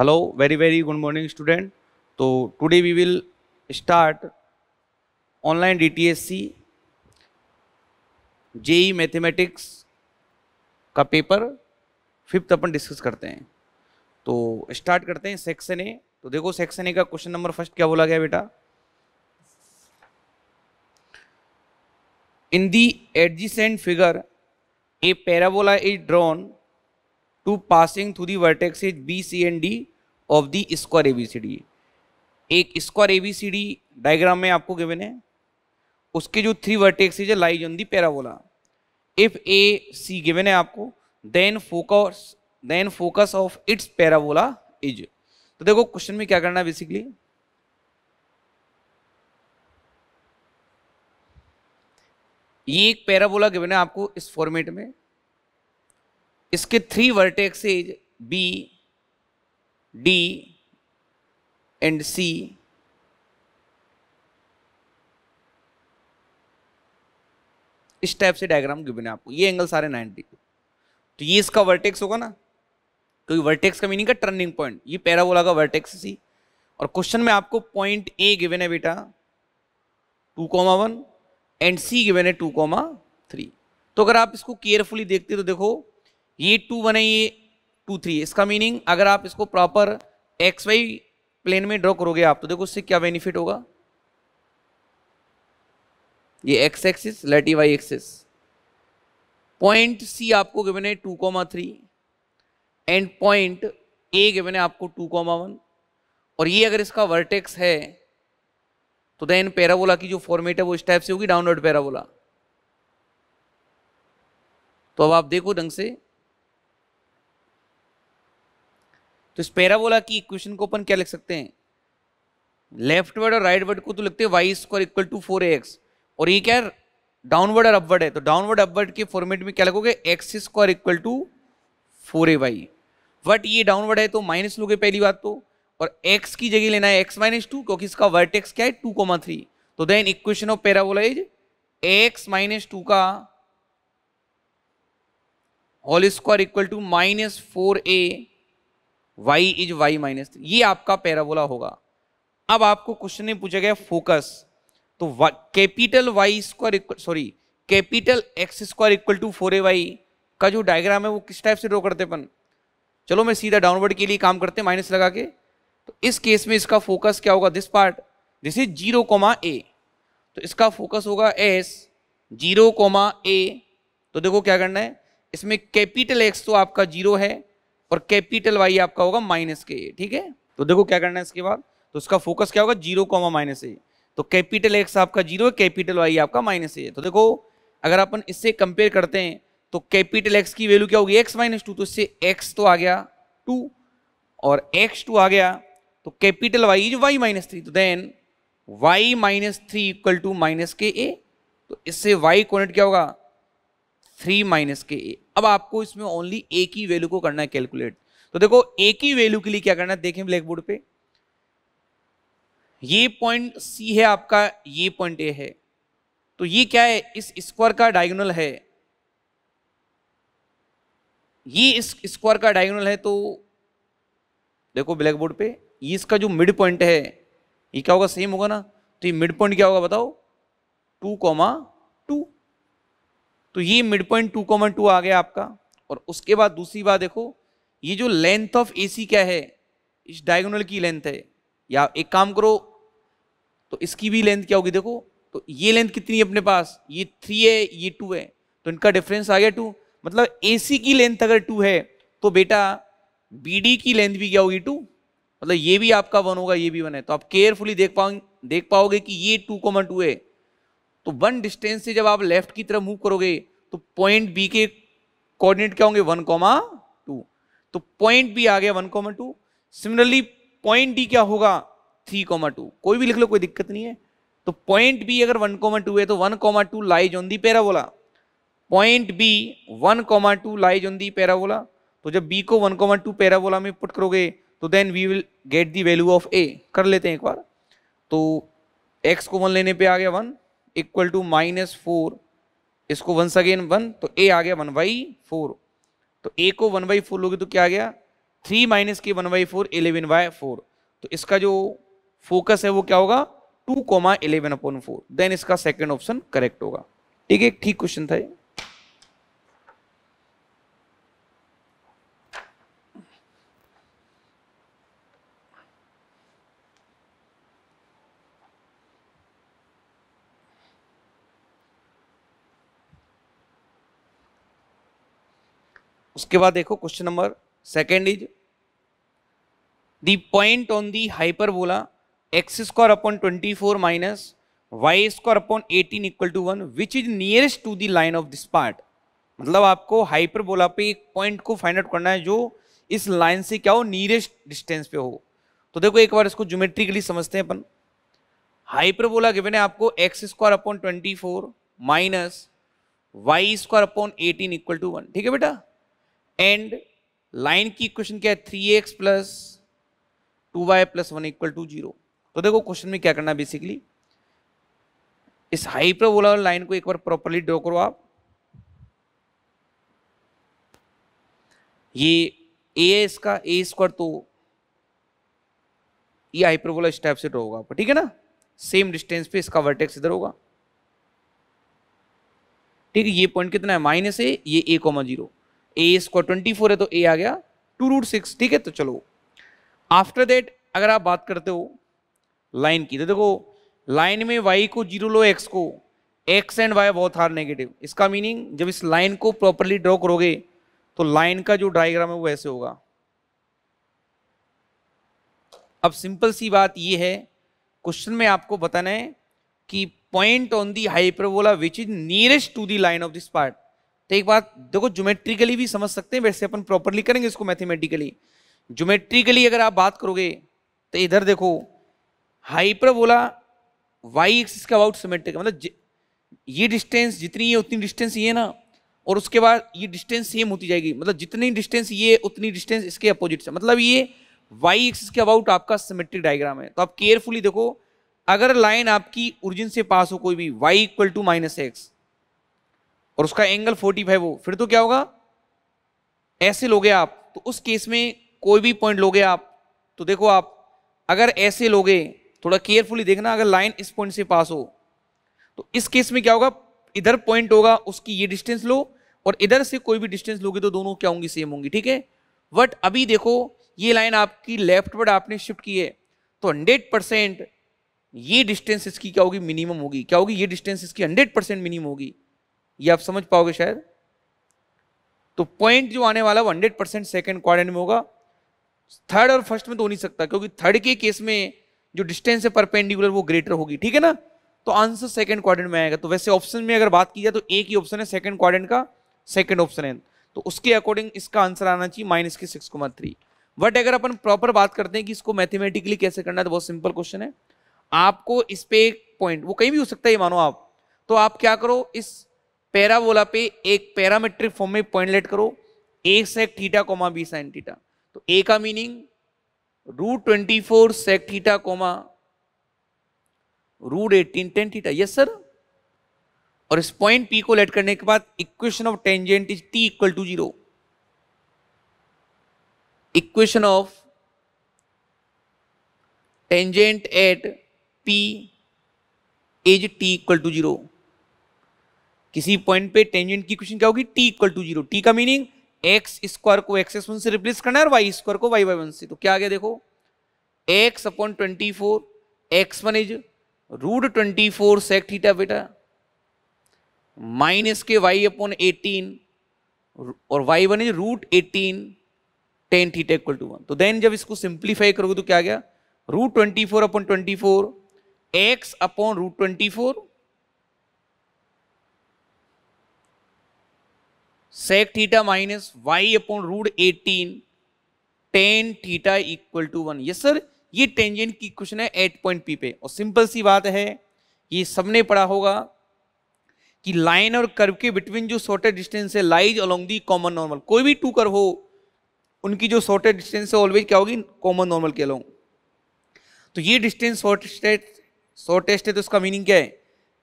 hello very very good morning student so तो today we will start online dtsc जे mathematics का paper fifth अपन discuss करते हैं तो स्टार्ट करते हैं सेक्शन ए तो देखो सेक्शन ए का क्वेश्चन नंबर फर्स्ट क्या बोला गया बेटा in the adjacent figure a parabola is drawn to passing through the vertex is B C and D of the square A B C D एक square A B C D diagram में आपको given है उसके जो three vertex है lies on the parabola if A C given है आपको then focus then focus of its parabola is तो देखो क्वेश्चन में क्या करना है बेसिकली ये एक पैराबोला गिवन है आपको इस फॉर्मेट में इसके three vertexes B D and C इस टाइप से डायग्राम गिवन है आपको ये एंगल सारे 90 तो ये इसका वर्टेक्स होगा ना क्योंकि वर्टेक्स का मीनिंग है टर्निंग पॉइंट ये पैराबोला का वर्टेक्स सी और क्वेश्चन में आपको पॉइंट ए गिवन है बेटा two comma one and C given है टू कॉमा थ्री तो अगर आप इसको केयरफुली देखते तो देखो ये टू बने ये टू थ्री इसका मीनिंग अगर आप इसको प्रॉपर एक्स वाई प्लेन में ड्रॉ करोगे आप तो देखो उससे क्या बेनिफिट होगा ये X axis let E Y axis point C आपको गिवन है two comma three and point A given है आपको टू कॉमा वन और ये अगर इसका वर्टेक्स है तो देन पैराबोला की जो फॉर्मेट है वो इस टाइप से होगी डाउनवर्ड पैराबोला तो अब आप देखो ढंग से तो इस पैराबोला की इक्वेशन को अपन क्या लिख सकते हैं लेफ्ट वर्ड और राइट वर्ड को तो लिखते हैं Y square equal to four X और ये क्या डाउनवर्ड और अपवर्ड है तो डाउनवर्ड अपवर्ड के फॉर्मेट में क्या लगोगे X square equal to four A Y but ये डाउनवर्ड है तो माइनस लोगे पहली बात तो और एक्स की जगह लेना है एक्स माइनस टू क्योंकि इसका वर्टेक्स क्या है टू कोमा थ्री तो then equation of parabola is X minus two का whole square equal to minus four A Y is Y minus three ये आपका पैराबोला होगा अब आपको क्वेश्चन में पूछा गया फोकस तो capital Y square sorry capital X square equal to four A Y का जो डायग्राम है वो किस टाइप से ड्रॉ करते अपन चलो मैं सीधा डाउनवर्ड के लिए काम करते हैं माइनस लगा के तो इस केस में इसका फोकस क्या होगा this part this is zero comma A तो इसका फोकस होगा एस जीरो कोमा ए तो देखो क्या करना है इसमें कैपिटल एक्स तो आपका जीरो है और कैपिटल वाई आपका होगा माइनस के ठीक है तो देखो क्या करना है इसके बाद तो उसका फोकस क्या होगा जीरो कॉमा माइनस ए तो कैपिटल एक्स आपका जीरो कैपिटल वाई आपका माइनस ए तो देखो अगर अपन इससे कंपेयर करते हैं तो कैपिटल एक्स की वैल्यू क्या होगी एक्स माइनस टू तो इससे एक्स तो आ गया टू और एक्स टू आ गया तो कैपिटल वाई जो वाई माइनस थ्री तो then Y minus three equal to minus के ए तो इससे वाई कोनेट क्या होगा थ्री माइनस के ए अब आपको इसमें ओनली ए की वैल्यू को करना है कैलकुलेट तो देखो ए की वैल्यू के लिए क्या करना है देखें ब्लैक बोर्ड पे ये पॉइंट सी है आपका ये पॉइंट ए है तो ये क्या है इस स्क्वायर का डायगोनल है ये इस स्क्वायर का डायगोनल है तो देखो ब्लैक बोर्ड पे ये इसका जो मिड पॉइंट है ये क्या होगा सेम होगा ना तो ये मिड पॉइंट क्या होगा बताओ टू कॉमा टू तो ये mid point two common two आ गया आपका और उसके बाद दूसरी बात देखो ये जो लेंथ ऑफ एसी क्या है इस डायगोनल की लेंथ है या एक काम करो तो इसकी भी लेंथ क्या होगी देखो तो ये लेंथ कितनी है अपने पास ये थ्री है ये टू है तो इनका डिफरेंस आ गया टू मतलब सी की लेंथ अगर टू है तो बेटा डी की लेंथ भी क्या होगी टू मतलब ये भी आपका वन होगा ये भी वन है तो आप केयरफुली देख पाओ देख पाओगे कि ये टू कॉमन टू है तो वन डिस्टेंस से जब आप लेफ्ट की तरफ मूव करोगे तो पॉइंट बी के कोऑर्डिनेट क्या होंगे वन कॉमा टू तो पॉइंट बी आ गया one comma two similarly point D क्या होगा थ्री कॉमा टू कोई भी लिख लो कोई दिक्कत नहीं है तो पॉइंट बी अगर वन कॉमा टू है तो one comma two lies on the parabola point B one comma two lies on the parabola तो जब बी को वन कॉमा टू पैराबोला में पुट करोगे तो then we will get the value of A कर लेते हैं एक बार तो एक्स को वन लेने पे आ गया one equal to minus four इसको वंस अगेन वन तो ए आ गया वन बाई फोर तो ए को वन बाई फोर लोगे तो क्या आ गया थ्री माइनस के one by four eleven by four तो इसका जो फोकस है वो क्या होगा two comma eleven upon four then इसका सेकेंड ऑप्शन करेक्ट होगा ठीक है ठीक क्वेश्चन था ये उसके बाद देखो question number second is the point on the hyperbola X square upon twenty four minus Y square upon eighteen equal to one which is nearest to the line of this part मतलब आपको hyper बोला पे एक point को find out करना है जो इस लाइन से क्या हो नियरेस्ट डिस्टेंस पे हो तो देखो एक बार इसको ज्योमेट्रिकली समझते हैं अपन हाइपर बोला गिवन है आपको x square upon twenty four minus Y square upon eighteen equal to one ठीक है बेटा एंड लाइन की क्वेश्चन क्या है three X plus two Y plus one equal to zero तो देखो क्वेश्चन में क्या करना बेसिकली इस बोला लाइन को एक बार प्रॉपरली ड्रॉ करो आप ये ए इसका ए स्क्वायर तो ये हाइपरबोला इस टाइप से ड्रॉ होगा आपका ठीक है ना सेम डिस्टेंस पे इसका वर्टेक्स इधर होगा ठीक है ये पॉइंट कितना है माइनस ए ये A comma zero A square twenty four है तो ए आ गया टू रूट सिक्स ठीक है तो चलो आफ्टर दैट अगर आप बात करते हो लाइन की तो देखो लाइन में वाई को जीरो लो एक्स को एक्स एंड वाई बहुत हार नेगेटिव इसका मीनिंग जब इस लाइन को प्रॉपरली ड्रॉ करोगे तो लाइन का जो डायग्राम है वो ऐसे होगा अब सिंपल सी बात ये है क्वेश्चन में आपको बताना है कि point on the hyperbola which is nearest to the line of this part तो एक बात देखो ज्योमेट्रिकली भी समझ सकते हैं वैसे अपन प्रॉपरली करेंगे इसको मैथमेटिकली ज्योमेट्रिकली अगर आप बात करोगे तो इधर देखो हाइपर बोला वाई एक्सिस का अबाउट सिमेट्रिक मतलब ये डिस्टेंस जितनी है उतनी डिस्टेंस ये ना और उसके बाद ये डिस्टेंस सेम होती जाएगी मतलब जितनी डिस्टेंस ये उतनी डिस्टेंस इसके अपोजिट से मतलब ये वाई एक्सिस के अबाउट आपका सिमेट्रिक डायग्राम है तो आप केयरफुली देखो अगर लाइन आपकी ओरिजिन से पास हो कोई भी Y equal to minus X और उसका एंगल 45 हो फिर तो क्या होगा ऐसे लोगे आप तो उस केस में कोई भी पॉइंट लोगे आप तो देखो आप अगर ऐसे लोगे थोड़ा केयरफुली देखना अगर लाइन इस पॉइंट से पास हो तो इस केस में क्या होगा इधर पॉइंट होगा उसकी ये डिस्टेंस लो और इधर से कोई भी डिस्टेंस लोगे तो दोनों क्या होंगी सेम होंगी ठीक है बट अभी देखो ये लाइन आपकी लेफ्ट पर आपने शिफ्ट की है तो हंड्रेड परसेंट ये डिस्टेंस इसकी क्या होगी मिनिमम होगी क्या होगी ये डिस्टेंस इसकी हंड्रेड परसेंट मिनिमम होगी ये आप समझ पाओगे शायद तो पॉइंट जो आने वाला वो हंड्रेड परसेंट सेकेंड क्वारेंट में होगा थर्ड और फर्स्ट में तो हो नहीं सकता क्योंकि थर्ड के केस में जो डिस्टेंस है परपेंडिकुलर वो ग्रेटर होगी ठीक है ना तो आंसर सेकंड क्वाड्रेंट में आएगा तो वैसे ऑप्शन में अगर बात की जाए तो एक ही ऑप्शन है सेकंड क्वाड्रेंट का सेकंड ऑप्शन है तो उसके अकॉर्डिंग इसका आंसर आना चाहिए माइनस के सिक्स कोमा थ्री बट अगर अपन प्रॉपर बात करते हैं कि इसको मैथमेटिकली कैसे करना है तो बहुत सिंपल क्वेश्चन है आपको इस पे एक पॉइंट वो कहीं भी हो सकता है ये मानो आप तो आप क्या करो इस पैराबोला पे एक पैरामेट्रिक फॉर्म में पॉइंट लेट करो A sec theta comma B sine theta तो ए का meaning root twenty four sec theta comma root eighteen tan theta yes sir और इस पॉइंट पी को लेट करने के बाद equation of tangent is T equal to zero equation of tangent at P is T equal to zero किसी point पे tangent की question क्या होगी T equal to zero T का मीनिंग एक्स स्क्वायर को एक्स एस वन से replace करना है और वाई स्क्वायर को वाई वाई वन से तो क्या आ गया देखो X upon twenty four X one is root twenty four sec theta बेटा माइनस के वाई अपॉन एटीन और Y one is root eighteen tan theta equal to one तो देन जब इसको सिंप्लीफाई करोगे तो क्या आ गया root twenty four upon twenty four X upon root twenty four sec theta minus Y upon root eighteen tan theta equal to one ये sir ये टेंजेंट की क्वेश्चन है एट पॉइंट पी पे और सिंपल सी बात है ये सबने पढ़ा होगा कि लाइन और कर्व के बिटवीन जो शॉर्टेड डिस्टेंस है lies along the common normal कोई भी टू कर्व हो उनकी जो शॉर्टेड डिस्टेंस है ऑलवेज क्या होगी कॉमन नॉर्मल के अलोंग तो ये डिस्टेंस शॉर्टेस्ट शॉर्टेस्ट है तो इसका मीनिंग क्या है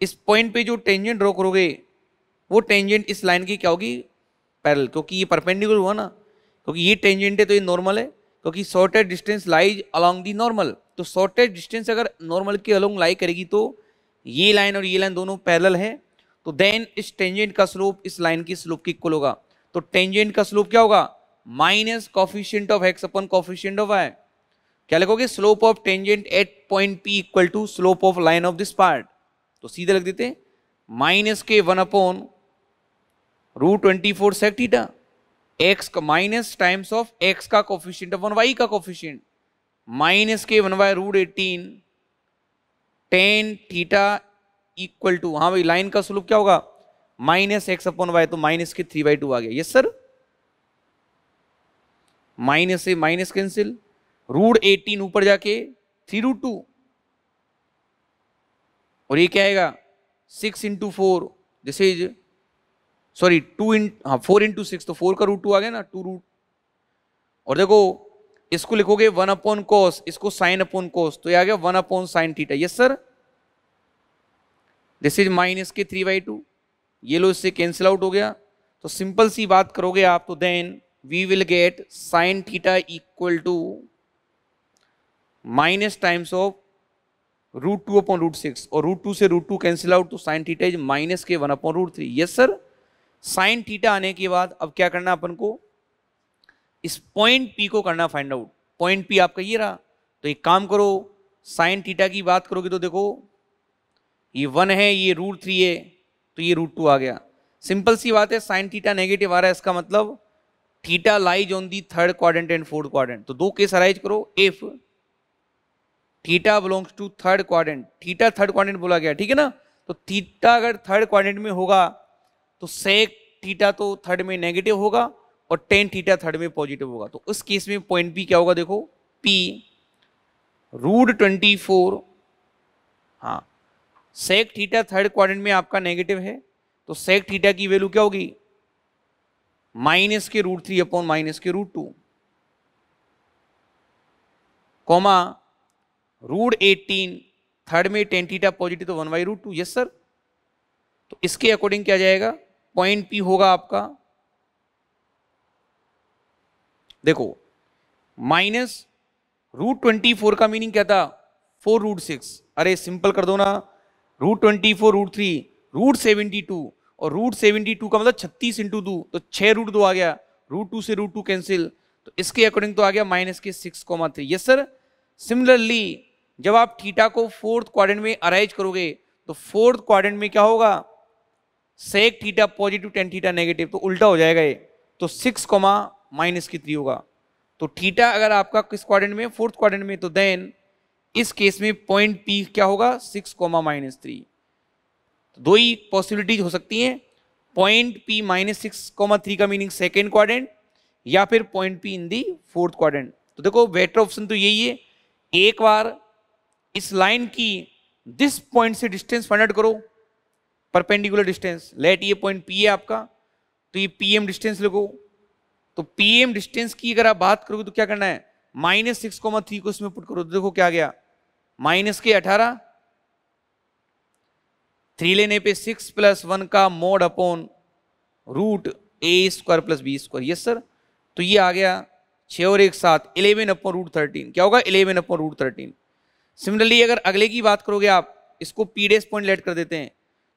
इस पॉइंट पे जो टेंजेंट ड्रॉ करोगे वो टेंजेंट इस लाइन की क्या होगी पैरल क्योंकि ये परपेंडिकुलर हुआ ना क्योंकि ये टेंजेंट है तो ये नॉर्मल है क्योंकि shortest distance lies along the normal तो शॉर्टेड डिस्टेंस अगर नॉर्मल के अलॉन्ग लाई करेगी तो ये लाइन और ये लाइन दोनों पैरल है तो देन इस टेंजेंट का स्लोप इस लाइन की स्लोप के इक्वल होगा तो टेंजेंट का स्लोप क्या होगा minus coefficient of X upon coefficient of Y क्या लिखोगे slope of tangent at point P equal to slope of line of this part तो सीधे लग देते माइनस के one upon root twenty four sec theta X का minus times of X का coefficient upon Y का कोफिशियंट माइनस के one by root eighteen tan theta equal to हाँ भाई लाइन का स्वरूप क्या होगा माइनस एक्स अपन वाई तो माइनस के थ्री बाई टू आ गया यस सर माइनस से माइनस कैंसिल रूट एटीन ऊपर जाके थ्री रूट टू और ये क्या आएगा six into four this is sorry two in हाँ फोर इंटू सिक्स तो फोर का रूट टू आ गया ना टू रूट और देखो इसको लिखोगे वन अपॉन कॉस इसको साइन अपॉन कॉस तो ये आ गया one upon sine theta yes sir this is minus के थ्री बाई टू ये लो इससे कैंसिल आउट हो गया तो सिंपल सी बात करोगे आप तो then we will get sine theta equal to minus times of root two upon root six और रूट टू से रूट टू कैंसिल आउट तो साइन थीटा इज माइनस के one upon root three yes sir sine theta आने के बाद अब क्या करना अपन को इस पॉइंट पी को करना फाइंड आउट पॉइंट पी आपका ये रहा तो एक काम करो साइन थीटा की बात करोगे तो देखो ये वन है ये रूट थ्री है तो ये रूट टू आ गया सिंपल सी बात है साइन थीटा नेगेटिव आ रहा है इसका मतलब थीटा lies on the third quadrant and fourth quadrant तो दो केस अराइज करो if theta belongs to third quadrant theta third quadrant बोला गया ठीक है ना तो थीटा अगर थर्ड क्वाड्रेंट में होगा तो सेक टीटा तो थर्ड में नेगेटिव होगा और टेन थीटा थर्ड में पॉजिटिव होगा तो उस केस में पॉइंट बी क्या होगा देखो पी रूट ट्वेंटी फोर हाँ सेक टीटा थर्ड क्वाड्रेंट में आपका नेगेटिव है तो सेक टीटा की वैल्यू क्या होगी माइनस के रूट थ्री अपॉन माइनस के root two comma root eighteen third में टेन टीटा पॉजिटिव तो one by root two yes sir तो इसके अकॉर्डिंग क्या जाएगा पॉइंट पी होगा आपका देखो माइनस रूट ट्वेंटी फोर का मीनिंग क्या था फोर रूट सिक्स अरे सिंपल कर दो ना root twenty four root three root seventy two और रूट सेवेंटी टू का मतलब छत्तीस इंटू टू तो छह रूट दो आ गया रूट टू से रूट टू कैंसिल तो इसके अकॉर्डिंग तो आ गया माइनस के six comma three yes sir similarly जब आप थीटा को फोर्थ क्वाड्रेंट में अराइज करोगे तो फोर्थ क्वाड्रेंट में क्या होगा sec theta positive tan theta negative तो उल्टा हो जाएगा ये तो सिक्स कोमा माइनस की थ्री होगा तो थीटा अगर आपका किस क्वाड्रेंट में फोर्थ क्वाड्रेंट में तो देन इस केस में पॉइंट पी क्या होगा सिक्स कोमा माइनस थ्री दो ही पॉसिबिलिटीज हो सकती हैं point P minus six comma three का मीनिंग सेकेंड क्वाड्रेंट या फिर point P in the fourth quadrant तो देखो बेटर ऑप्शन तो यही है एक बार इस लाइन की दिस पॉइंट से डिस्टेंस फाइंड आउट करो परपेंडिकुलर डिस्टेंस लेट ये पॉइंट पी है आपका तो ये पी एम डिस्टेंस लिखो तो पी एम डिस्टेंस की अगर आप बात करोगे तो क्या करना है माइनस सिक्स कॉमा थ्री को इसमें पुट करो तो देखो क्या गया माइनस के अठारह थ्री लेने पे सिक्स प्लस वन का mod upon root A square plus B square yes sir तो ये आ गया छः और एक साथ इलेवन अपॉन रूट थर्टीन क्या होगा eleven upon root thirteen similarly अगर अगले की बात करोगे आप इसको पी डेस पॉइंट लेट कर देते हैं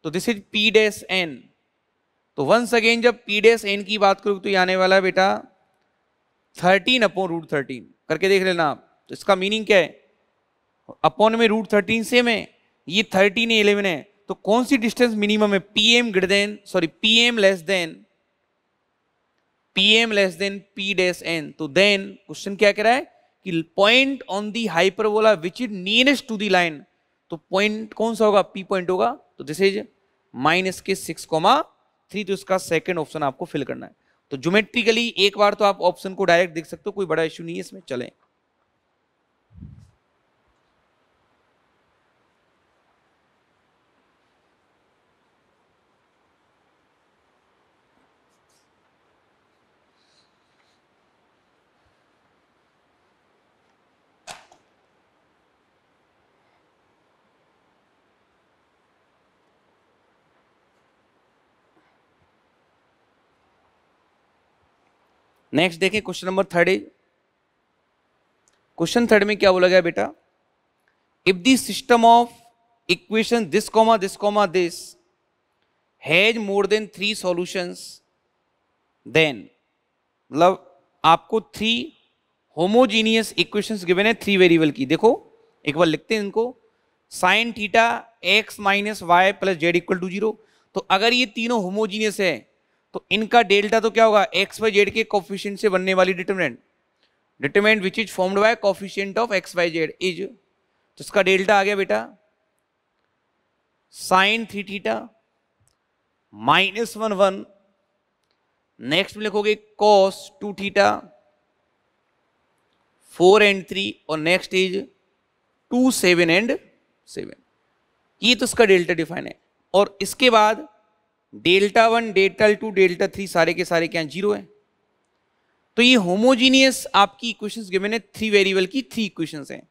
तो this is P dash N तो वंस अगेन जब पी डेस एन की बात करूँ तो ये आने वाला है बेटा थर्टीन अपॉन रूट थर्टीन करके देख लेना आप तो इसका मीनिंग क्या है अपॉन में रूट थर्टीन सेम है ये थर्टीन इलेवन है तो कौन सी डिस्टेंस मिनिमम है P M greater than sorry P M less than P M less than P dash N तो देन क्वेश्चन क्या कह रहा है कि point on the hyperbola which is nearest to the line तो पॉइंट कौन सा होगा पी पॉइंट होगा तो दिस इज माइनस के सिक्स कोमा थ्री तो इसका सेकंड ऑप्शन आपको फिल करना है तो जोमेट्रिकली एक बार तो आप ऑप्शन को डायरेक्ट देख सकते हो कोई बड़ा इश्यू नहीं है इसमें चलें नेक्स्ट देखें question number third is question third में क्या बोला गया बेटा if the system of equation this comma this comma this has more than three solutions then मतलब आपको थ्री होमोजीनियस इक्वेशंस गिवन है थ्री वेरिएबल की देखो एक बार लिखते हैं इनको sine theta X minus Y plus Z equal to zero तो अगर ये तीनों होमोजीनियस है तो इनका डेल्टा तो क्या होगा एक्स वाई जेड के कॉफिशियंट से बनने वाली determinant determinant which is formed by coefficient of X Y Z is तो इसका डेल्टा आ गया बेटा sine three theta minus one one next में लिखोगे cos two theta four and three और next is two seven and seven ये तो इसका डेल्टा डिफाइन है और इसके बाद delta one delta two delta three सारे के सारे क्या जीरो है तो ये होमोजीनियस आपकी इक्वेशंस गिवन है थ्री वेरिएबल की थ्री इक्वेशंस हैं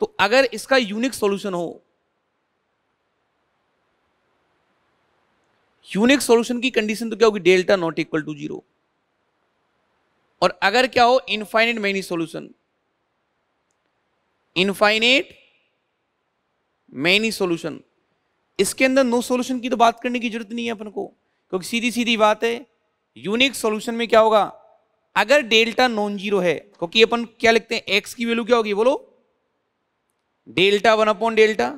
तो अगर इसका यूनिक सॉल्यूशन हो यूनिक सॉल्यूशन की कंडीशन तो क्या होगी delta not equal to zero और अगर क्या हो infinite many solution infinite many solution इसके अंदर नो सॉल्यूशन की तो बात करने की जरूरत नहीं है अपन को क्योंकि सीधी सीधी बात है यूनिक सॉल्यूशन में क्या होगा अगर डेल्टा नॉन जीरो है क्योंकि अपन क्या लिखते हैं एक्स की वैल्यू क्या होगी बोलो delta one upon delta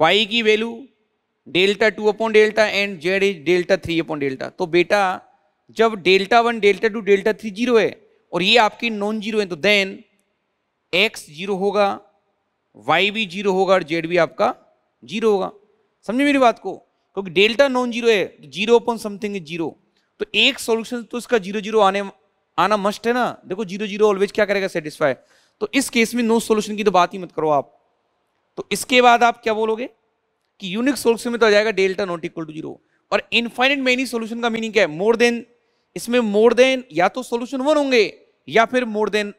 Y की value delta two upon delta and Z is delta three upon delta तो बेटा जब delta one delta two delta three zero है और ये आपकी नॉन जीरो है तो देन एक्स जीरो होगा वाई भी जीरो होगा और जेड भी आपका जीरो होगा समझे मेरी बात को क्योंकि डेल्टा नॉन जीरो है जीरो अपॉन समथिंग जीरो तो एक सॉल्यूशन तो इसका जीरो जीरो आने आना मस्ट है ना देखो जीरो जीरो ऑलवेज क्या करेगा सेटिस्फाई तो इस केस में नो सॉल्यूशन की तो बात ही मत करो आप तो इसके बाद आप क्या बोलोगे कि यूनिक सॉल्यूशन में तो आ जाएगा delta not equal to zero और इनफाइनिट मेनी सॉल्यूशन का मीनिंग क्या है मोर देन इसमें मोर देन या तो सोल्यूशन वन होंगे या फिर मोर देन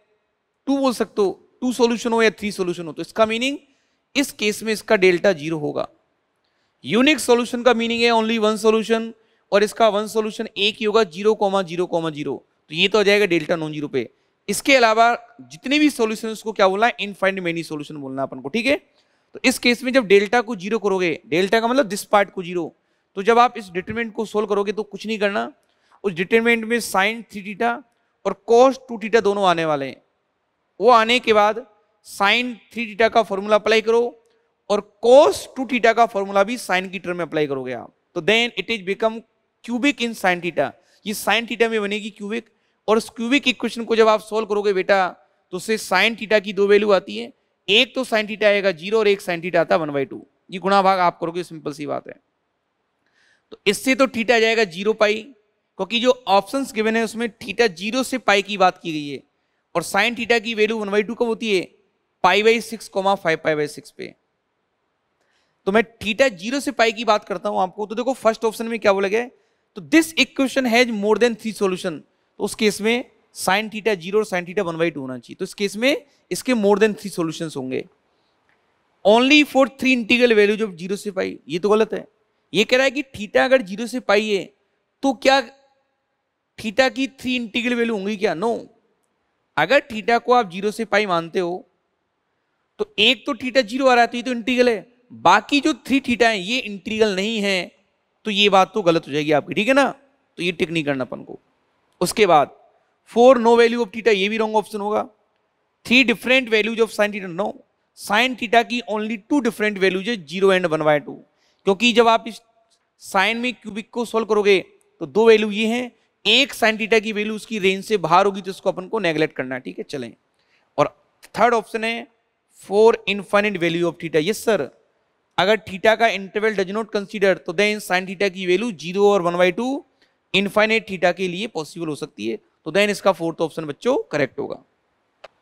टू बोल सकते हो टू सोल्यूशन हो या थ्री सोल्यूशन हो तो इसका मीनिंग इस केस में इसका डेल्टा जीरो होगा यूनिक सॉल्यूशन का मीनिंग है ओनली वन सॉल्यूशन और इसका वन सॉल्यूशन एक ही होगा zero comma zero comma zero तो ये तो हो जाएगा डेल्टा नॉन जीरो पे इसके अलावा जितने भी सोल्यूशन को क्या बोलना है इनफाइंड मेनी सोल्यूशन बोलना है अपन को ठीक है तो इस केस में जब डेल्टा को जीरो करोगे डेल्टा का मतलब दिस पार्ट को जीरो तो जब आप इस डिटरमेंट को सोल्व करोगे तो कुछ नहीं करना उस डिटरमेंट में साइन थ्री टीटा और कॉस टू टीटा दोनों आने वाले हैं वो आने के बाद साइन थ्री टीटा का फॉर्मूला अप्लाई करो और कोस टू थीटा का फॉर्मूला भी साइन की टर्म में अप्लाई करोगे आप तो then it is become cubic in sine theta ये साइन थीटा में बनेगी क्यूबिक और उस क्यूबिक इक्वेशन को जब आप सोल्व करोगे बेटा तो उससे साइन थीटा की दो वैल्यू आती है एक तो साइन थीटा आएगा जीरो और एक साइन थीटा आता है वन बाई टू ये गुणा भाग आप करोगे सिंपल सी बात है तो इससे तो थीटा जाएगा जीरो पाई क्योंकि जो ऑप्शन गिवन है उसमें थीटा जीरो से पाई की बात की गई है और साइन थीटा की वैल्यू वन बाई टू कब होती है pi by six comma five pi by six पे तो मैं थीटा जीरो से पाई की बात करता हूं आपको तो देखो फर्स्ट ऑप्शन में क्या बोलेगा तो this equation has more than three solution तो उस केस में साइन थीटा जीरो और sine theta one by two होना चाहिए तो इस केस में इसके मोर देन थ्री सोल्यूशन होंगे only for three integral value जो जीरो से पाई ये तो गलत है ये कह रहा है कि थीटा अगर जीरो से पाई है तो क्या थीटा की थ्री इंटीग्रल वैल्यू होंगी क्या नो अगर थीटा को आप जीरो से पाई मानते हो तो एक तो थीटा जीरो आ रहा है तो ये तो इंटीग्रल है बाकी जो थ्री थीटा है ये इंटीग्रल नहीं है तो ये बात तो गलत हो जाएगी आपकी ठीक है ना तो ये टिक नहीं करना अपन को उसके बाद four no value of theta ये भी रॉन्ग ऑप्शन होगा three different values of sine theta no sine theta की ओनली टू डिफरेंट वैल्यूज है zero and one by two क्योंकि जब आप इस साइन में क्यूबिक को सोल्व करोगे तो दो वैल्यू ये हैं एक साइन थीटा की वैल्यू उसकी रेंज से बाहर होगी तो उसको अपन को नेग्लेक्ट करना है ठीक है चलें और थर्ड ऑप्शन है four infinite value of theta yes sir अगर थीटा का इंटरवल डज नॉट कंसीडर तो देन साइन थीटा की वैल्यू जीरो और one by two infinite theta के लिए पॉसिबल हो सकती है तो देन इसका फोर्थ ऑप्शन बच्चों करेक्ट होगा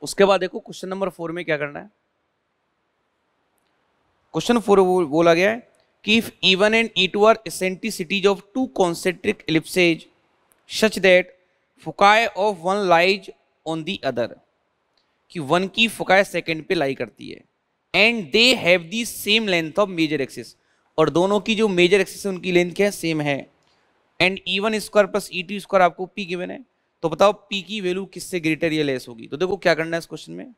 उसके बाद देखो क्वेश्चन नंबर फोर में क्या करना है क्वेश्चन फोर बोला गया है कि if e one and e two are eccentricities of two concentric ellipses such that foci of one lies on the other कि वन की फुकाय सेकेंड पे लाई करती है and they have the same length of major axis और दोनों की जो major axis है उनकी लेंथ क्या है सेम है and e one square plus E two square आपको पी गिवन है तो बताओ पी की वैल्यू किससे ग्रेटर या लेस होगी तो देखो क्या करना है इस क्वेश्चन में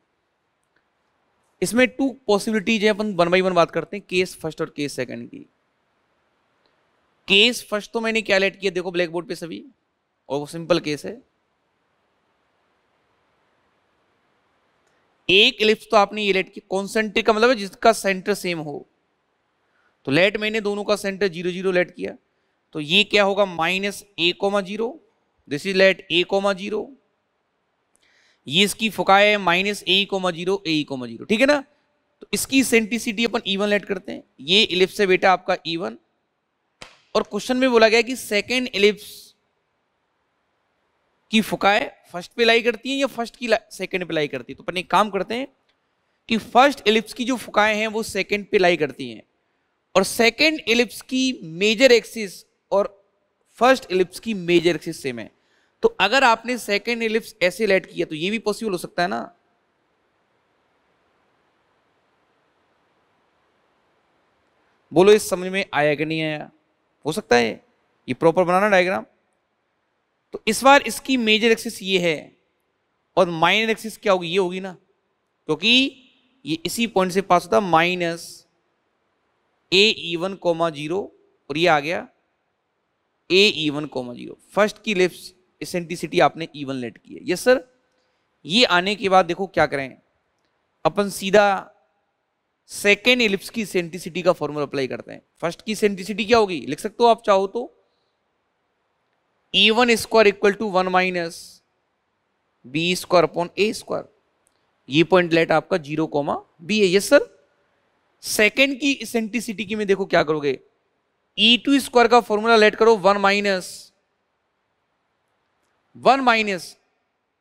इसमें टू पॉसिबिलिटीज है अपन वन बाई वन बात करते हैं केस फर्स्ट और केस सेकंड की केस फर्स्ट तो मैंने क्या लेट किया देखो ब्लैक बोर्ड पे सभी और वो सिंपल केस है एक इलिप्स तो आपने ये लेट की कॉन्सेंट्रिक का मतलब है जिसका सेंटर सेम हो तो लेट मैंने दोनों का सेंटर जीरो जीरो लेट किया तो ये क्या होगा minus A comma zero this is let A comma zero ये इसकी फुकाय है minus A comma zero A comma zero ठीक है ना तो इसकी सेंटिसिटी अपन ईवन लेट करते हैं ये इलिप्स है बेटा आपका ईवन और क्वेश्चन में बोला गया कि सेकेंड इलिप्स की फुकाय फर्स्ट पे लाई करती है या फर्स्ट की सेकंड पे लाई करती है तो अपन एक काम करते हैं कि फर्स्ट एलिप्स की जो फुकाएं हैं वो सेकंड पे लाई करती हैं और सेकंड एलिप्स की मेजर एक्सिस और फर्स्ट एलिप्स की मेजर एक्सिस सेम है तो अगर आपने सेकंड एलिप्स ऐसे लेट किया तो ये भी पॉसिबल हो सकता है ना बोलो इस समझ में आया कि नहीं आया हो सकता है ये प्रॉपर बनाना डायग्राम तो इस बार इसकी मेजर एक्सिस ये है और माइनर एक्सिस क्या होगी ये होगी ना क्योंकि ये इसी पॉइंट से पास होता minus A e one comma zero और ये आ गया A e one comma zero first की लिप्स इसेंटिसिटी आपने ई वन लेट की है यस सर ये आने के बाद देखो क्या करें अपन सीधा सेकेंड एलिप्स की सेंटिसिटी का फॉर्मूला अप्लाई करते हैं फर्स्ट की सेंटिसिटी क्या होगी लिख सकते हो आप चाहो तो e one square equal to one minus B square upon A square ये पॉइंट लेट आपका जीरो कोमा बी है यस सर सेकेंड की इसेंट्रिसिटी की में देखो क्या करोगे ई टू स्क्वायर का फॉर्मूला लेट करो वन माइनस वन माइनस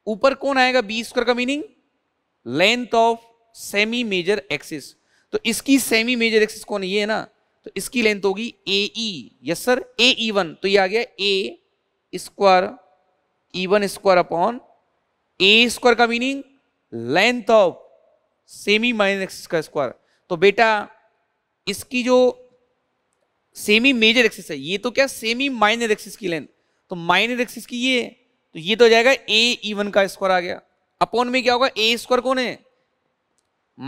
ऊपर कौन आएगा बी स्क्वायर का meaning length of semi major axis तो इसकी सेमी मेजर एक्सिस कौन ये है ना तो इसकी लेंथ होगी A e yes sir A e one तो ये आ गया ए स्क्वायर इवन स्क्वायर अपॉन ए स्क्वायर का meaning length of semi minus का स्क्वायर तो बेटा इसकी जो सेमी मेजर एक्सिस है ये तो क्या सेमी माइनर एक्सिस की लेंथ तो माइनर एक्सिस की ये तो ये तो हो जाएगा ए इवन का स्क्वायर आ गया अपॉन में क्या होगा ए स्क्वायर कौन है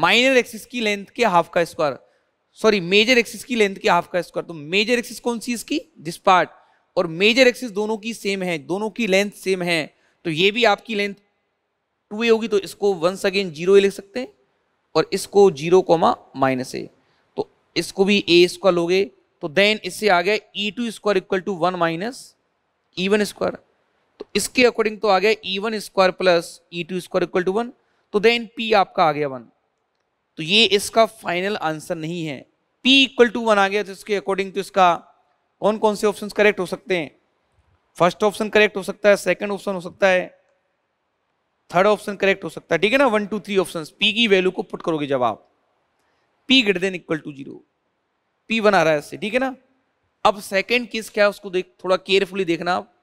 माइनर एक्सिस की लेंथ के हाफ का स्क्वायर सॉरी मेजर एक्सिस की लेंथ के हाफ का स्क्वायर तो मेजर एक्सिस कौन सी इसकी दिस पार्ट और मेजर एक्सिस दोनों की सेम है दोनों की लेंथ सेम है तो ये भी आपकी लेंथ टू ए होगी तो इसको वंस अगेन जीरो ए लिख सकते हैं और इसको जीरो कोमा माइनस ए तो इसको भी ए स्क्वायर लोगे तो देन इससे आ गया ई two square equal to one minus E one square तो इसके अकॉर्डिंग तो आ गया e one square plus E two square equal to one तो देन पी आपका आ गया वन तो ये इसका फाइनल आंसर नहीं है पी इक्वल टू वन आ गया तो इसके अकॉर्डिंग तो इसका कौन कौन से ऑप्शन करेक्ट हो सकते हैं फर्स्ट ऑप्शन करेक्ट हो सकता है सेकंड ऑप्शन हो सकता है थर्ड ऑप्शन करेक्ट हो सकता है ठीक है ना one two three option P की वैल्यू को पुट करोगे जब आप P greater than equal to zero P बना रहा है इससे ठीक है ना अब सेकंड केस क्या है उसको देख थोड़ा केयरफुली देखना आप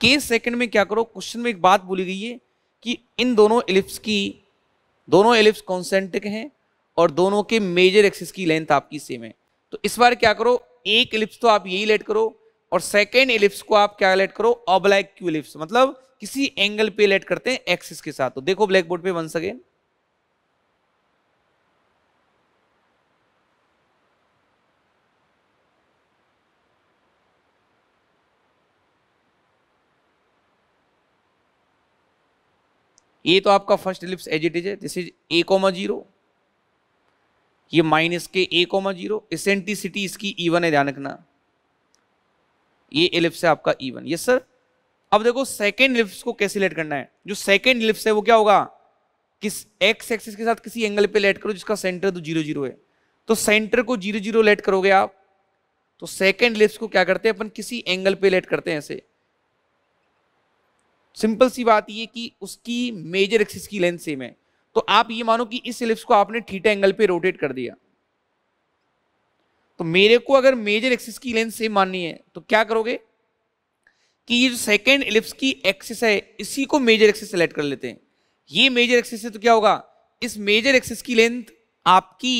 केस सेकंड में क्या करो क्वेश्चन में एक बात बोली गई है कि इन दोनों एलिप्स की दोनों एलिप्स कॉन्सेंट्रिक हैं और दोनों के मेजर एक्सिस की लेंथ आपकी सेम है तो इस बार क्या करो एक इलिप्स तो आप यही लेट करो और सेकेंड इलिप्स को आप क्या लेट करो ऑब्लैक क्यू इलिप्स मतलब किसी एंगल पे लेट करते हैं एक्सिस के साथ तो देखो ब्लैक बोर्ड पे वन अगेन ये तो आपका फर्स्ट इलिप्स एजिट इज है this is A comma zero ये माइनस के ए कोमा जीरो इसेंटिसिटी इसकी ईवन है ध्यान रखना ये एलिप्स है आपका ईवन यस सर अब देखो सेकेंड एलिप्स को कैसे लेट करना है जो सेकेंड एलिप्स है वो क्या होगा किस एक्स एक्सिस के साथ किसी एंगल पे लेट करो जिसका सेंटर तो जीरो जीरो है तो सेंटर को जीरो जीरो लेट करोगे आप तो सेकेंड लिप्स को क्या करते हैं अपन किसी एंगल पे लेट करते हैं ऐसे सिंपल सी बात ये कि उसकी मेजर एक्सिस की लेंथ सेम है तो आप ये मानो कि इस इलिप्स को आपने थीटा एंगल पे रोटेट कर दिया तो मेरे को अगर मेजर एक्सिस की लेंथ सेम माननी है तो क्या करोगे कि ये जो सेकेंड इलिप्स की एक्सिस है इसी को मेजर एक्सिस सेलेक्ट कर लेते हैं ये मेजर एक्सिस है तो क्या होगा इस मेजर एक्सिस की लेंथ आपकी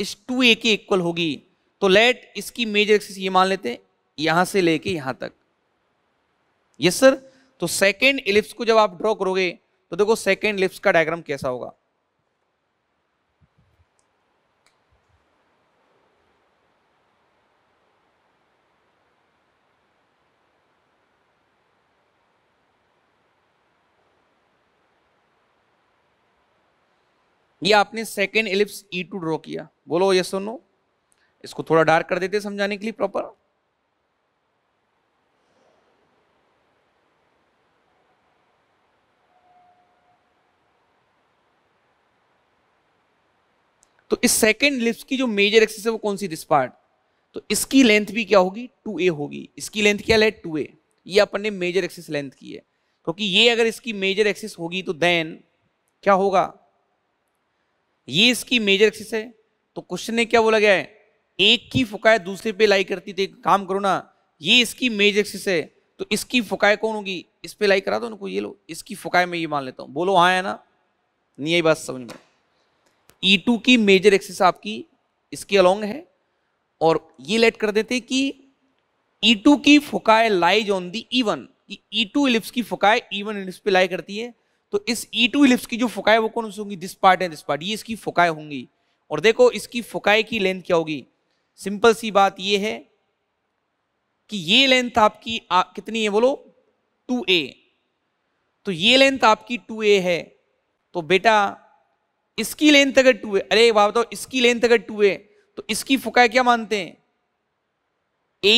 इस टू ए के इक्वल होगी तो लेट इसकी मेजर एक्सिस ये मान लेते हैं यहां से लेके यहां तक यस सर तो सेकेंड इलिप्स को जब आप ड्रॉ करोगे तो देखो सेकेंड लिप्स का डायग्राम कैसा होगा ये आपने second ellipse E two draw किया बोलो ये सुनो इसको थोड़ा डार्क कर देते समझाने के लिए प्रॉपर तो इस सेकेंड लिप्स की जो मेजर एक्सिस है वो कौन सी दिस पार्ट तो इसकी लेंथ भी क्या होगी टू ए होगी इसकी लेंथ क्या है टू ए ये अपन ने मेजर एक्सिस लेंथ की है क्योंकि ये अगर इसकी मेजर एक्सिस होगी तो देन क्या होगा ये इसकी मेजर एक्सिस है तो क्वेश्चन ने क्या बोला गया है एक की फुकाय दूसरे पे लाई करती थी काम करो ना ये इसकी मेजर एक्सिस है तो इसकी फुकाय कौन होगी इस पे लाई करा दो उनको ये लो इसकी फुकाय में ये मान लेता हूँ बोलो हाँ है ना नहीं आई बात समझ में E2 की मेजर एक्सिस आपकी इसके अलोंग है और ये लेट कर देते कि E2 की फुकाए लाइज ऑन दी E1 कि E2 इलिप्स की फोकाए E1 इलिप्स पे लाई करती है तो इस E2 इलिप्स की जो फुकाए वो कौन सी होंगी दिस पार्ट है दिस पार्ट ये इसकी फुकाए होंगी और देखो इसकी फुकाए की लेंथ क्या होगी सिंपल सी बात ये है कि ये लेंथ आपकी आ, कितनी है बोलो 2a तो ये लेंथ आपकी 2a है तो बेटा इसकी लेंथ अगर टू है अरे बात बताओ इसकी लेंथ अगर टू है तो इसकी फुकाय क्या मानते हैं A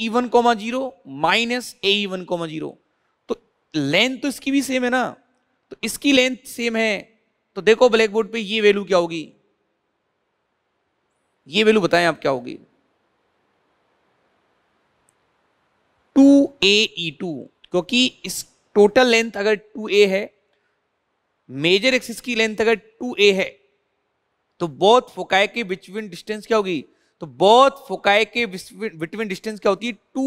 E one comma zero minus A E one comma zero तो लेंथ तो इसकी भी सेम है ना तो इसकी लेंथ सेम है तो देखो ब्लैक बोर्ड पर यह वैल्यू क्या होगी ये वैल्यू बताएं आप क्या होगी टू ए टू क्योंकि इस टोटल लेंथ अगर टू ए है मेजर एक्सिस की लेंथ अगर टू ए है तो बोथ फोकाय के बिटवीन डिस्टेंस क्या होगी तो बोथ फोकाय के बिटवीन डिस्टेंस क्या होती है two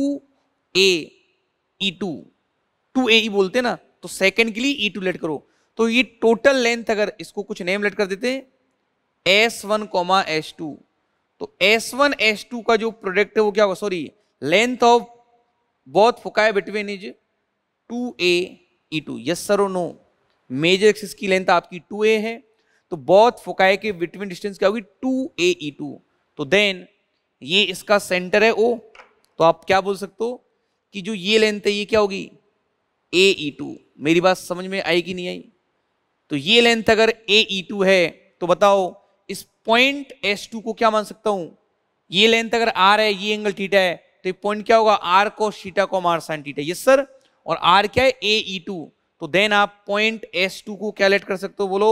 A E two two A बोलते हैं ना तो सेकंड के लिए ई टू लेट करो तो ये टोटल लेंथ अगर इसको कुछ नेम लेट कर देते S one comma S two तो एस वन एस टू का जो प्रोडक्ट है वो क्या होगा sorry length of both foci between is two A two yes sir oh no major axis की लेंथ आपकी टू ए है तो बहुत फुकाए के बिटवीन डिस्टेंस क्या होगी टू ए टू तो देन ये इसका सेंटर है ओ तो आप क्या बोल सकते हो कि जो ये लेंथ है ये क्या होगी ए टू e मेरी बात समझ में आई कि नहीं आई तो ये लेंथ अगर ए टू e है तो बताओ इस पॉइंट एस टू को क्या मान सकता हूँ ये लेंथ अगर आर है ये एंगल टीटा है तो ये पॉइंट क्या होगा आर को शीटा को मार साइन टीटा यस सर और आर क्या है ए टू e तो देन आप पॉइंट एस टू को क्या लेट कर सकते हो बोलो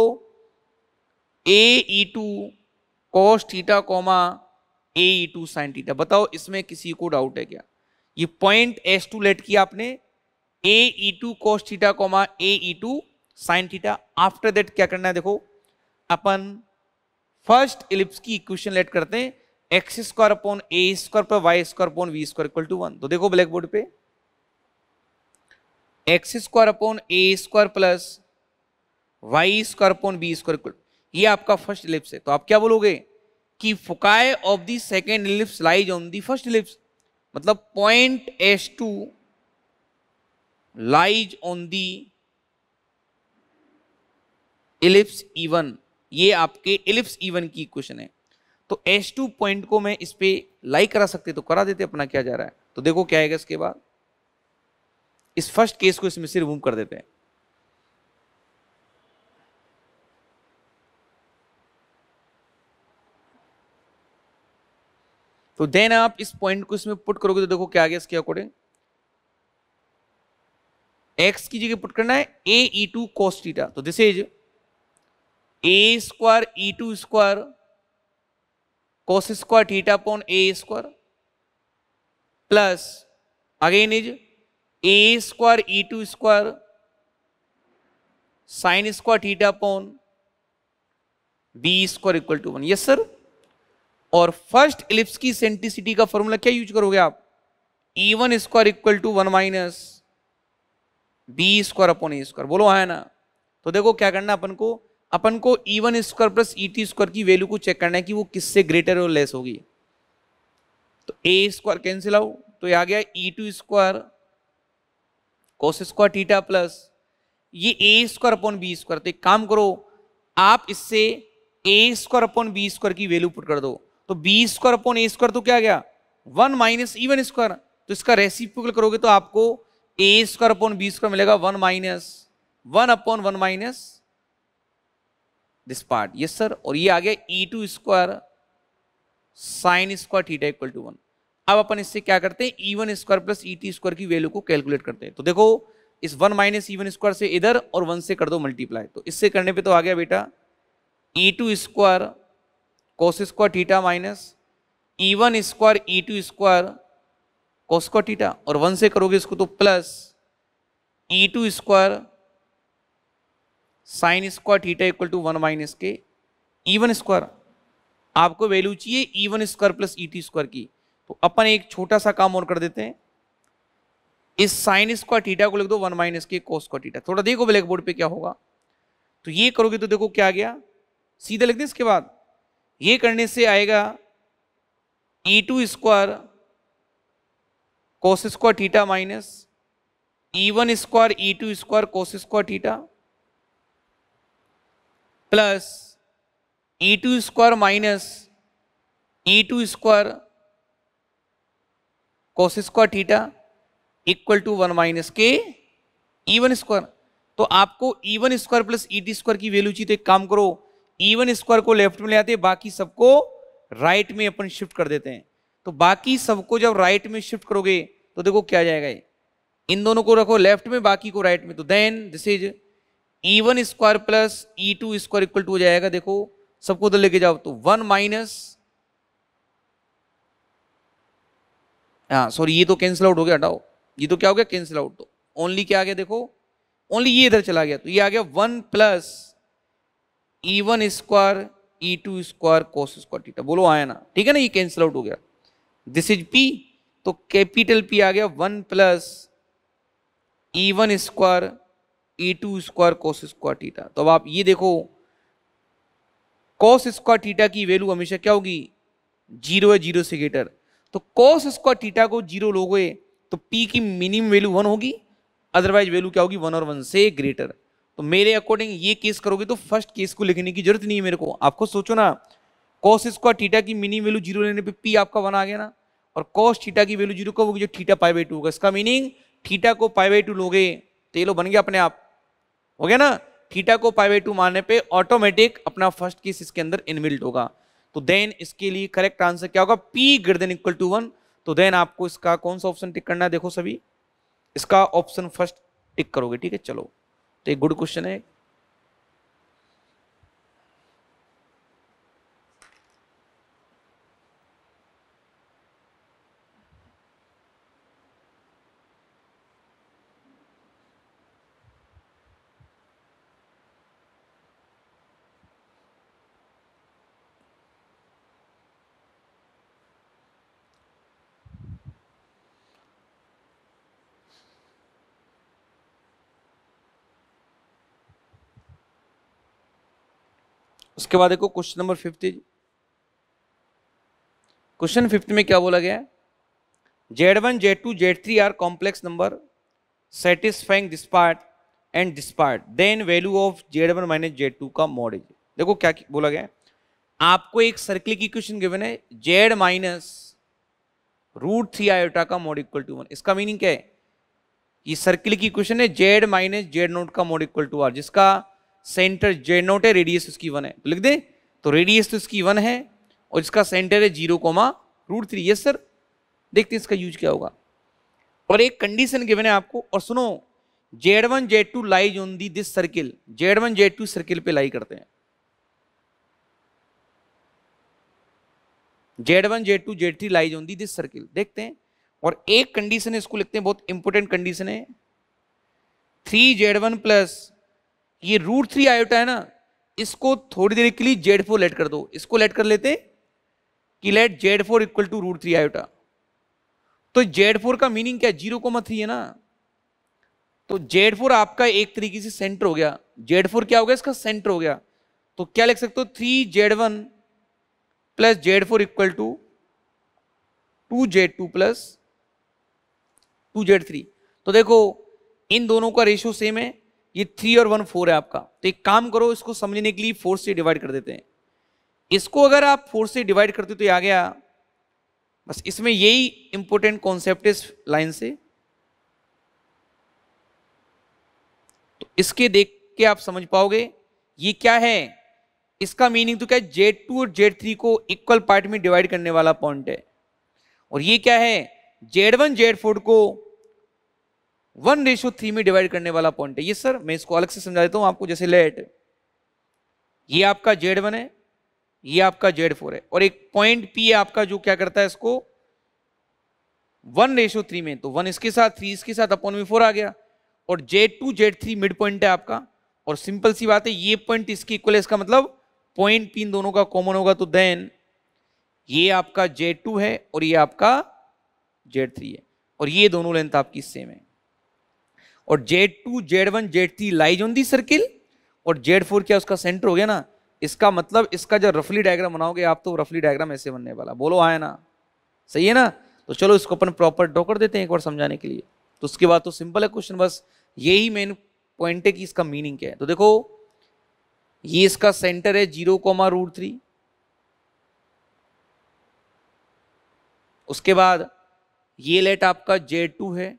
A E two cos theta comma A E two sine theta बताओ इसमें किसी को डाउट है क्या ये पॉइंट एस टू लेट किया आपने A E two cos theta comma A E two sine theta after that क्या करना है देखो अपन फर्स्ट इलिप्स की इक्वेशन लेट करते हैं एक्स स्क्वायर अपॉन ए स्क्वायर पर Y square upon B square equal to one तो देखो ब्लैक बोर्ड पे एक्स स्क्वायर अपॉन ए square plus Y square upon B square ये आपका फर्स्ट लिप्स है तो आप क्या बोलोगे कि foci of the second ellipse lies on the first ellipse मतलब point S two lies on the ellipse E one ये आपके इलिप्स इवन की क्वेश्चन है तो एस टू पॉइंट को मैं इस पर लाइक करा सकते तो करा देते अपना क्या जा रहा है तो देखो क्या आएगा इसके बाद इस फर्स्ट केस को इसमें से रिमूव कर देते हैं तो देन आप इस पॉइंट को इसमें पुट करोगे तो देखो क्या आ गया इसके अकॉर्डिंग एक्स की जगह पुट करना है A E two cos theta तो this is A square E two square cos square theta upon A square plus again is A square E two square sine square theta upon B square equal to one yes sir और first ellipse की eccentricity का formula क्या use करोगे आप E one square equal to one minus B square upon A square बोलो है हाँ ना तो देखो क्या करना अपन को अपन को E one square plus E T square की वैल्यू को चेक करना है कि वो किससे ग्रेटर और लेस होगी तो ए स्क्वायर कैंसिल आउट तो ये आ गया ई two square cos square theta plus ये A square upon B square तो एक काम करो आप इससे A square upon B square की वैल्यू पुट कर दो तो बी स्क्वायर अपॉन ए स्क्वायर तो क्या गया वन माइनस इवन स्क्वायर तो इसका रेसिप्रोकल करोगे तो आपको A square upon B square मिलेगा one minus one upon one minus this part yes sir और ये आ गया ई two square sine square theta equal to one अब अपन इससे क्या करते हैं E one square plus E T square की वैल्यू को कैलकुलेट करते हैं तो देखो इस वन माइनस ईवन स्क्वायर से इधर और वन से कर दो मल्टीप्लाई तो इससे करने पे तो आ गया बेटा E two square cos square theta minus ई one square E two square cos square theta और वन से करोगे इसको तो plus E two square sine square theta equal to one minus के ईवन स्क्वायर आपको वैल्यू चाहिए E one square plus E T square की तो अपन एक छोटा सा काम और कर देते हैं इस साइन स्क्वायर टीटा को लिख दो वन माइनस के कोस स्क्वायर टीटा थोड़ा देखो ब्लैक बोर्ड पर क्या होगा तो ये करोगे तो देखो क्या आ गया सीधा लिख दें इसके बाद ये करने से आएगा E two square cos square theta minus E one square E two square cos square theta plus E two square minus E two square cos square theta equal to one minus के E one square तो आपको E one square plus E T square की value चाहिए तो एक काम करो even square को लेफ्ट में ले आते बाकी सबको राइट में अपन शिफ्ट कर देते हैं तो बाकी सबको जब राइट में शिफ्ट करोगे तो देखो क्या जाएगा ये इन दोनों को रखो लेफ्ट में बाकी को राइट में तो then this is E one square plus E two square equal to हो जाएगा देखो सबको उधर लेके जाओ तो वन माइनस हाँ सॉरी ये तो कैंसिल आउट हो गया हटाओ ये तो क्या हो गया कैंसिल आउट तो ओनली क्या आ गया देखो ओनली ये इधर चला गया तो ये आ गया one plus E one square E two square cos square theta बोलो आया ना ठीक है ना ये कैंसिल आउट हो गया दिस इज पी तो कैपिटल पी आ गया one plus E one square E two square cos square theta तो अब आप ये देखो कोस स्क्वायर टीटा की वैल्यू हमेशा क्या होगी जीरो है जीरो से ग्रेटर तो कॉस स्क्वायर टीटा को जीरो लोगे तो पी की मिनिमम वैल्यू वन होगी अदरवाइज वैल्यू क्या होगी वन और वन से ग्रेटर तो मेरे अकॉर्डिंग ये केस करोगे तो फर्स्ट केस को लिखने की जरूरत नहीं है मेरे को आपको सोचो ना कॉस स्क्वायर टीटा की मिनिमम वैल्यू जीरो लेने पे पी आपका वन आ गया ना और कॉस थीटा की वैल्यू जीरो कब होगी जो थीटा पाई बाई टू होगा इसका मीनिंग थीटा को पाई बाई टू लोगे तो ये लो बन गया अपने आप हो गया ना थीटा को पाई बाई टू मारने पे ऑटोमेटिक अपना फर्स्ट केस इसके अंदर इनबिल्ट होगा तो देन इसके लिए करेक्ट आंसर क्या होगा P greater than equal to one तो देन आपको इसका कौन सा ऑप्शन टिक करना है देखो सभी इसका ऑप्शन फर्स्ट टिक करोगे ठीक है चलो तो एक गुड क्वेश्चन है उसके बाद देखो question number fifty question fifth में क्या बोला गया है Z one Z two Z three are complex number satisfying this part and this part then value of Z one minus Z two का मॉड इज देखो क्या बोला गया है आपको एक सर्किल की क्वेश्चन गिवन है Z minus root three iota का मॉड इक्वल टू वन इसका मीनिंग क्या है ये सर्किल की क्वेश्चन है जेड माइनस जेड नोट का मॉड इक्वल टू आर जिसका सेंटर जे नोट है रेडियस उसकी वन है तो लिख दें तो रेडियस तो इसकी वन है और इसका सेंटर है zero comma root three yes sir देखते हैं इसका यूज क्या होगा और एक कंडीशन गिवन है आपको और सुनो Z one Z two lies on the this circle Z one Z two circle पे लाई करते हैं Z one Z two Z three lies on the this circle देखते हैं और एक कंडीशन है इसको लिखते हैं बहुत इंपॉर्टेंट कंडीशन है थ्री जेड वन प्लस ये रूट थ्री आयोटा है ना इसको थोड़ी देर के लिए जेड फोर लेट कर दो इसको लेट कर लेते कि let Z four equal to root three iota तो जेड फोर का मीनिंग क्या जीरो को मत थ्री है ना तो जेड फोर आपका एक तरीके से सेंटर हो गया जेड फोर क्या हो गया इसका सेंटर हो गया तो क्या लिख सकते हो three Z one plus Z four equal to two Z two plus two Z three तो देखो इन दोनों का रेशियो सेम है ये थ्री और वन फोर है आपका तो एक काम करो इसको समझने के लिए फोर से डिवाइड कर देते हैं इसको अगर आप फोर से डिवाइड करते तो ये आ गया बस इसमें यही इंपॉर्टेंट कॉन्सेप्ट इस लाइन से तो इसके देख के आप समझ पाओगे ये क्या है इसका मीनिंग तो क्या है जेड टू और जेड थ्री को इक्वल पार्ट में डिवाइड करने वाला पॉइंट है और ये क्या है जेड वन जेड फोर को वन रेशो थ्री में डिवाइड करने वाला पॉइंट है ये सर मैं इसको अलग से समझा देता हूँ आपको जैसे लेट ये आपका जेड वन है ये आपका जेड फोर है और एक पॉइंट पी है आपका जो क्या करता है इसको वन रेशो थ्री में तो वन इसके साथ थ्री इसके साथ अपॉन में फोर आ गया और Z two Z three midpoint है आपका और सिंपल सी बात है ये पॉइंट इसके इक्वल है इसका मतलब पॉइंट पी इन दोनों का कॉमन होगा तो देन ये आपका जेड टू है और ये आपका जेड थ्री है और ये दोनों लेंथ आपकी सेम है और Z two Z one Z three lies on the circle और जेड फोर क्या उसका सेंटर हो गया ना इसका मतलब इसका जब रफली डायग्राम बनाओगे आप तो रफली डायग्राम ऐसे बनने वाला बोलो आए ना सही है ना तो चलो इसको अपन प्रॉपर ड्रॉ कर देते हैं एक बार समझाने के लिए तो उसके बाद तो सिंपल है क्वेश्चन बस यही मेन पॉइंट है कि इसका मीनिंग क्या है तो देखो ये इसका सेंटर है जीरो कोमा रूट थ्री उसके बाद ये लेट आपका जेड टू है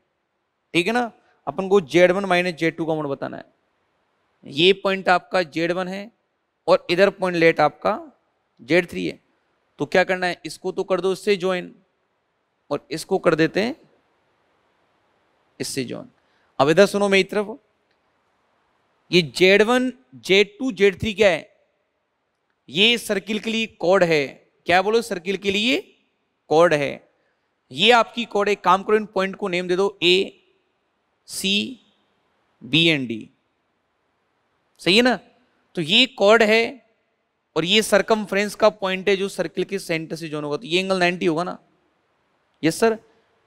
ठीक है ना अपन को Z one minus Z two का मोड बताना है ये पॉइंट आपका जेड वन है और इधर पॉइंट लेट आपका जेड थ्री है तो क्या करना है इसको तो कर दो इससे ज्वाइन और इसको कर देते हैं इससे ज्वाइन अब इधर सुनो मेरी तरफ ये Z one Z two Z three क्या है ये सर्किल के लिए कॉर्ड है क्या बोलो सर्किल के लिए कॉर्ड है ये आपकी कॉर्ड है काम करो इन पॉइंट को नेम दे दो A C B and D सही है ना तो ये कॉर्ड है और ये सरकम का पॉइंट है जो सर्किल के सेंटर से जोन होगा तो ये एंगल 90 होगा ना यस सर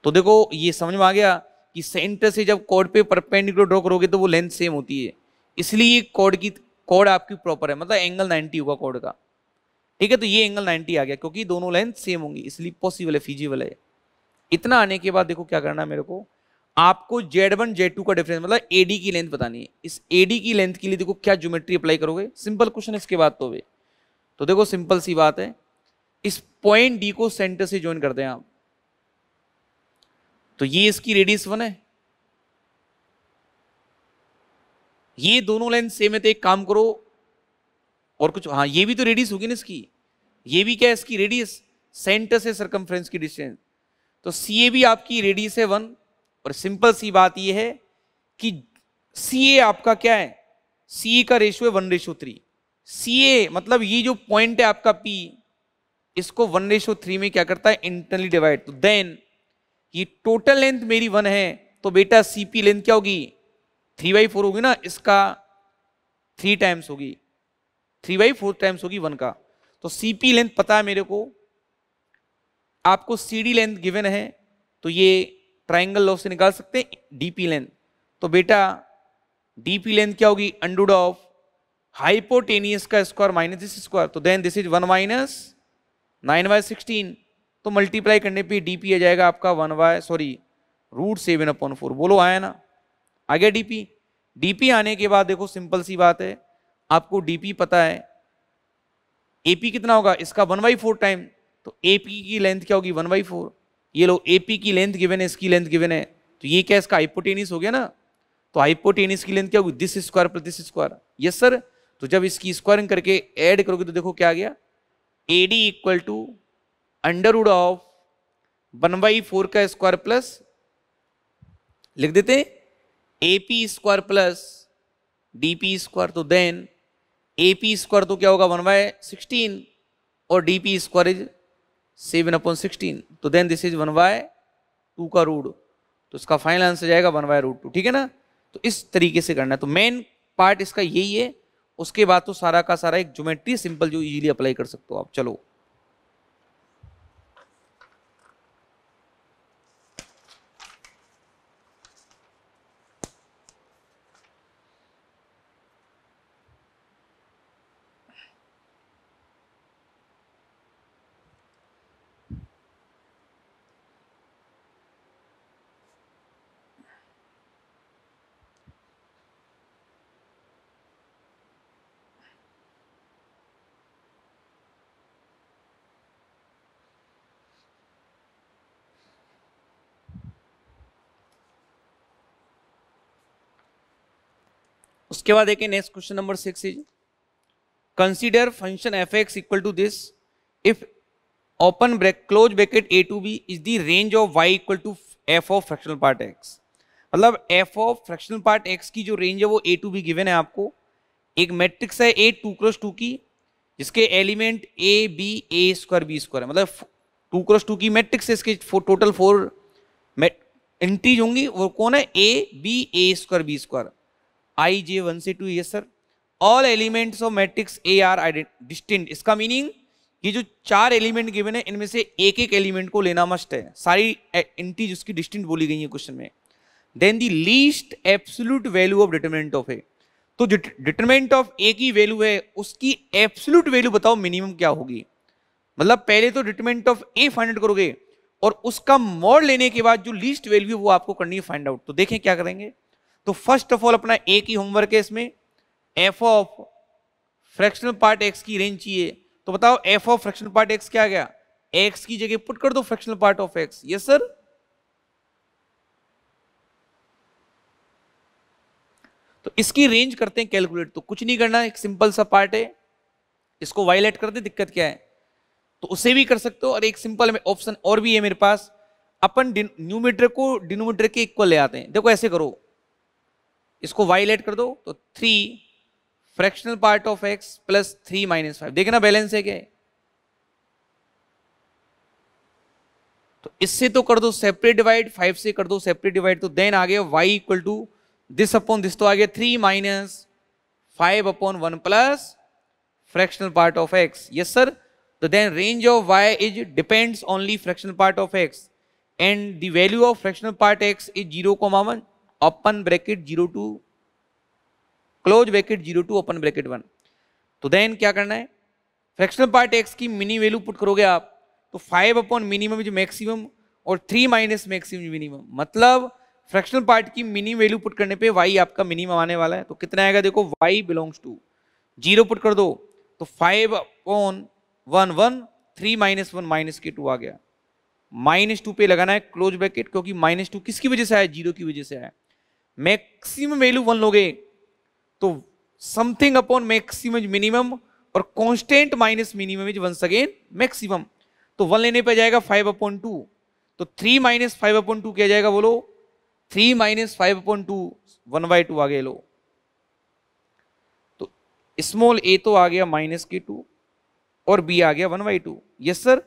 तो देखो ये समझ में आ गया कि सेंटर से जब कॉर्ड पे परपेंडिकुलर ड्रॉ करोगे तो वो लेंथ सेम होती है इसलिए कॉर्ड की कॉर्ड आपकी प्रॉपर है मतलब एंगल 90 होगा कॉर्ड का ठीक है तो ये एंगल 90 आ गया क्योंकि दोनों लेंथ सेम होंगी इसलिए पॉसिबल है फिजिबल है इतना आने के बाद देखो क्या करना है मेरे को आपको जेड वन जेड टू का डिफरेंस मतलब एडी की लेंथ बतानी है इस एडी की लेंथ के लिए देखो क्या ज्योमेट्री अप्लाई करोगे सिंपल क्वेश्चन इसके बाद तो वे तो देखो सिंपल सी बात है इस पॉइंट डी को सेंटर से ज्वाइन करते हैं आप तो ये इसकी रेडियस वन है ये दोनों लेंथ सेम है तो एक काम करो और कुछ हाँ ये भी तो रेडियस होगी ना इसकी ये भी क्या है इसकी रेडियस सेंटर से सरकमफ्रेंस की डिस्टेंस तो सी ए भी आपकी रेडियस है वन और सिंपल सी बात यह है कि सी ए आपका क्या है सी ए का रेशियो है one ratio three C A मतलब ये जो पॉइंट है आपका पी इसको वन रेशो थ्री में क्या करता है इंटरनली डिवाइड तो देन ये टोटल लेंथ मेरी वन है तो बेटा सी पी लेंथ क्या होगी थ्री बाई फोर होगी ना इसका थ्री टाइम्स होगी थ्री बाई फोर टाइम्स होगी वन का तो सी पी लेंथ पता है मेरे को आपको सी डी लेंथ गिवन है तो ये ट्राइंगल लॉ से निकाल सकते हैं डीपी लेंथ तो बेटा डीपी लेंथ क्या होगी अंडूड ऑफ हाइपोटेनियस का स्क्वायर माइनस दिस स्क्वायर तो then this is one minus nine by sixteen तो मल्टीप्लाई करने पे डीपी आ जाएगा आपका one by sorry root seven upon four बोलो आया ना आ गया डीपी डीपी आने के बाद देखो सिंपल सी बात है आपको डीपी पता है एपी कितना होगा इसका वन बाई फोर टाइम तो एपी की लेंथ क्या होगी वन बाई फोर ये लो एपी की लेंथ गिवन है इसकी लेंथ गिवन है तो ये क्या इसका हाइपोटेनिस हो गया ना तो हाइपोटेनिस की लेंथ क्या होगी this square plus this square yes sir तो जब इसकी स्क्वायरिंग करके ऐड करोगे तो देखो क्या आ गया A D equal to under root of one by four का स्क्वायर प्लस लिख देते A P square plus D P square तो देन ए पी स्क्वायर तो क्या होगा वन बाय सिक्सटीन और D P square is seven upon sixteen तो then this is one by two का रूट तो इसका फाइनल आंसर जाएगा वन बाय रूट टू ठीक है ना तो इस तरीके से करना है तो मेन पार्ट इसका यही है उसके बाद तो सारा का सारा एक ज्योमेट्री सिंपल जो इजीली अप्लाई कर सकते हो आप चलो उसके बाद देखिए next question number six is consider function F x equal to this if open break close bracket A to B is the range of Y equal to F of fractional part X मतलब F of fractional part X की जो range है वो ए to be given है आपको एक matrix है A to cross two की जिसके element A B A square B square मतलब टू क्रॉस टू की मैट्रिक्स है इसके फो, टोटल फोर एंट्रीज होंगी वो कौन है A B A square B square I J one से two yes sir all elements of matrix A are distinct इसका मीनिंग ये जो चार एलिमेंट गिवन है इनमें से एक एक एलिमेंट को लेना मस्ट है सारी एंटीज उसकी डिस्टिंट बोली गई है क्वेश्चन में then the least absolute value of determinant of A तो डिटरमिनेंट ऑफ ए की वैल्यू है उसकी एब्सोल्यूट वैल्यू बताओ मिनिमम क्या होगी मतलब पहले तो determinant of A find out करोगे और उसका मोड लेने के बाद जो लीस्ट वैल्यू वो आपको करनी है फाइंड आउट तो देखें क्या करेंगे तो फर्स्ट ऑफ ऑल अपना एक ही होमवर्क है इसमें F of fractional part X की रेंज चाहिए तो बताओ F of fractional part X क्या गया एक्स की जगह पुट कर दो fractional part of X yes sir तो इसकी रेंज करते हैं कैलकुलेट तो कुछ नहीं करना एक सिंपल सा पार्ट है इसको वायलेट कर दे दिक्कत क्या है तो उसे भी कर सकते हो और एक सिंपल ऑप्शन और भी है मेरे पास अपन न्यूमीटर को डिनोमीटर के इक्वल ले आते हैं देखो ऐसे करो इसको वाई कर दो तो three fractional part of X plus three minus five देखना बैलेंस है क्या तो इससे तो कर दो सेपरेट डिवाइड फाइव से कर दो सेपरेट डिवाइड तो देन आ गया Y equal to this upon this तो आ गया three minus five upon one plus fractional part of X yes sir तो then range of Y is depends only fractional part of X and the value of fractional part X is zero comma one open bracket zero to close bracket zero to open bracket one तो then क्या करना है fractional part X की mini value put करोगे आप तो five upon minimum is maximum और three minus maximum minimum मतलब फ्रैक्शनल पार्ट की मिनी वैल्यू पुट करने पे वाई आपका मिनिमम आने वाला है तो कितना आएगा देखो Y belongs to zero put कर दो तो five upon one one three minus one minus के टू आ गया माइनस टू पे लगाना है क्लोज ब्रैकेट क्योंकि माइनस टू किसकी वजह से आया जीरो की वजह से आया मैक्सिमम वैल्यू वन लोगे तो something upon maximum is minimum और constant minus minimum is once again maximum तो वन लेने पे जाएगा फाइव अपॉन टू तो three minus five upon two किया जाएगा बोलो three minus five upon two one by two आ गया लो तो स्मॉल ए तो आ गया माइनस के टू और बी आ गया one by two yes sir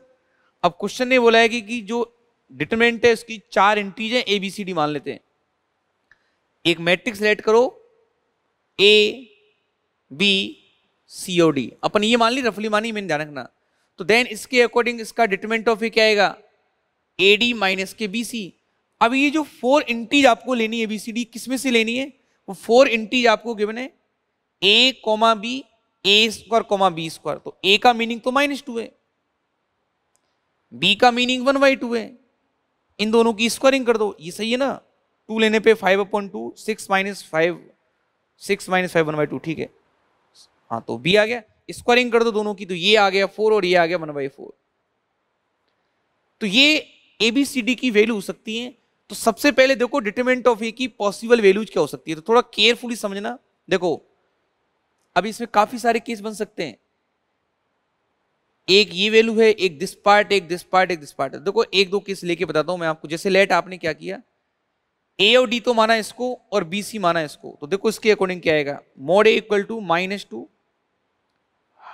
अब क्वेश्चन ने बोला है कि, कि जो डिटर्मेंट है उसकी चार एंट्रीज है ए बी सी डी मान लेते हैं एक मैट्रिक्स सेलेक्ट करो A B C O D अपन ये मान ली रफली मानी मैंने ध्यान रखना तो देन इसके अकॉर्डिंग इसका डिटरमेंट ऑफ ए क्या आएगा ए डी माइनस के बी सी अब ये जो फोर इंटीज आपको लेनी है बी सी डी किसमें से लेनी है वो फोर इंटीज आपको गिवन है A comma B A square comma B square तो ए का मीनिंग तो माइनस टू है बी का मीनिंग वन बाई टू है इन दोनों की स्क्वायरिंग कर दो ये सही है ना टू लेने पे five upon two six minus five six minus five one by two ठीक है हाँ तो बी आ गया स्क्वायरिंग कर दो दोनों की तो ये आ गया फोर और ये आ गया वन बाई फोर तो ये ए बी सी डी की वैल्यू हो सकती है तो सबसे पहले देखो डिटरमिनेंट ऑफ ए की पॉसिबल वैल्यूज क्या हो सकती है तो थोड़ा केयरफुली समझना देखो अभी इसमें काफी सारे केस बन सकते हैं एक ये वैल्यू है एक दिस पार्ट एक दिस पार्ट एक दिस पार्ट देखो एक दो केस लेके बताता हूं मैं आपको जैसे लेट आपने क्या किया ए और डी तो माना इसको और बी सी माना इसको तो देखो इसके अकॉर्डिंग क्या आएगा mod A equal to minus two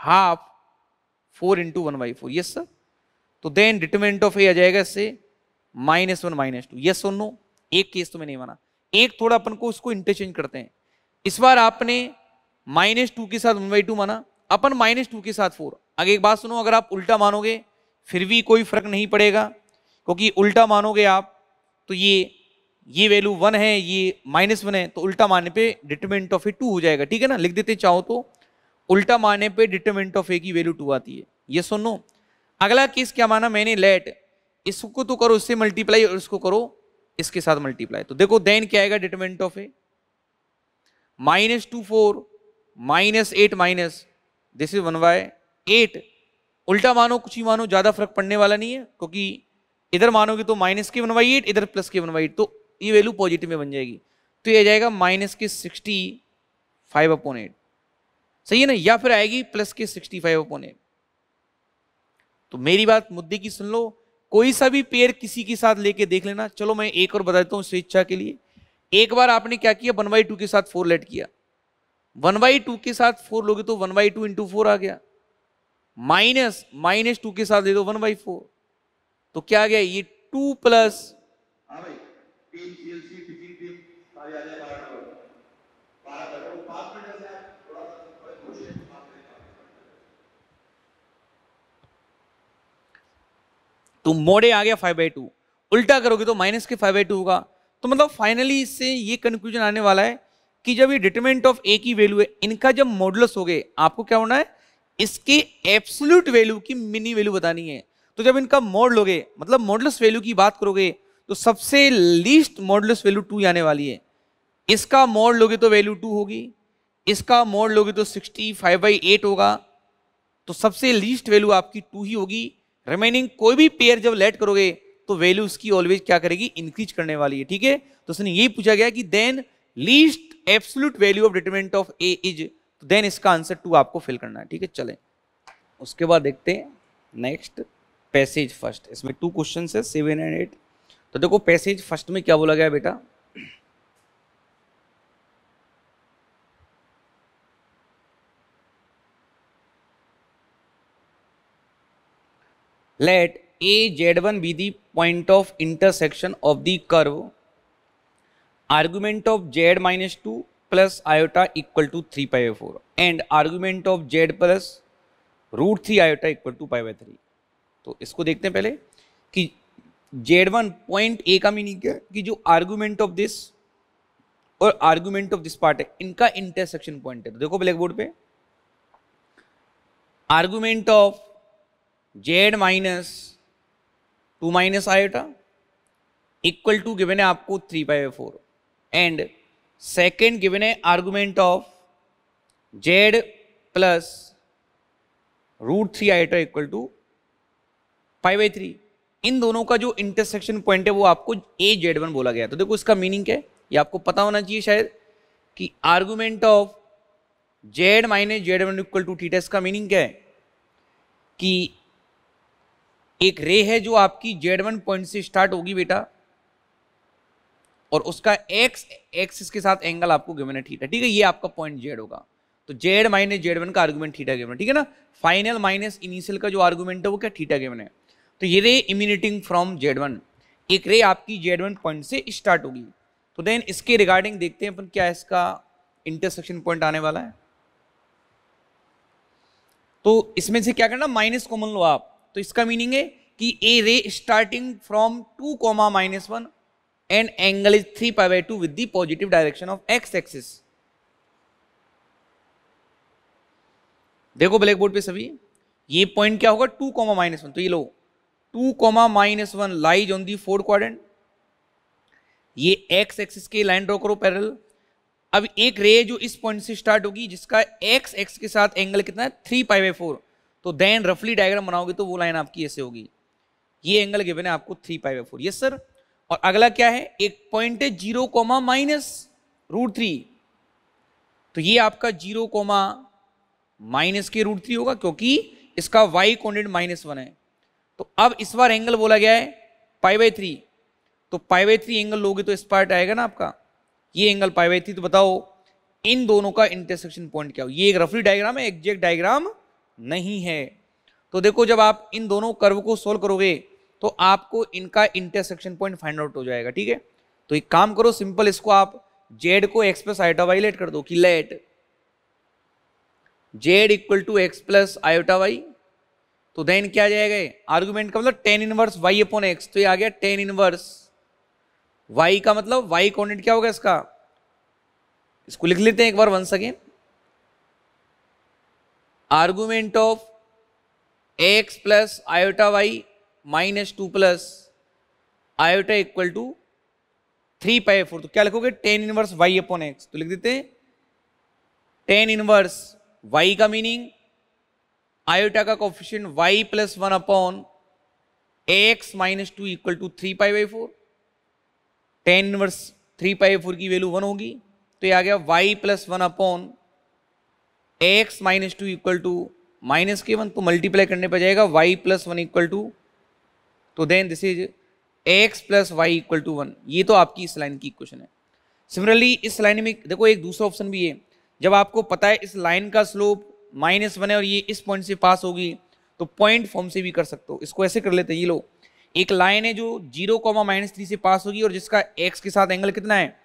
half four into one by four yes sir तो देन डिटर्मिनेंट ऑफ ए आ जाएगा इससे minus one minus two yes और नो एक केस तो मैं नहीं माना एक थोड़ा अपन को उसको इंटरचेंज करते हैं इस बार आपने माइनस टू के साथ वन बाई टू माना अपन माइनस टू के साथ फोर आगे एक बात सुनो अगर आप उल्टा मानोगे फिर भी कोई फर्क नहीं पड़ेगा क्योंकि उल्टा मानोगे आप तो ये ये वैल्यू वन है ये माइनस वन है तो उल्टा मानने पे डिटर्मेंट ऑफ ए टू हो जाएगा ठीक है ना लिख देते चाहो तो उल्टा मानने पे डिटर्मेंट ऑफ ए की वैल्यू टू आती है ये सुनो अगला केस क्या माना मैंने लेट इसको तो करो इससे मल्टीप्लाई और इसको करो इसके साथ मल्टीप्लाई तो देखो देन क्या आएगा determinant of A minus two four minus eight minus this is one by eight उल्टा मानो कुछ ही मानो ज़्यादा फर्क पड़ने वाला नहीं है क्योंकि इधर मानोगे तो माइनस के वन बाई एट इधर प्लस के वन बाई एट तो ये वैल्यू पॉजिटिव में बन जाएगी तो ये आ जाएगा माइनस के सिक्सटी फाइव अपॉन एट सही है ना या फिर आएगी प्लस के सिक्सटी फाइव अपॉन एट तो मेरी बात मुद्दे की सुन लो कोई सा भी पेयर किसी के साथ लेके देख लेना चलो मैं एक और बता देता हूँ स्वेच्छा के लिए एक बार आपने क्या किया वन बाई टू के साथ फोर लेट किया वन बाई टू के साथ फोर लोगे तो one by two into four आ गया माइनस माइनस टू के साथ दे दो वन बाई फोर तो क्या आ गया ये टू प्लस हाँ टीम सीएलसी टिफिन टीम जाए बारह करोड़ बारह करोड़ पांच मिनट से आप थोड़ा सा कोशिश तो मोड़े आ गया फाइव बाई टू उल्टा करोगे तो माइनस के फाइव बाई टू होगा तो मतलब फाइनली इससे ये कंक्लूजन आने वाला है कि जब ये डिटरमेंट ऑफ ए की वैल्यू है इनका जब मॉडुलस हो गए आपको क्या होना है इसके एब्सोल्यूट वैल्यू की मिनी वैल्यू बतानी है तो जब इनका मॉडल लोगे मतलब मॉडुलस वैल्यू की बात करोगे तो सबसे लीस्ट मॉडलस वैल्यू टू आने वाली है इसका मोड लोगे तो वैल्यू टू होगी इसका मोड लोगे तो सिक्सटी फाइव बाई एट होगा तो सबसे लीस्ट वैल्यू आपकी टू ही होगी रिमेनिंग कोई भी पेयर जब लेट करोगे तो वैल्यू उसकी ऑलवेज क्या करेगी इंक्रीज करने वाली है ठीक है तो उसने यही पूछा गया कि then least absolute value of determinant of A is then इसका आंसर टू आपको फिल करना है ठीक है चले उसके बाद देखते हैं नेक्स्ट पैसेज फर्स्ट इसमें टू क्वेश्चन है सेवन एंड एट तो देखो पैसेज फर्स्ट में क्या बोला गया बेटा let a Z one be the point of intersection of the curve argument of Z minus two plus iota equal to three pi by four and argument of Z plus root three iota equal to pi by three तो इसको देखते हैं पहले कि Z one point A का meaning क्या है कि जो आर्गूमेंट ऑफ दिस और आर्गूमेंट ऑफ दिस पार्ट है इनका इंटरसेक्शन पॉइंट है तो देखो ब्लैक बोर्ड पे argument of Z minus two minus iota equal to given है आपको three by four and second given है argument of Z plus root three iota equal to five by three इन दोनों का जो इंटरसेक्शन पॉइंट है वो आपको ए जेड वन बोला गया तो देखो इसका मीनिंग क्या है ये आपको पता होना चाहिए शायद कि argument of Z minus Z one equal to theta इसका मीनिंग क्या है कि एक रे है जो आपकी जेड वन पॉइंट से स्टार्ट होगी बेटा और उसका एक्स एक्सिस के साथ एंगल आपको गिवन है थीटा ठीक है ये आपका पॉइंट जेड होगा तो जेड माइनस जेड वन का आर्गूमेंट थीटा गिवन है ठीक है ना फाइनल माइनस इनिशियल का जो आर्गूमेंट है वो क्या थीटा गिवन है तो ये रे इम्यूनिटिंग फ्रॉम जेड वन एक रे आपकी जेड वन पॉइंट से स्टार्ट होगी तो देन इसके रिगार्डिंग देखते हैं अपन क्या इसका इंटरसेक्शन पॉइंट आने वाला है तो इसमें से क्या करना माइनस कॉमन लो आप तो इसका मीनिंग है कि a ray starting from two comma minus one and angle is three pi by two with the positive direction of X axis देखो ब्लैक बोर्ड पे सभी ये पॉइंट क्या होगा टू कॉमा माइनस वन तो ये लो two comma minus one lies on the four quadrant ये एक्स एक्सिस के लाइन ड्रॉ करो पैरल अब एक रे जो इस पॉइंट से स्टार्ट होगी जिसका एक्स एक्स के साथ एंगल कितना है थ्री पाई बाई फोर तो देन रफली डायग्राम बनाओगे तो वो लाइन आपकी ऐसे होगी ये एंगल गिवन है आपको three pi by four yes sir और अगला क्या है एक पॉइंट है zero comma minus root three तो ये आपका जीरो कोमा माइनस के रूट थ्री होगा क्योंकि इसका वाई कोऑर्डिनेट माइनस वन है तो अब इस बार एंगल बोला गया है पाई बाई थ्री तो पाई बाई थ्री एंगल लोगे तो इस पार्ट आएगा ना आपका ये एंगल पाई बाई थ्री तो बताओ इन दोनों का इंटरसेक्शन पॉइंट क्या हो ये एक रफली डायग्राम है एग्जैक्ट डायग्राम नहीं है तो देखो जब आप इन दोनों कर्व को सोल्व करोगे तो आपको इनका इंटरसेक्शन पॉइंट फाइंड आउट हो जाएगा ठीक है तो एक काम करो सिंपल इसको आप जेड को X plus iota Y let कर दो कि let Z equal to x plus iota Y तो देन क्या जाएगा आर्गुमेंट का मतलब tan inverse Y upon X तो ये आ गया टेन इनवर्स वाई का मतलब वाई कोऑर्डिनेट क्या होगा इसका इसको लिख लेते हैं एक बार one second argument of X plus iota Y minus two plus iota equal to three pi four तो क्या लिखोगे tan inverse Y upon X तो लिख देते हैं टेन इनवर्स वाई का मीनिंग आयोटा का coefficient Y plus one upon A X minus two equal to three pi by four tan inverse three pi four की वैल्यू वन होगी तो ये आ गया Y plus one upon A X minus two equal to minus के one तो multiply करने पर जाएगा Y plus one equal to तो then this is X plus Y equal to one ये तो आपकी इस लाइन की क्वेश्चन है सिमिलरली इस लाइन में देखो एक दूसरा ऑप्शन भी है जब आपको पता है इस लाइन का स्लोप माइनस वन है और ये इस पॉइंट से पास होगी तो पॉइंट फॉर्म से भी कर सकते हो इसको ऐसे कर लेते हैं ये लो एक लाइन है जो जीरो कॉमा माइनस थ्री से पास होगी और जिसका एक्स के साथ एंगल कितना है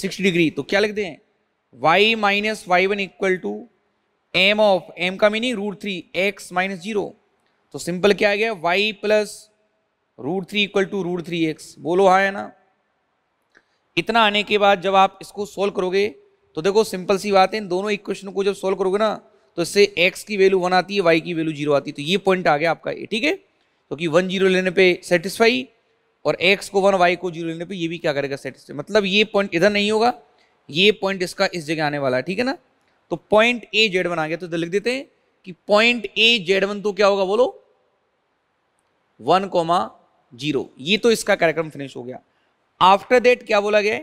सिक्स डिग्री तो क्या लिखते हैं Y minus Y one equal to M of M का meaning root three x minus zero तो सिंपल क्या आ गया Y plus root three equal to root three X बोलो हाँ है ना इतना आने के बाद जब आप इसको सोल्व करोगे तो देखो सिंपल सी बात है इन दोनों इक्वेशन को जब सोल्व करोगे ना तो इससे एक्स की वैल्यू वन आती है वाई की वैल्यू जीरो आती है तो ये पॉइंट आ गया आपका ए ठीक है क्योंकि वन जीरो लेने पे सेटिस्फाई और एक्स को वन वाई को जीरो लेने पे ये भी क्या करेगा सेटिस्फाई मतलब ये पॉइंट इधर नहीं होगा ये पॉइंट इसका इस जगह आने वाला है ठीक है ना तो पॉइंट ए जेड वन आ गया तो इधर लिख देते हैं कि पॉइंट ए जेड वन तो क्या होगा बोलो वन कोमा जीरो ये तो इसका कार्यक्रम फिनिश हो गया आफ्टर दैट क्या बोला गया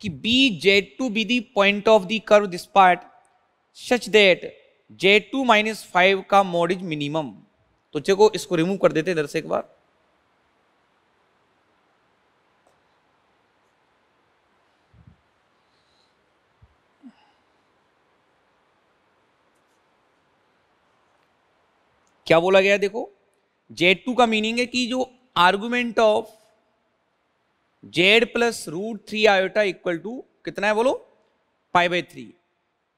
कि be z two be the point of the curve this part such that z two minus five का मोड इज मिनिमम तो चेको इसको रिमूव कर देते इधर से एक बार क्या बोला गया देखो जेड टू का मीनिंग है कि जो argument of Z plus root three iota equal to कितना है बोलो फाइव बाई थ्री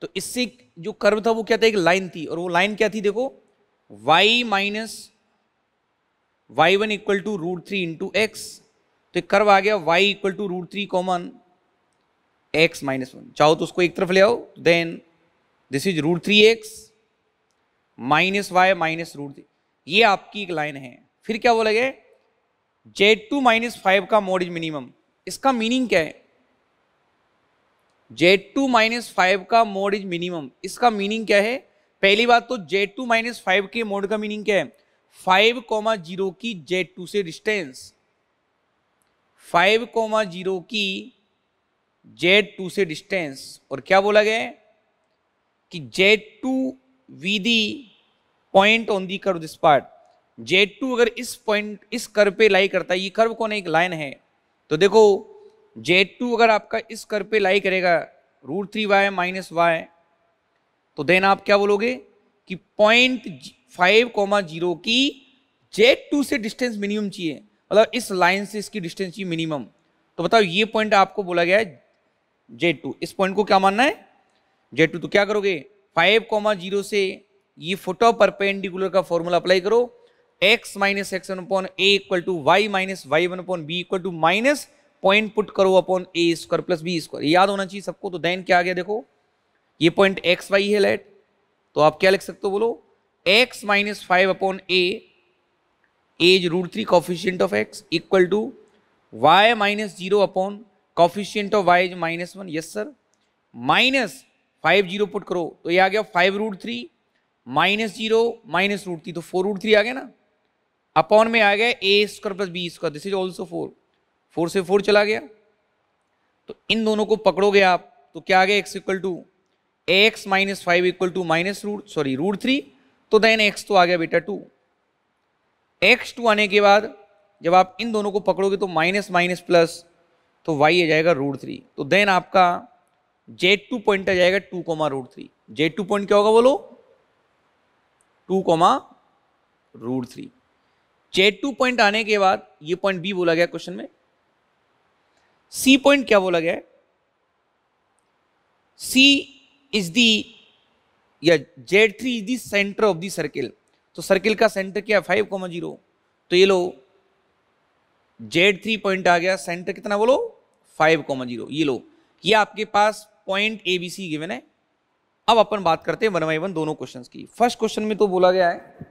तो इससे जो कर्व था वो क्या था एक लाइन थी और वो लाइन क्या थी देखो y minus Y one equal to root three into x तो एक कर्व आ गया y equal to root three common x minus one चाहो तो उसको एक तरफ ले आओ then this is root three x minus y minus root three ये आपकी एक लाइन है फिर क्या बोला गया जेड टू माइनस फाइव का मोड इज मिनिमम इसका मीनिंग क्या है जेड टू माइनस फाइव का मोड इज मिनिमम इसका मीनिंग क्या है पहली बात तो जेड टू माइनस फाइव के मोड का मीनिंग क्या है फाइव कोमा जीरो की जेड टू से डिस्टेंस फाइव कोमा जीरो की जेड टू से डिस्टेंस और क्या बोला गया है कि z two be the point on the curve this part z two अगर इस पॉइंट इस कर्व पे लाई करता है ये कर्व कौन एक लाइन है तो देखो जेड टू अगर आपका इस कर पे लाई करेगा root three y minus y तो देन आप क्या बोलोगे कि पॉइंट फाइव कॉमा जीरो की जेड टू से डिस्टेंस मिनिमम चाहिए मतलब इस लाइन से इसकी डिस्टेंस चाहिए मिनिमम तो बताओ ये पॉइंट आपको बोला गया है जे टू इस पॉइंट को क्या मानना है जे टू तो क्या करोगे फाइव कॉमा जीरो से ये फोटो परपेंडिकुलर का फॉर्मूला अप्लाई करो x minus x one upon a equal to y minus Y one upon b equal to minus point put करो अपॉन ए स्क्वायर प्लस बी स्क्वायर याद होना चाहिए सबको तो देन क्या आ गया देखो ये पॉइंट एक्स वाई है लेट तो आप क्या लिख सकते हो बोलो x minus five upon a as root three coefficient of x equal to y minus zero upon coefficient of Y minus one yes sir minus five zero put करो तो ये आ गया five root three minus zero minus root three तो four root three आ गया ना upon में आ गया ए square plus B square this is also four four से फोर चला गया तो इन दोनों को पकड़ोगे आप तो क्या आ गया x equal to x minus five equal to minus root sorry root three तो देन एक्स तो आ गया बेटा टू एक्स टू आने के बाद जब आप इन दोनों को पकड़ोगे तो माइनस माइनस प्लस तो वाई आ जाएगा रूट थ्री तो देन आपका जेड टू पॉइंट आ जाएगा two comma root three z two point क्या होगा बोलो two comma root three z two point आने के बाद ये पॉइंट बी बोला गया क्वेश्चन में सी पॉइंट क्या बोला गया है सी इज दी या z three is the center of the circle तो सर्किल का सेंटर क्या है फाइव कॉमा जीरो तो ये लो जेड थ्री पॉइंट आ गया सेंटर कितना बोलो फाइव कॉमा जीरो ये लो ये आपके पास point a B c given है अब अपन बात करते हैं वन बाई वन दोनों क्वेश्चंस की फर्स्ट क्वेश्चन में तो बोला गया है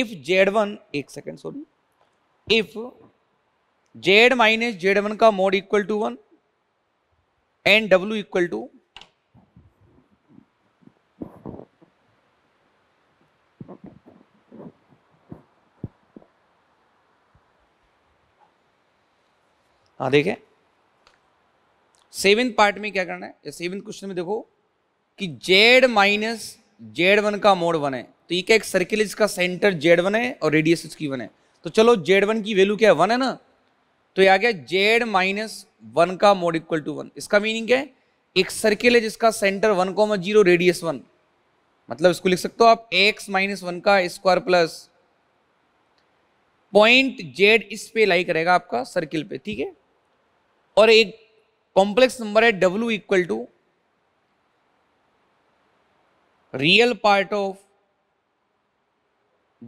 इफ जेड वन एक second sorry if z minus Z one का mod equal to one and डब्ल्यू इक्वल टू हाँ देखें सेवेंथ पार्ट में क्या करना है सेवन क्वेश्चन में देखो कि जेड माइनस जेड वन का मोड वन है तो ये क्या एक सर्किल इसका सेंटर जेड वन है और रेडियस इसकी वन है तो चलो जेड वन की वैल्यू क्या है वन है ना तो ये आ गया जेड माइनस वन का मोड इक्वल टू वन इसका मीनिंग क्या है एक सर्किल है जिसका center one comma zero radius one मतलब इसको लिख सकते हो आप एक्स माइनस वन का स्क्वायर प्लस पॉइंट जेड इस पे लाई करेगा आपका सर्किल पे ठीक है और एक कॉम्प्लेक्स नंबर है W equal to real part of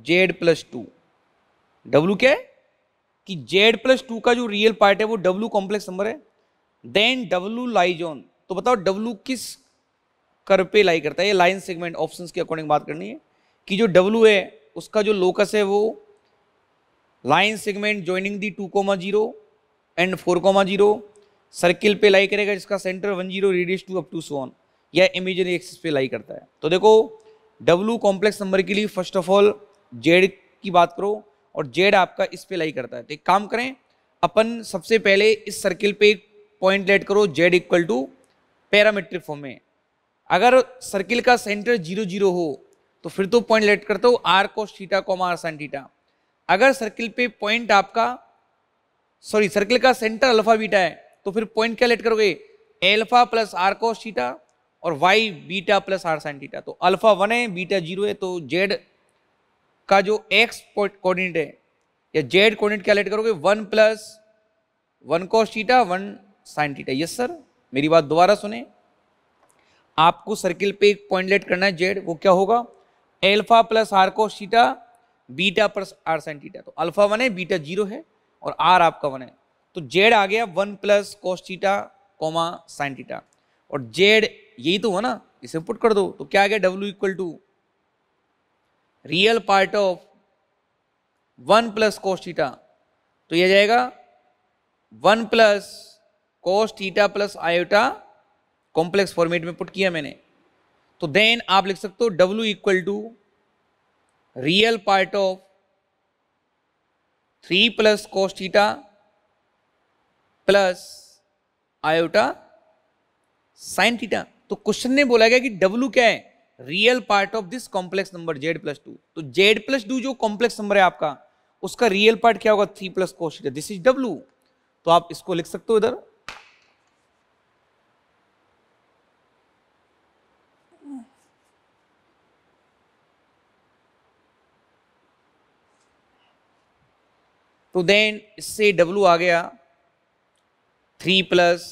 Z plus two W क्या है कि जेड प्लस टू का जो रियल पार्ट है वो डब्लू कॉम्प्लेक्स नंबर है देन डब्लू लाइज ऑन तो बताओ डब्लू किस कर पे लाई करता है ये लाइन सेगमेंट ऑप्शंस के अकॉर्डिंग बात करनी है कि जो डब्लू है उसका जो लोकस है वो line segment joining the two comma zero and four comma zero circle पे लाई करेगा जिसका center one zero radius two up to सोन या इमेजरी एक्सिस पे लाई करता है तो देखो डब्लू कॉम्प्लेक्स नंबर के लिए फर्स्ट ऑफ ऑल जेड की बात करो और जेड आपका इस पे लाई करता है तो एक काम करें अपन सबसे पहले इस सर्किल पे एक पॉइंट लेट करो z equal to parametric form में अगर सर्किल का सेंटर जीरो जीरो हो तो फिर तो पॉइंट लेट करते हो r cos theta comma r sine theta अगर सर्किल पे पॉइंट आपका सॉरी सर्किल का सेंटर अल्फा बीटा है तो फिर पॉइंट क्या लेट करोगे alpha plus r cos theta और y beta plus r sine theta तो अल्फा वन है बीटा जीरो है तो जेड का जो एक्स कोऑर्डिनेट है या जेड कोऑर्डिनेट क्या लेट करोगे one plus one cos theta one sine theta yes sir मेरी बात दोबारा सुने आपको सर्किल पे एक पॉइंट लेट करना है जेड वो क्या होगा alpha plus r cos theta beta plus r sine theta तो अल्फा वन है बीटा जीरो है और आर आपका वन है तो जेड आ गया one plus cos theta comma sine theta और जेड यही तो हुआ ना इसे पुट कर दो तो क्या आ गया डब्ल्यू equal to real part of one plus cos theta तो यह जाएगा one plus cos plus iota complex format में पुट किया मैंने तो देन आप लिख सकते हो डब्ल्यू equal to real part of three plus cos theta plus iota sine theta तो क्वेश्चन ने बोला गया कि डब्लू क्या है real part of this complex number z plus two तो जेड प्लस टू जो कॉम्प्लेक्स नंबर है आपका उसका रियल पार्ट क्या होगा three plus cos this is डब्ल्यू तो आप इसको लिख सकते हो इधर तो देन इससे डब्लू आ गया थ्री प्लस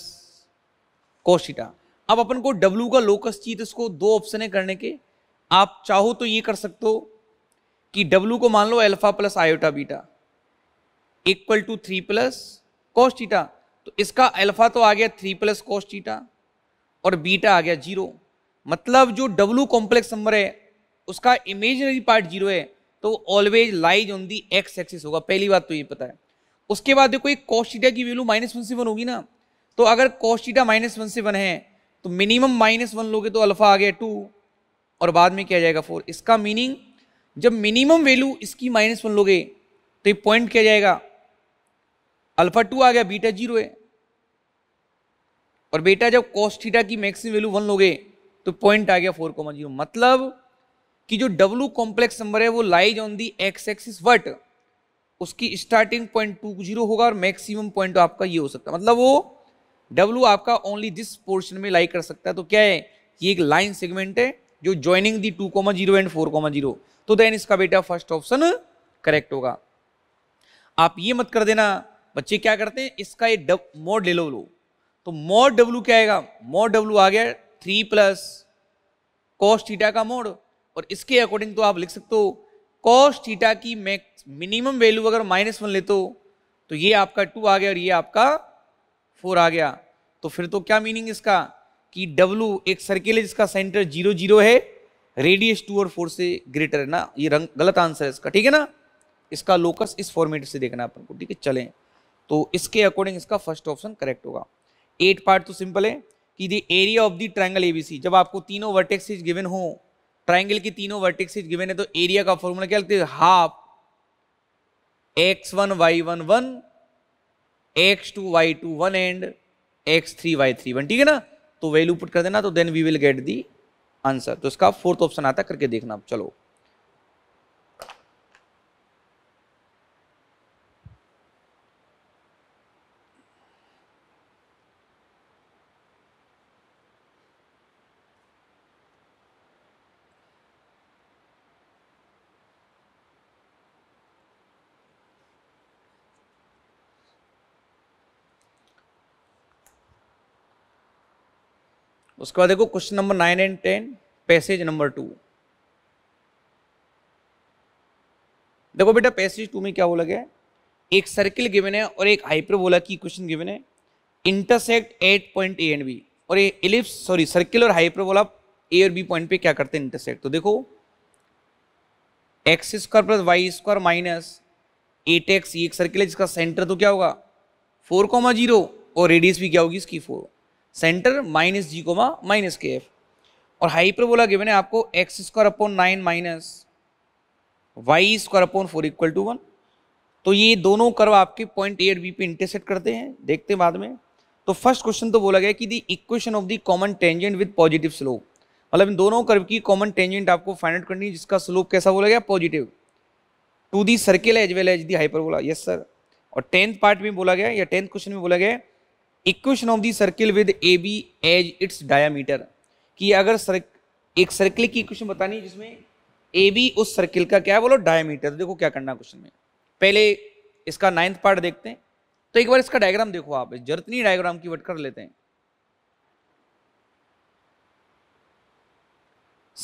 कोशिटा अब अपन को W का लोकस चीत इसको दो ऑप्शन है करने के आप चाहो तो ये कर सकते हो कि W को मान लो alpha plus iota beta equal to three plus cos theta तो इसका अल्फा तो आ गया थ्री प्लस कोस्टीटा और बीटा आ गया जीरो मतलब जो W कॉम्प्लेक्स नंबर है उसका इमेजनरी पार्ट जीरो है तो always lies on the x axis होगा पहली बात तो ये पता है उसके बाद देखो एक कोस्टीटा की वैल्यू माइनस वन से वन होगी ना तो अगर कोस्टीटा माइनस वन से वन है तो मिनिमम माइनस वन लोगे तो अल्फा आ गया टू और बाद में क्या जाएगा फोर इसका मीनिंग जब मिनिमम वैल्यू इसकी माइनस वन लोगे तो ये पॉइंट क्या जाएगा अल्फा टू आ गया बीटा जीरो है और बेटा जब थीटा की मैक्सिमम वैल्यू वन लोगे तो पॉइंट आ गया फोर कॉमा जीरो मतलब कि जो डब्लू कॉम्प्लेक्स नंबर है वो lies on the x axis what उसकी स्टार्टिंग पॉइंट टू जीरो होगा और मैक्सिमम पॉइंट तो आपका ये हो सकता है मतलब वो डब्लू आपका ओनली दिस पोर्शन में लाइक कर सकता है तो क्या है ये एक लाइन सेगमेंट है जो joining the two comma zero and four comma zero तो देन इसका बेटा फर्स्ट ऑप्शन करेक्ट होगा आप ये मत कर देना बच्चे क्या करते हैं इसका ये मोड ले लो लो तो मोड डब्लू क्या आएगा मोड डब्लू आ गया थ्री प्लस कॉस्ट थीटा का मोड और इसके अकॉर्डिंग तो आप लिख सकते हो कॉस्ट थीटा की मैक्स मिनिमम वैल्यू अगर माइनस वन ले तो ये आपका टू आ गया और ये आपका फोर आ गया तो फिर तो क्या मीनिंग इसका कि W एक सर्किल है जिसका सेंटर जीरो जीरो है रेडियस टू और फोर से ग्रेटर है ना ये रंग गलत आंसर है इसका ठीक है ना इसका लोकस इस फॉर्मेट से देखना अपन को ठीक है चलें तो इसके अकॉर्डिंग इसका फर्स्ट ऑप्शन करेक्ट होगा एट पार्ट तो सिंपल है कि the area of the triangle ABC जब आपको तीनों वर्टेक्स गिवेन हो ट्राइंगल की तीनों वर्टेक्स गिवेन है तो एरिया का फॉर्मूला क्या लगता है half x one y one one x two y two one and x three y three one ठीक है ना तो वैल्यू पुट कर देना तो then we will get the answer तो इसका फोर्थ ऑप्शन आता करके देखना आप चलो उसके बाद देखो question number nine and ten passage number two देखो बेटा पैसेज टू में क्या बोला गया एक सर्किल गिवन है और एक हाइपर बोला की क्वेश्चन गिवन है intersect at point a and b और ये इलिप्स सॉरी सर्किल और हाइपर बोला ए और बी पॉइंट पे क्या करते हैं इंटरसेक्ट तो देखो x square plus Y square minus eight x एक सर्किल है जिसका सेंटर तो क्या होगा फोर कॉमा जीरो और रेडियस भी क्या होगी इसकी four center minus g comma minus के एफ और बोला गिवन है आपको x square upon nine minus Y square upon four equal to one तो ये दोनों कर्व आपके पॉइंट ए और बी पे इंटरसेक्ट करते हैं देखते हैं बाद में तो फर्स्ट क्वेश्चन तो बोला गया कि the equation of the common tangent with positive slope मतलब इन दोनों कर्व की कॉमन टेंजेंट आपको फाइंड आउट करनी है जिसका स्लोप कैसा बोला गया positive to the circle as well as the hyperbola yes sir और टेंथ पार्ट में बोला गया या टेंथ क्वेश्चन में बोला गया equation of the circle with A B as its diameter कि अगर सर्क, एक सर्किल की इक्वेशन बतानी है जिसमें ए बी उस सर्किल का क्या बोलो डायामीटर देखो क्या करना क्वेश्चन में पहले इसका नाइन्थ पार्ट देखते हैं तो एक बार इसका डायग्राम देखो आप जरूरत डायग्राम की वट कर लेते हैं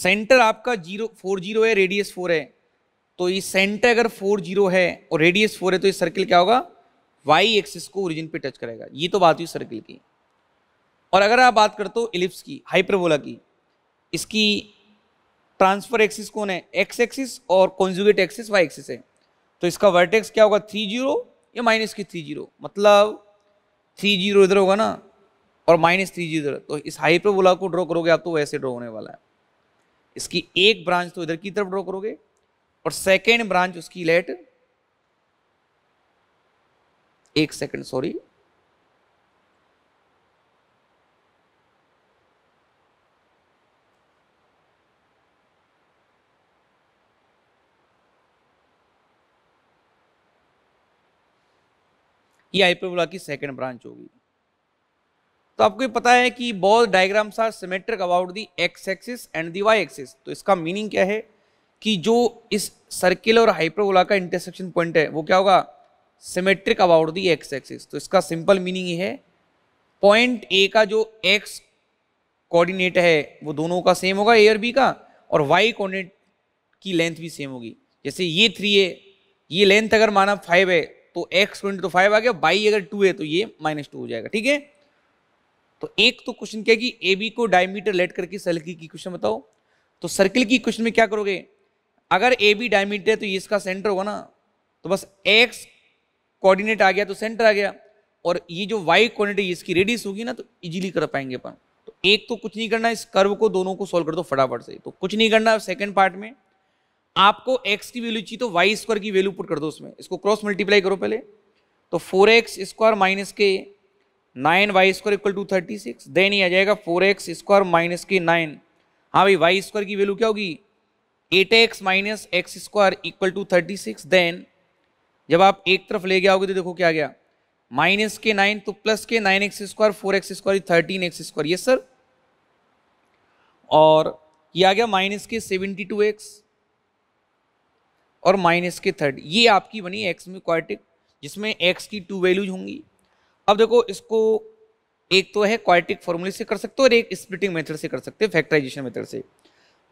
सेंटर आपका जीरो फोर जीरो है रेडियस फोर है तो ये सेंटर अगर फोर जीरो है और रेडियस फोर है तो ये सर्किल क्या होगा वाई एक्सिस को ओरिजिन पे टच करेगा ये तो बात हुई सर्किल की और अगर आप बात करते हो इलिप्स की हाइपरबोला की इसकी ट्रांसफर एक्सिस कौन है एक्स एक्सिस और कॉन्जुगेट एक्सिस वाई एक्सिस है तो इसका वर्टेक्स क्या होगा थ्री जीरो या माइनस की थ्री जीरो मतलब थ्री जीरो इधर होगा ना और माइनस थ्री जीरो इधर तो इस हाइपरबोला को ड्रॉ करोगे आप तो वैसे ड्रॉ होने वाला है इसकी एक ब्रांच तो इधर की तरफ ड्रॉ करोगे और सेकेंड ब्रांच उसकी लेट एक सेकंड सॉरी ये आईपीबुला की सेकंड ब्रांच होगी तो आपको ये पता है कि both diagrams are symmetric about the x axis and the Y axis तो इसका मीनिंग क्या है कि जो इस सर्किल और हाइपरबोला का इंटरसेक्शन पॉइंट है वो क्या होगा symmetric about the x axis तो इसका सिंपल मीनिंग ये है पॉइंट ए का जो एक्स कोऑर्डिनेट है वो दोनों का सेम होगा ए और बी का और वाई कोऑर्डिनेट की लेंथ भी सेम होगी जैसे ये थ्री है ये लेंथ अगर माना फाइव है तो एक्स कोऑर्डिनेट तो फाइव आ गया वाई अगर टू है तो ये माइनस टू हो जाएगा ठीक है तो एक तो क्वेश्चन क्या कि ए बी को डायमीटर लेट करके सर्किल की क्वेश्चन बताओ तो सर्किल की क्वेश्चन में क्या करोगे अगर ए बी डायमीटर है तो ये इसका सेंटर होगा ना तो बस एक्स कोऑर्डिनेट आ गया तो सेंटर आ गया और ये जो वाई कोऑर्डिनेट इसकी रेडियस होगी ना तो इजीली कर पाएंगे अपन तो एक तो कुछ नहीं करना इस कर्व को दोनों को सॉल्व कर दो फटाफट से तो कुछ नहीं करना सेकंड पार्ट में आपको एक्स की वैल्यू चाहिए तो वाई स्क्वायर की वैल्यू पुट कर दो उसमें इसको क्रॉस मल्टीप्लाई करो पहले तो फोर एक्स स्क्वायर माइनस के nine Y square equal to thirty six then ही आ जाएगा फोर एक्स स्क्वायर माइनस के नाइन हाँ भाई वाई स्क्वायर की वैल्यू क्या होगी eight x minus X square equal to thirty six then जब आप एक तरफ ले गया तो देखो क्या गया माइनस के नाइन तो प्लस के nine X square four x square thirteen X square yes sir और ये आ गया माइनस के सेवेंटी टू एक्स और माइनस के थर्ड ये आपकी बनी एक्स में क्वाटिक जिसमें एक्स की टू वैल्यूज होंगी अब देखो इसको एक तो है क्वाटिक फॉर्मूले से कर सकते हो और एक स्प्लिटिंग मेथड से कर सकते हो फैक्टराइजेशन मेथड से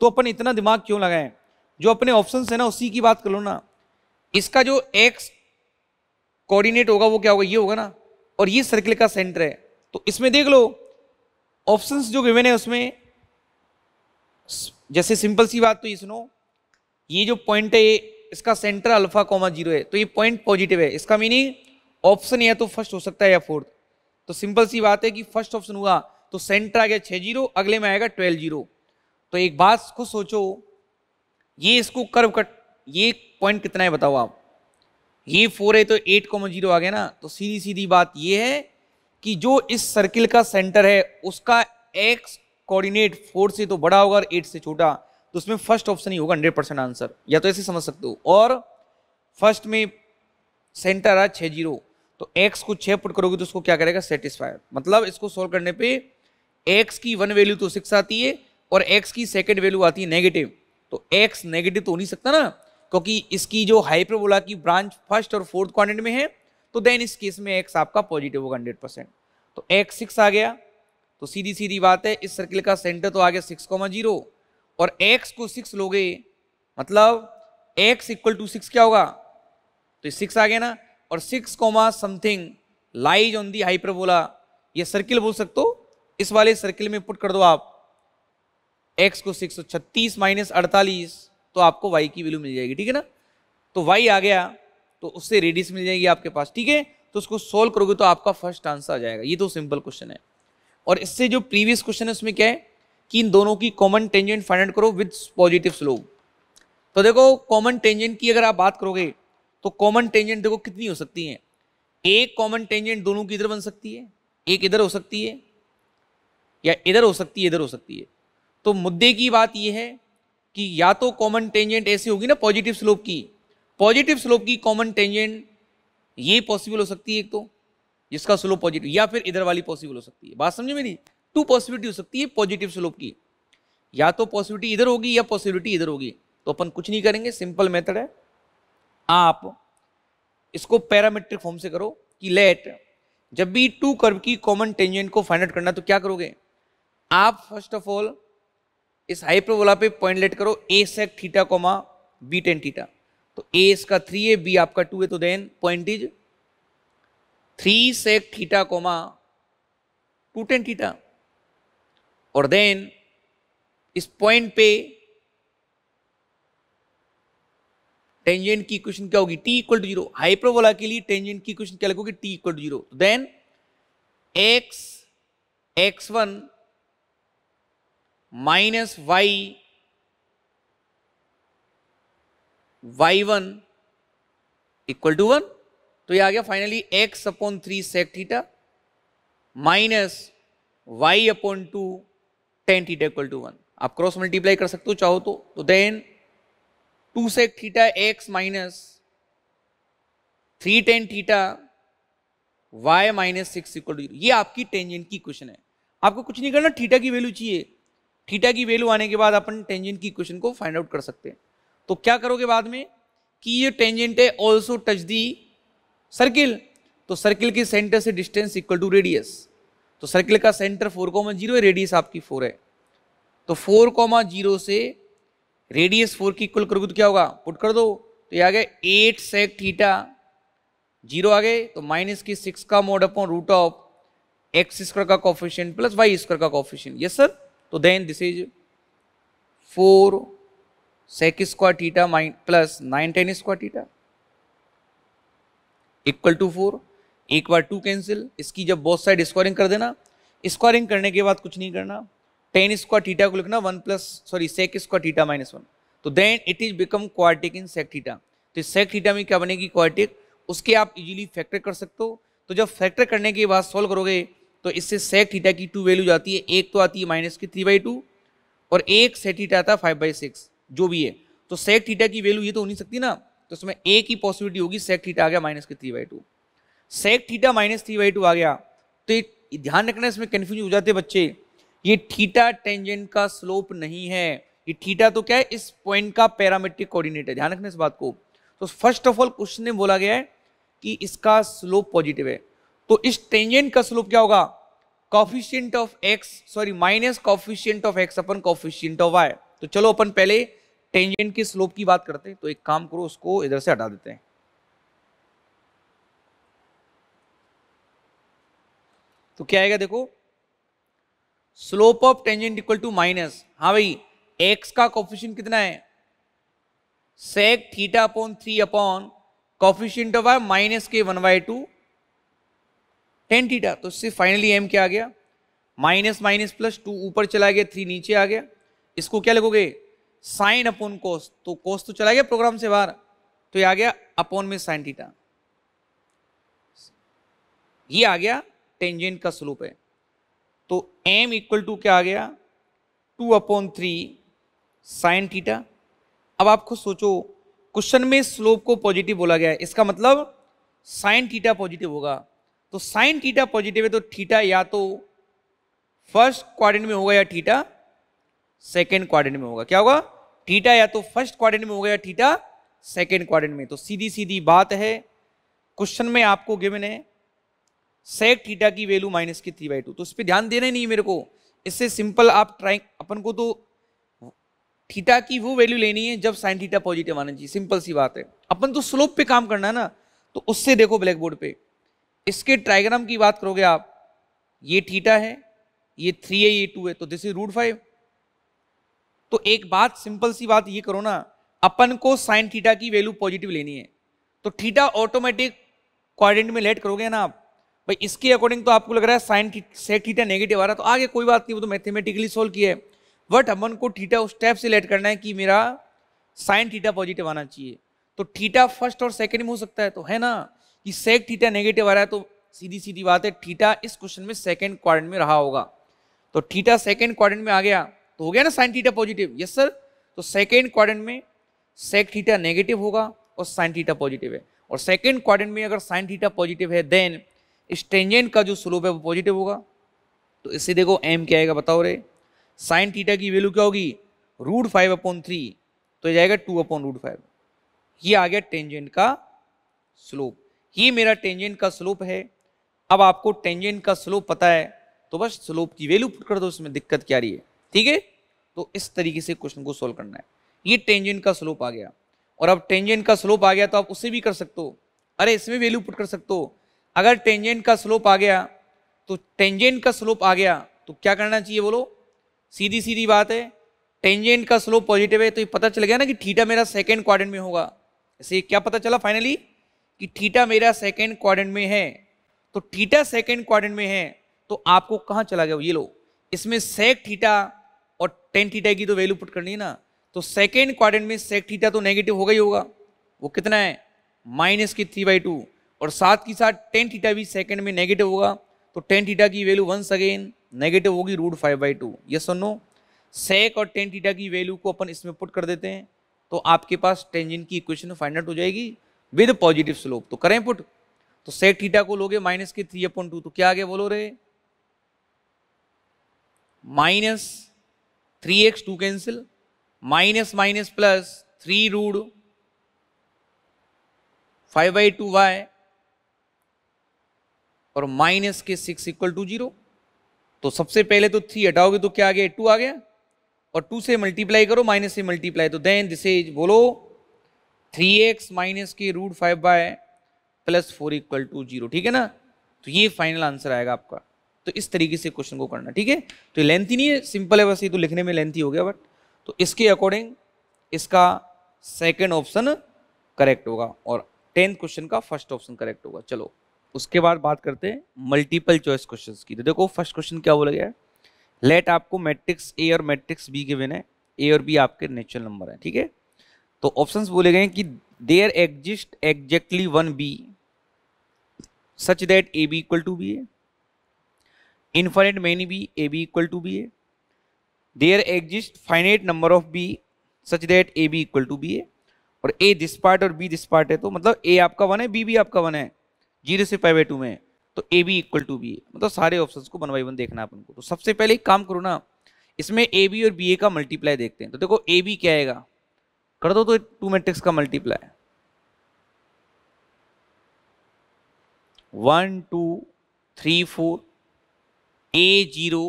तो अपन इतना दिमाग क्यों लगाएं जो अपने ऑप्शन है ना उसी की बात कर लो ना इसका जो एक्स कोऑर्डिनेट होगा वो क्या होगा ये होगा ना और ये सर्किल का सेंटर है तो इसमें देख लो ऑप्शंस जो गिवन है उसमें जैसे सिंपल सी बात तो ये सुनो ये जो पॉइंट है इसका सेंटर अल्फा कॉमा जीरो है तो ये पॉइंट पॉजिटिव है इसका मीनिंग ऑप्शन या तो फर्स्ट हो सकता है या फोर्थ तो सिंपल सी बात है कि फर्स्ट ऑप्शन हुआ तो सेंटर आ गया छः जीरो अगले में आएगा ट्वेल्व जीरो तो एक बात को सोचो ये इसको कर्व कट ये पॉइंट कितना है बताओ आप ये फोर है तो एट कॉमन जीरो आ गया ना तो सीधी सीधी बात ये है कि जो इस सर्किल का सेंटर है उसका एक्स कोऑर्डिनेट फोर से तो बड़ा होगा और एट से छोटा तो उसमें फर्स्ट ऑप्शन ही होगा हंड्रेड परसेंट आंसर या तो ऐसे समझ सकते हो और फर्स्ट में सेंटर रहा छः जीरो तो एक्स को छः पुट करोगे तो उसको क्या करेगा सेटिस्फायर मतलब इसको सॉल्व करने पे एक्स की वन वैल्यू तो सिक्स आती है और एक्स की सेकेंड वैल्यू आती है नेगेटिव तो एक्स नेगेटिव तो हो नहीं सकता ना क्योंकि इसकी जो हाइपरबोला की ब्रांच फर्स्ट और फोर्थ क्वाड्रेंट में है तो देन इस केस में एक्स आपका पॉजिटिव होगा हंड्रेड परसेंट तो एक्स सिक्स आ गया तो सीधी सीधी बात है इस सर्किल का सेंटर तो आ गया सिक्स कॉमा जीरो और एक्स को सिक्स लोगे मतलब एक्स इक्वल टू सिक्स क्या होगा तो सिक्स आ गया ना और six comma something lies on the hyperbola ये सर्किल बोल सकते हो इस वाले सर्किल में पुट कर दो आप एक्स को सिक्स सौ छत्तीस माइनस अड़तालीस तो आपको वाई की वैल्यू मिल जाएगी ठीक है ना तो वाई आ गया तो उससे रेडियस मिल जाएगी आपके पास ठीक है तो उसको सोल्व करोगे तो आपका फर्स्ट आंसर आ जाएगा ये तो सिंपल क्वेश्चन है और इससे जो प्रीवियस क्वेश्चन है उसमें क्या है कि इन दोनों की कॉमन टेंजेंट फाइंड आउट करो विद पॉजिटिव स्लोप तो देखो कॉमन टेंजेंट की अगर आप बात करोगे तो कॉमन टेंजेंट देखो कितनी हो सकती है एक कॉमन टेंजेंट दोनों की इधर बन सकती है एक इधर हो सकती है या इधर हो सकती है इधर हो सकती है तो मुद्दे की बात यह है कि या तो कॉमन टेंजेंट ऐसी होगी ना पॉजिटिव स्लोप की पॉजिटिव स्लोप की कॉमन टेंजेंट ये पॉसिबल हो सकती है एक तो जिसका स्लोप पॉजिटिव या फिर इधर वाली पॉसिबल हो सकती है बात समझे मेरी टू पॉसिबिलिटी हो सकती है पॉजिटिव स्लोप की या तो पॉसिबिलिटी इधर होगी या पॉसिबिलिटी इधर होगी तो अपन कुछ नहीं करेंगे सिंपल मेथड है आप इसको पैरामेट्रिक फॉर्म से करो कि लेट जब भी टू कर्व की कॉमन टेंजेंट को फाइंड आउट करना तो क्या करोगे आप फर्स्ट ऑफ ऑल इस हाइपरबोला पे पॉइंट लेट करो A sec theta comma B tan theta तो ए इसका थ्री है बी आपका टू है तो then point is three sec theta comma two tan theta और देन इस पॉइंट पे टेंजेंट की क्वेश्चन क्या होगी T equal to zero hyperbola के लिए टेंजेंट की क्वेश्चन क्या लगोगी T equal to zero then X X one minus Y Y one equal to one तो ये आ गया finally X upon three sec theta minus Y upon two tan theta equal to one आप cross multiply कर सकते हो चाहो तो तो then two sec theta X minus three tan theta Y minus six equal to ये आपकी tangent की क्वेश्चन है आपको कुछ नहीं करना थीटा की वैल्यू चाहिए थीटा की वैल्यू आने के बाद अपन टेंजेंट की इक्वेशन को फाइंड आउट कर सकते हैं तो क्या करोगे बाद में कि ये टेंजेंट है ऑल्सो टच दी सर्किल तो सर्किल के सेंटर से डिस्टेंस इक्वल टू रेडियस तो सर्किल का सेंटर फोर कॉमा जीरो है रेडियस आपकी फोर है तो फोर कॉमा जीरो से रेडियस फोर की इक्वल करोगे तो क्या होगा पुट कर दो तो ये आ गया एट सेक थीटा जीरो आ गए तो माइनस की सिक्स का mod upon root of X square का कॉफिशियंट प्लस वाई स्क्वायर का कॉफिशियंट यस सर तो then this is four sec square theta minus plus nine tan square theta equal to four एक बार to cancel इसकी जब बहुत side squaring कर देना स्क्वायरिंग करने के बाद कुछ नहीं करना टेन स्क्वायर टीटा को लिखना one plus sorry sec square theta minus one तो then it is become quartic in sec theta तो इस सेक टीटा में क्या बनेगी क्वार्टिक उसके आप इजीली फैक्टर कर सकते हो तो जब फैक्टर करने के बाद सॉल्व करोगे तो इससे सेक थीटा की टू वैल्यू जाती है एक तो आती है माइनस की थ्री बाई टू और एक सेक थीटा आता है फाइव बाई सिक्स जो भी है तो सेक थीटा की वैल्यू ये तो हो नहीं सकती ना तो इसमें एक ही पॉसिबिलिटी होगी सेक थीटा आ गया माइनस की three by two sec theta minus three by two आ गया तो ये ध्यान रखना इसमें कन्फ्यूज हो जाते बच्चे ये थीटा टेंजेंट का स्लोप नहीं है ये थीटा तो क्या है इस पॉइंट का पैरामेट्रिक कोऑर्डिनेट है ध्यान रखना इस बात को तो फर्स्ट ऑफ ऑल क्वेश्चन में बोला गया है कि इसका स्लोप पॉजिटिव है तो इस टेंजेंट का स्लोप क्या होगा coefficient of X sorry minus coefficient of X upon coefficient of Y तो चलो अपन पहले टेंजेंट के स्लोप की बात करते हैं तो एक काम करो उसको इधर से हटा देते हैं तो क्या आएगा देखो slope of tangent equal to minus हाँ भाई एक्स का कॉफिशियन कितना है sec theta upon three upon coefficient of Y minus के one by two tan theta तो इससे फाइनली एम क्या आ गया माइनस माइनस प्लस टू ऊपर चला गया थ्री नीचे आ गया इसको क्या लगोगे साइन अपॉन कोस तो कोस तो चला गया प्रोग्राम से बाहर तो ये आ गया अपॉन में साइन थीटा ये आ गया टेंजेंट का स्लोप है तो एम इक्वल टू क्या आ गया two upon three sine theta अब आप खुद सोचो क्वेश्चन में स्लोप को पॉजिटिव बोला गया है इसका मतलब साइन थीटा पॉजिटिव होगा तो साइन थीटा पॉजिटिव है तो थीटा या तो फर्स्ट क्वाड्रेंट में होगा या थीटा सेकेंड क्वाड्रेंट में होगा क्या होगा थीटा या तो फर्स्ट क्वाड्रेंट में होगा या थीटा सेकेंड क्वाड्रेंट में तो सीधी सीधी बात है क्वेश्चन में आपको गिवन है सेक थीटा की वैल्यू माइनस की थ्री बाई टू तो उस पर ध्यान देना ही नहीं मेरे को इससे सिंपल आप ट्राइंग अपन को तो थीटा की वो वैल्यू लेनी है जब साइन थीटा पॉजिटिव आना चाहिए सिंपल सी बात है अपन तो स्लोप पे काम करना है ना तो उससे देखो ब्लैक बोर्ड पर इसके ट्राइग्राम की बात करोगे आप ये थीटा है ये थ्री है ये टू है तो दिस इज रूट फाइव तो एक बात सिंपल सी बात ये करो ना अपन को साइन थीटा की वैल्यू पॉजिटिव लेनी है तो थीटा ऑटोमेटिक क्वाड्रेंट में लेट करोगे ना आप भाई इसके अकॉर्डिंग तो आपको लग रहा है साइन सेक थीटा नेगेटिव आ रहा है तो आगे कोई बात नहीं वो तो मैथमेटिकली सोल्व किया है बट अपन को थीटा उस स्टेप से लेट करना है कि मेरा साइन थीटा पॉजिटिव आना चाहिए तो थीटा फर्स्ट और सेकेंड में हो सकता है तो है ना कि सेक थीटा नेगेटिव आ रहा है तो सीधी सीधी बात है थीटा इस क्वेश्चन में सेकेंड क्वाड्रेंट में रहा होगा तो थीटा सेकेंड क्वाड्रेंट में आ गया तो हो गया ना sine theta positive yes sir तो सेकेंड क्वाड्रेंट में सेक थीटा नेगेटिव होगा और साइन थीटा पॉजिटिव है और सेकेंड क्वाड्रेंट में अगर साइन थीटा पॉजिटिव है देन स्टेंजेंट का जो स्लोप है वो पॉजिटिव होगा तो इससे देखो एम क्या आएगा बताओ रे साइन थीटा की वैल्यू क्या होगी रूट फाइव अपॉन थ्री तो जाएगा टू अपॉन रूट फाइव ये आ गया टेंजेंट का स्लोप ये मेरा टेंजेंट का स्लोप है अब आपको टेंजेंट का स्लोप पता है तो बस स्लोप की वैल्यू पुट कर दो इसमें दिक्कत क्या रही है ठीक है तो इस तरीके से क्वेश्चन को सॉल्व करना है ये टेंजेंट का स्लोप आ गया और अब टेंजेंट का स्लोप आ गया तो आप उसे भी कर सकते हो अरे इसमें वैल्यू पुट कर सकते हो अगर टेंजेंट का स्लोप आ गया तो टेंजेंट का स्लोप आ गया तो क्या करना चाहिए बोलो सीधी सीधी बात है टेंजेंट का स्लोप पॉजिटिव है तो ये पता चल गया ना कि थीटा मेरा सेकेंड क्वाड्रेंट में होगा इसे क्या पता चला फाइनली कि थीटा मेरा सेकेंड क्वाड्रेंट में है तो थीटा सेकेंड क्वाड्रेंट में है तो आपको कहाँ चला गया ये लो इसमें सेक थीटा और टेन थीटा की तो वैल्यू पुट करनी है ना तो सेकेंड क्वाड्रेंट में सेक थीटा तो नेगेटिव होगा ही होगा वो कितना है माइनस की थ्री बाई टू और साथ ही साथ टेन थीटा भी सेकेंड में नेगेटिव होगा तो टेन थीटा की वैल्यू वंस अगेन नेगेटिव होगी रूट फाइव बाई टू ये सुनो सेक और टेन थीटा की वैल्यू को अपन इसमें पुट कर देते हैं तो आपके पास टेंजेंट की इक्वेशन फाइंड आउट हो जाएगी विद पॉजिटिव स्लोप तो करें पुट तो सेट थीटा को लोगे माइनस के थ्री अपॉइंट टू तो क्या आ गया बोलो रे minus three X two cancel minus minus plus three root five by two Y और माइनस के सिक्स इक्वल टू जीरो तो सबसे पहले तो थ्री हटाओगे तो क्या आ गया टू आ गया और टू से मल्टीप्लाई करो माइनस से मल्टीप्लाई तो देन दिस इज बोलो थ्री एक्स माइनस के root five by plus four equal to zero ठीक है ना तो ये फाइनल आंसर आएगा आपका तो इस तरीके से क्वेश्चन को करना ठीक है तो लेंथी नहीं है सिंपल है बस ये तो लिखने में लेंथी हो गया बट तो इसके अकॉर्डिंग इसका सेकेंड ऑप्शन करेक्ट होगा और टेंथ क्वेश्चन का फर्स्ट ऑप्शन करेक्ट होगा चलो उसके बाद बात करते हैं मल्टीपल चॉइस क्वेश्चन की तो देखो फर्स्ट क्वेश्चन क्या बोला गया है लेट आपको मैट्रिक्स ए और मैट्रिक्स बी के बिना ए और बी आपके नेचुरल नंबर है ठीक है तो ऑप्शन बोले गए कि there exist exactly one B such that A B equal to B A infinite many B A B equal to B A there exist finite number of B such that A B equal to B A और A this part और B this part है तो मतलब ए आपका one है B भी आपका one है जीरो से फाइव बाई टू में तो A B equal to B A मतलब सारे ऑप्शन को वन बाई वन देखना अपन को तो सबसे पहले एक काम करो ना इसमें ए बी और बी ए का मल्टीप्लाई देखते हैं तो देखो ए बी क्या आएगा कर दो तो टू मैट्रिक्स का multiply one two three four A zero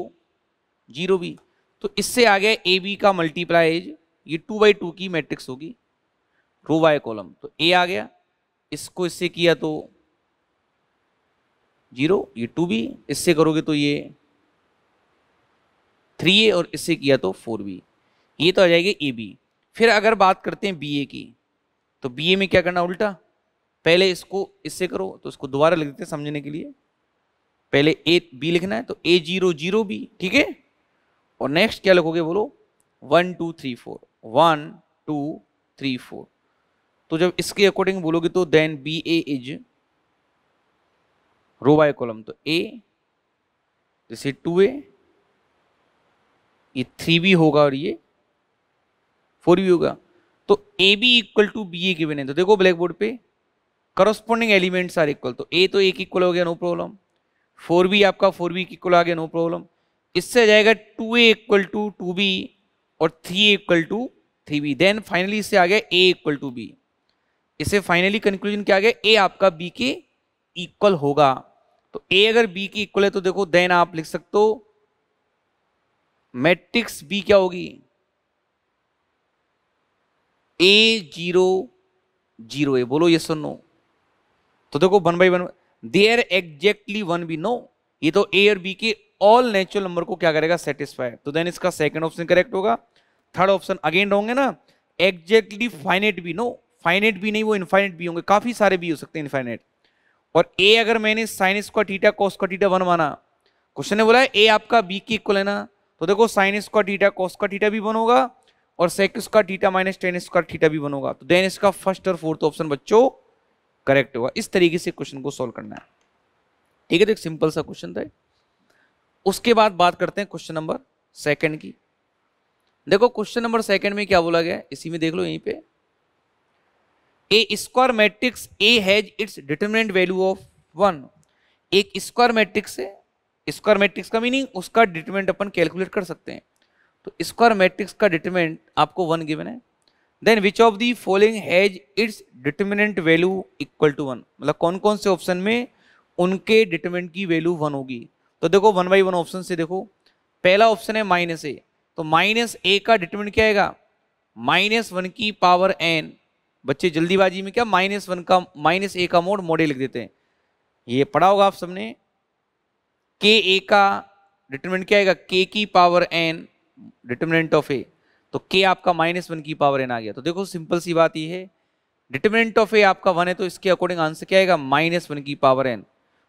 zero B तो इससे आ गया ए बी का मल्टीप्लाई ये टू बाई टू की मैट्रिक्स होगी रो बाय कॉलम तो ए आ गया इसको इससे किया तो जीरो ये टू बी इससे करोगे तो ये थ्री ए और इससे किया तो फोर बी ये तो आ जाएगी ए बी फिर अगर बात करते हैं बीए की तो बीए में क्या करना उल्टा पहले इसको इससे करो तो इसको दोबारा लिख देते हैं समझने के लिए पहले ए बी लिखना है तो ए जीरो जीरो बी ठीक है और नेक्स्ट क्या लिखोगे बोलो one two three four one two three four तो जब इसके अकॉर्डिंग बोलोगे तो then B A is row by column तो ए जैसे टू ए ये थ्री बी होगा और ये फोर बी होगा तो A B equal to B A given है तो देखो ब्लैक बोर्ड पे करस्पॉन्डिंग एलिमेंट्स आर इक्वल तो ए तो एक इक्वल हो गया नो प्रॉब्लम फोर बी आपका फोर बी इक्वल आ गया नो प्रॉब्लम इससे जाएगा two A equal to two B और three A equal to three B then finally इससे आ गया ए इक्वल टू बी इससे फाइनली कंक्लूजन क्या आ गया ए आपका बी के इक्वल होगा तो ए अगर बी के इक्वल है तो देखो देन आप लिख सकते हो मैट्रिक्स बी क्या होगी ए जीरो जीरो ए बोलो ये सुनो तो देखो one by one there exactly one B no ये तो ए और बी के ऑल नेचुरल नंबर को क्या करेगा सेटिस्फाई तो देन इसका सेकंड ऑप्शन करेक्ट होगा थर्ड ऑप्शन अगेन होंगे ना एग्जैक्टली फाइनेट भी नो फाइनेट भी नहीं वो इनफाइनेट भी होंगे काफी सारे भी हो सकते हैं इनफाइनेट और ए अगर मैंने साइन स्क्वायर टीटा कॉस का टीटा वन माना क्वेश्चन ने बोला है ए आपका बी की इक्वल है ना तो देखो साइन स्क्वायर टीटा कॉस का टीटा भी वन होगा और sec square theta minus tan square theta भी बनोगा तो देन इसका फर्स्ट और फोर्थ ऑप्शन बच्चों करेक्ट होगा इस तरीके से क्वेश्चन को सॉल्व करना है ठीक है तो एक सिंपल सा क्वेश्चन था उसके बाद बात करते हैं क्वेश्चन नंबर सेकंड की देखो क्वेश्चन नंबर सेकंड में क्या बोला गया इसी में देख लो यहीं पे a square matrix A has its determinant value of one एक स्क्वायर मैट्रिक्स है स्क्वायर मैट्रिक्स का मीनिंग उसका डिटरमिनेंट अपन कैलकुलेट कर सकते हैं तो स्क्वायर मैट्रिक्स का डिटरमिनेंट आपको वन गिवन है then which of the following has its determinant value equal to one मतलब कौन कौन से ऑप्शन में उनके डिटरमिनेंट की वैल्यू वन होगी तो देखो वन बाई वन ऑप्शन से देखो पहला ऑप्शन है माइनस ए तो माइनस ए का डिटरमिनेंट क्या आएगा माइनस वन की पावर एन बच्चे जल्दीबाजी में क्या माइनस वन का माइनस ए का मोड मोडे लिख देते हैं ये पढ़ा होगा आप सबने के ए का डिटरमिनेंट क्या आएगा के की power n determinant of A तो के आपका माइनस वन की पावर एन आ गया तो देखो सिंपल सी बात यह है डिटर्मिनेंट ऑफ ए आपका वन है तो इसके अकॉर्डिंग आंसर क्या आएगा माइनस वन की पावर एन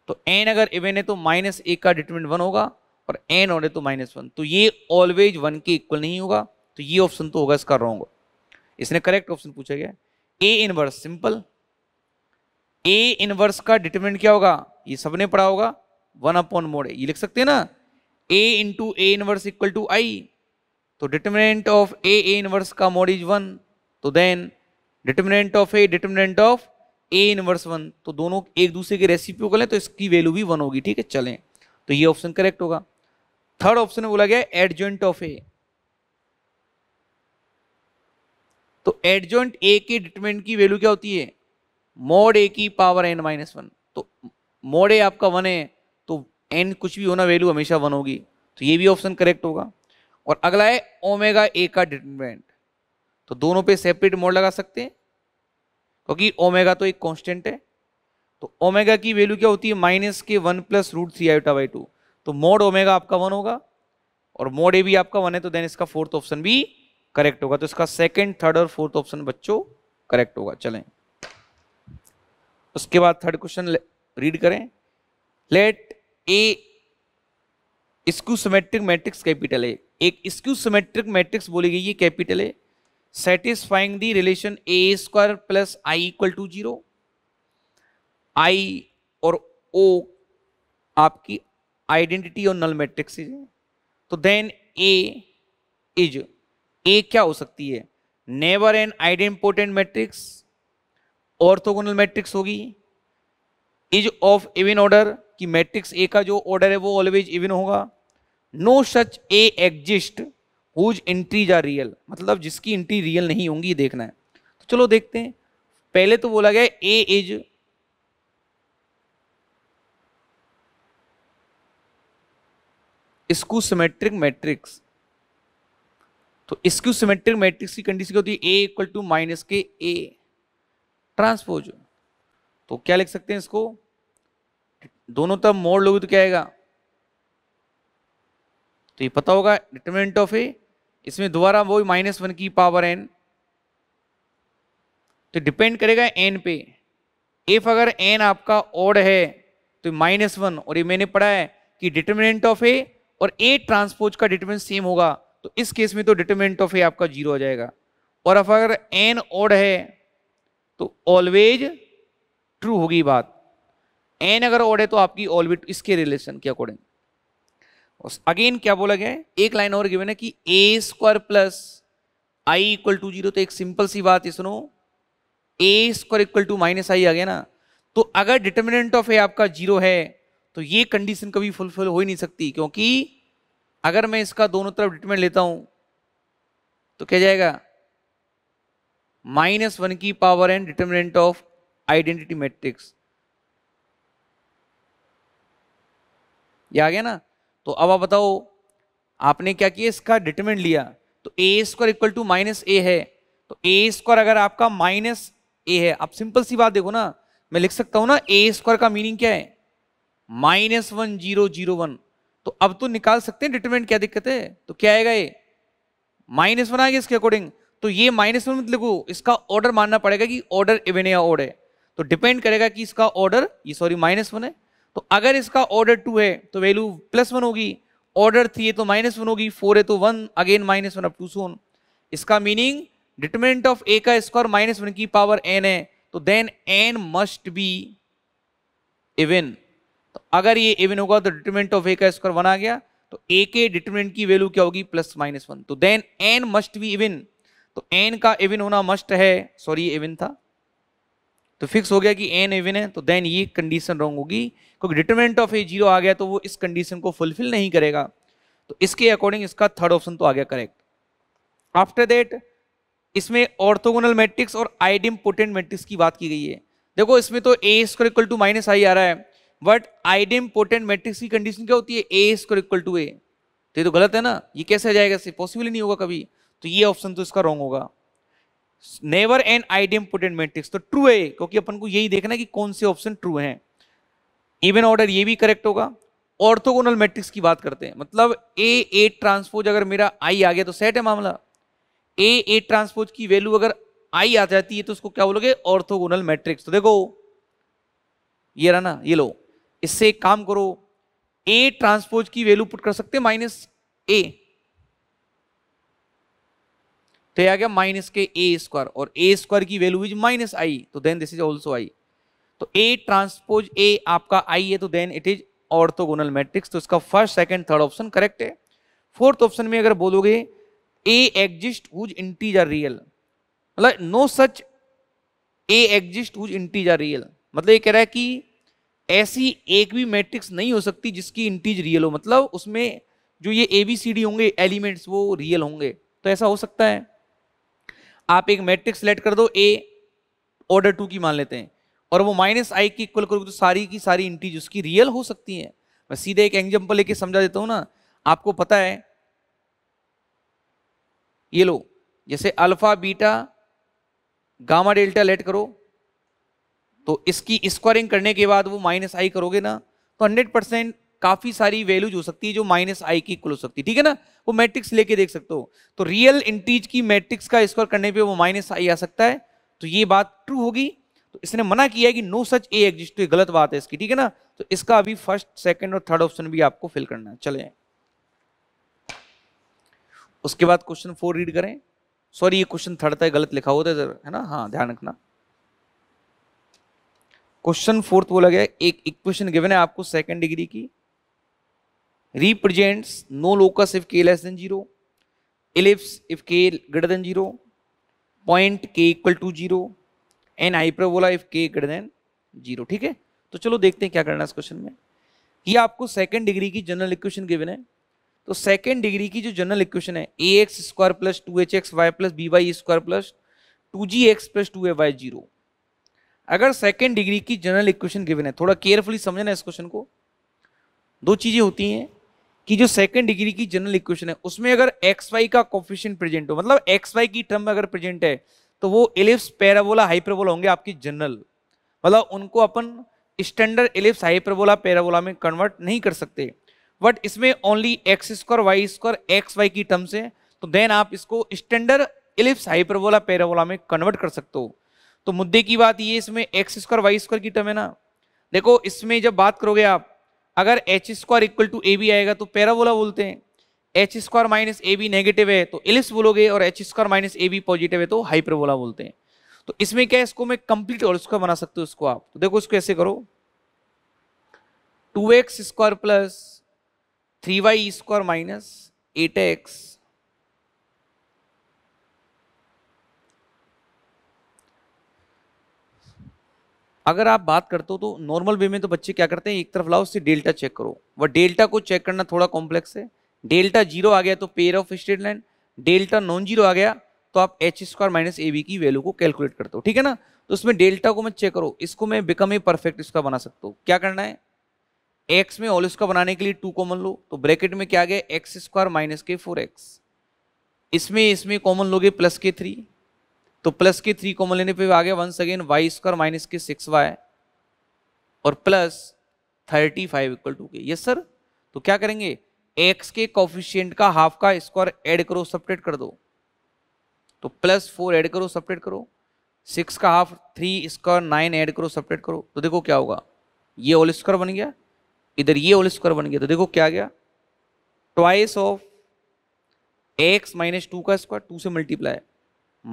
तो एन अगर इवन है तो माइनस ए का डिटर्मिनेंट वन होगा और एन और तो माइनस वन तो ये ऑलवेज वन के इक्वल नहीं होगा तो ये ऑप्शन तो होगा इसका रॉन्ग इसने करेक्ट ऑप्शन पूछा गया A inverse simple A inverse का डिटर्मिनेंट क्या होगा ये सबने पढ़ा होगा वन अपॉन मोड ये लिख सकते हैं ना A into A inverse equal to I तो determinant of A A inverse का मोड इज वन तो then determinant of A determinant of A inverse one तो दोनों एक दूसरे के को लें तो इसकी वैल्यू भी वन होगी ठीक है चलें तो ये ऑप्शन करेक्ट होगा थर्ड ऑप्शन में बोला गया एडजॉइंट ऑफ ए तो एडजॉइंट ए के डिटर्मिनेंट की वैल्यू क्या होती है मोड ए की पावर एन माइनस वन तो मोड ए आपका वन है तो एन कुछ भी होना वैल्यू हमेशा वन होगी तो ये भी ऑप्शन करेक्ट होगा और अगला है ओमेगा ए का डिटरमिनेंट तो दोनों पे सेपरेट मोड लगा सकते हैं क्योंकि ओमेगा तो एक कांस्टेंट है तो ओमेगा की वैल्यू क्या होती है माइनस के one plus root three iota by two तो मोड ओमेगा आपका वन होगा और मोड ए भी आपका वन है तो देन इसका फोर्थ ऑप्शन भी करेक्ट होगा तो इसका सेकेंड थर्ड और फोर्थ ऑप्शन बच्चों करेक्ट होगा चलें उसके बाद थर्ड क्वेश्चन रीड करें let A skew symmetric matrix capital है एक स्क्यूसोमेट्रिक मैट्रिक्स बोली गई ये कैपिटल है satisfying the relation A square plus I equal to zero I और ओ आपकी आइडेंटिटी और नल मैट्रिक्स है तो देन ए इज ए क्या हो सकती है never an idempotent matrix orthogonal matrix होगी इज ऑफ इवन ऑर्डर कि मैट्रिक्स ए का जो ऑर्डर है वो ऑलवेज इवन होगा no such A exist whose entries are real मतलब जिसकी इंट्री रियल नहीं होंगी देखना है तो चलो देखते हैं पहले तो बोला गया A is skew symmetric matrix तो स्क्यू सिमेट्रिक मैट्रिक्स की कंडीशन क्या होती है ए इक्वल टू माइनस के ए ट्रांसपोज तो क्या लिख सकते हैं इसको दोनों तरफ मोड़ लोगे तो क्या आएगा तो ये पता होगा डिटर्मिनेंट ऑफ ए इसमें दोबारा वो माइनस वन की पावर एन तो डिपेंड करेगा एन पे इफ अगर एन आपका ओड है तो माइनस वन और ये मैंने पढ़ा है कि डिटर्मिनेंट ऑफ ए और ए ट्रांसपोज का डिटर्मिनेंट सेम होगा तो इस केस में तो डिटर्मिनेंट ऑफ ए आपका जीरो हो जाएगा और अब अगर एन ओड है तो ऑलवेज ट्रू होगी बात एन अगर ओड है तो आपकी ऑलवेज इसके रिलेशन के अकॉर्डिंग अगेन क्या बोला गया है एक लाइन और गिवन है कि A square plus I equal to zero तो एक सिंपल सी बात है सुनो A square equal to minus I आ गया ना तो अगर डिटर्मिनेंट ऑफ ए आपका जीरो है तो ये कंडीशन कभी फुलफिल हो ही नहीं सकती क्योंकि अगर मैं इसका दोनों तरफ डिटर्मिनेंट लेता हूं तो क्या जाएगा माइनस वन की power n determinant of identity matrix ये आ गया ना तो अब आप बताओ आपने क्या किया इसका डिटरमिनेंट लिया तो A square equal to minus A है तो ए स्क्वायर अगर आपका माइनस ए है आप सिंपल सी बात देखो ना मैं लिख सकता हूं ना ए स्क्वायर का मीनिंग क्या है minus one zero zero one तो अब तो निकाल सकते हैं डिटरमिनेंट क्या दिक्कत है तो क्या आएगा ये माइनस वन आएगा इसके अकॉर्डिंग तो ये माइनस वन मत लिखो इसका ऑर्डर मानना पड़ेगा कि ऑर्डर इवन या ऑर्ड है तो डिपेंड करेगा कि इसका ऑर्डर ये सॉरी माइनस वन है तो अगर इसका ऑर्डर टू है तो वैल्यू प्लस वन होगी ऑर्डर थ्री है तो माइनस वन होगी फोर है तो one again minus one up to सोन इसका मीनिंग डिटर्मिनेंट ऑफ ए का स्क्वायर माइनस वन की पावर एन है तो then n must be even तो अगर ये इवन होगा तो डिटर्मिनेंट ऑफ ए का स्क्वायर वन आ गया तो ए के डिटर्मिनेंट की वैल्यू क्या होगी प्लस माइनस वन तो then n must be even तो एन का इवन होना मस्ट है सॉरी इवन था तो फिक्स हो गया कि एन एवन है तो देन ये कंडीशन रॉन्ग होगी क्योंकि डिटर्मिनेंट ऑफ ए जीरो आ गया तो वो इस कंडीशन को फुलफिल नहीं करेगा तो इसके अकॉर्डिंग इसका थर्ड ऑप्शन तो आ गया करेक्ट आफ्टर दैट इसमें ऑर्थोगोनल मैट्रिक्स और आइडियम पोटेंट मैट्रिक्स की बात की गई है देखो इसमें तो A square equal to minus I आ रहा है बट आइडियम पोटेंट मैट्रिक्स की कंडीशन क्या होती है A square equal to A तो ये तो गलत है ना ये कैसे आ जाएगा इससे पॉसिबल ही नहीं होगा कभी तो ये ऑप्शन तो इसका रॉन्ग होगा नेवर एंड आइडियम इन मैट्रिक्स तो ट्रू है क्योंकि अपन को यही देखना है कि कौन से ऑप्शन ट्रू हैं इवन ऑर्डर ये भी करेक्ट होगा ऑर्थोगोनल मैट्रिक्स की बात करते हैं मतलब ए ए ट्रांसपोज अगर मेरा आई आ गया तो सेट है मामला ए ए ट्रांसपोज की वैल्यू अगर आई आ जाती है तो उसको क्या बोलोगे ऑर्थोगोनल मैट्रिक्स तो देखो ये रहा ना ये लो इससे एक काम करो ए ट्रांसपोज की वैल्यू पुट कर सकते माइनस ए तो ये आ गया माइनस के ए स्क्वायर और ए स्क्वायर की वैल्यू इज माइनस आई तो then this is also I तो ए ट्रांसपोज ए आपका आई है तो then it is orthogonal matrix तो इसका first second third option correct है फोर्थ ऑप्शन में अगर बोलोगे A exist whose integer real मतलब no such A exist whose integer real मतलब ये कह रहा है कि ऐसी एक भी मैट्रिक्स नहीं हो सकती जिसकी इंटीज रियल हो मतलब उसमें जो ये ए बी सी डी होंगे एलिमेंट्स वो रियल होंगे तो ऐसा हो सकता है आप एक मैट्रिक्स सेलेक्ट कर दो ए ऑर्डर टू की मान लेते हैं और वो माइनस आई की इक्वल करोगे तो सारी की सारी इंटीज उसकी रियल हो सकती है मैं सीधे एक एग्जाम्पल लेके समझा देता हूँ ना आपको पता है ये लो जैसे alpha beta gamma delta let करो तो इसकी स्क्वायरिंग करने के बाद वो माइनस आई करोगे ना तो हंड्रेड परसेंट काफ़ी सारी वैल्यूज हो सकती है जो माइनस आई की इक्वल हो सकती है ठीक है ना वो मैट्रिक्स लेके देख सकते हो तो रियल इंटीज की मैट्रिक्स का स्क्वायर करने पे वो माइनस आई आ सकता है तो ये बात ट्रू होगी तो इसने मना किया है कि नो सच ए एग्जिस्ट तो गलत बात है इसकी ठीक है ना तो इसका अभी फर्स्ट सेकेंड और थर्ड ऑप्शन भी आपको फिल करना है चले उसके बाद क्वेश्चन फोर रीड करें सॉरी ये क्वेश्चन थर्ड था गलत लिखा होता है है ना हाँ ध्यान रखना क्वेश्चन फोर्थ बोला गया एक इक्वेशन गिवन है आपको सेकंड डिग्री की represents no locus if k less than 0 ellipse if k greater than 0 point k equal to 0 and hyperbola if k greater than 0 ठीक है तो चलो देखते हैं क्या करना है इस क्वेश्चन में ये आपको सेकंड डिग्री की जनरल इक्वेशन गिवन है तो सेकंड डिग्री की जो जनरल इक्वेशन है a x square plus two h x y plus b y square plus two g x plus two a y zero अगर सेकंड डिग्री की general equation given है थोड़ा carefully समझना इस question को दो चीज़ें होती हैं कि जो सेकंड डिग्री की जनरल इक्वेशन है उसमें अगर एक्स वाई का कॉफिशियंट प्रेजेंट हो मतलब एक्स वाई की टर्म अगर प्रेजेंट है तो वो एलिप्स पैराबोला हाइपरबोला होंगे आपकी जनरल मतलब उनको अपन स्टैंडर्ड एलिप्स हाइपरबोला पैराबोला में कन्वर्ट नहीं कर सकते बट इसमें only x square y square x y की टर्म से तो देन आप इसको स्टैंडर्ड एलिप्स हाइपरबोला पैराबोला में कन्वर्ट कर सकते हो तो मुद्दे की बात ये इसमें एक्स स्क्वायर वाई स्क्वायर की टर्म है ना देखो इसमें जब बात करोगे आप अगर h square equal to a b आएगा तो पैराबोला बोलते हैं h square minus a b negative है तो एलिप्स बोलोगे और h square minus a b positive है तो हाइपरबोला बोलते हैं तो इसमें क्या है इसको मैं कंप्लीट और स्क्वायर बना सकते हो इसको आप तो देखो इसको ऐसे करो two x square plus three y square minus eight x अगर आप बात करते हो तो नॉर्मल वे में तो बच्चे क्या करते हैं एक तरफ लाओ उससे डेल्टा चेक करो वह डेल्टा को चेक करना थोड़ा कॉम्प्लेक्स है डेल्टा जीरो आ गया तो pair of straight line delta non zero आ गया तो आप h square minus a b की वैल्यू को कैलकुलेट करते हो ठीक है ना तो उसमें डेल्टा को मैं चेक करो इसको मैं बिकम ए परफेक्ट इसका बना सकता हूँ क्या करना है एक्स में ऑल इसका बनाने के लिए टू कॉमन लो तो ब्रैकेट में क्या गया एक्स स्क्वायर माइनस के फोर एक्स इसमें इसमें कॉमन लोगे प्लस के थ्री तो प्लस के थ्री कॉमन लेने पे आ गया once again y square minus के सिक्स वाई और plus thirty five equal to k yes sir तो क्या करेंगे एक्स के कॉफिशियंट का हाफ का स्क्वायर ऐड करो सपरेट कर दो तो प्लस फोर ऐड करो सपरेट करो सिक्स का half three square nine add करो सपरेट करो तो देखो क्या होगा ये ओल स्क्वायर बन गया इधर ये ओल स्क्वायर बन गया तो देखो क्या गया twice of x minus two का स्क्वायर टू से multiply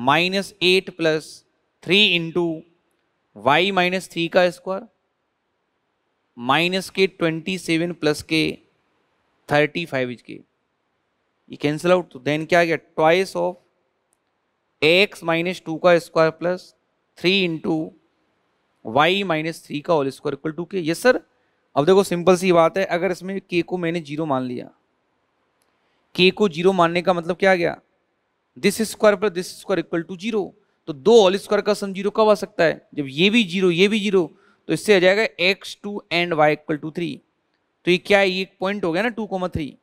minus eight plus three into y minus three का स्क्वायर माइनस के ट्वेंटी सेवन प्लस के थर्टी फाइव इज के ये कैंसिल आउट तो देन क्या गया twice of x minus two का square plus three into y minus three का whole square equal to k yes sir अब देखो सिंपल सी बात है अगर इसमें के को मैंने जीरो मान लिया के को जीरो मानने का मतलब क्या गया दिस स्क्वायर पर this square equal to zero तो दो ऑल स्क्वायर का सम जीरो कब आ सकता है जब ये भी जीरो ये भी जीरो तो इससे आ जाएगा x two and y equal to three तो ये क्या है ये पॉइंट हो गया ना टू कोमा थ्री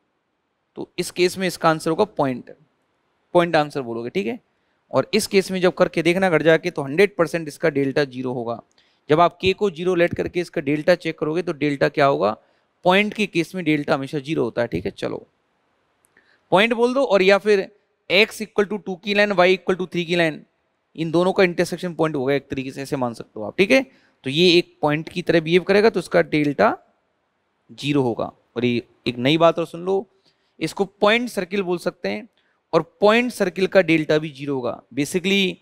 तो इस केस में इसका आंसर होगा पॉइंट पॉइंट आंसर बोलोगे ठीक है और इस केस में जब करके देखना घर जाके तो हंड्रेड परसेंट इसका डेल्टा जीरो होगा जब आप के को जीरो लेट करके इसका डेल्टा चेक करोगे तो डेल्टा क्या होगा पॉइंट के केस में डेल्टा हमेशा जीरो होता है ठीक है चलो पॉइंट बोल दो और या फिर एक्स इक्वल टू टू की line y equal to three की लाइन इन दोनों का इंटरसेक्शन पॉइंट होगा एक तरीके से ऐसे मान सकते हो आप ठीक है तो ये एक पॉइंट की तरह बिहेव करेगा तो उसका डेल्टा जीरो होगा और ये एक नई बात और सुन लो इसको पॉइंट सर्किल बोल सकते हैं और पॉइंट सर्किल का डेल्टा भी जीरो होगा बेसिकली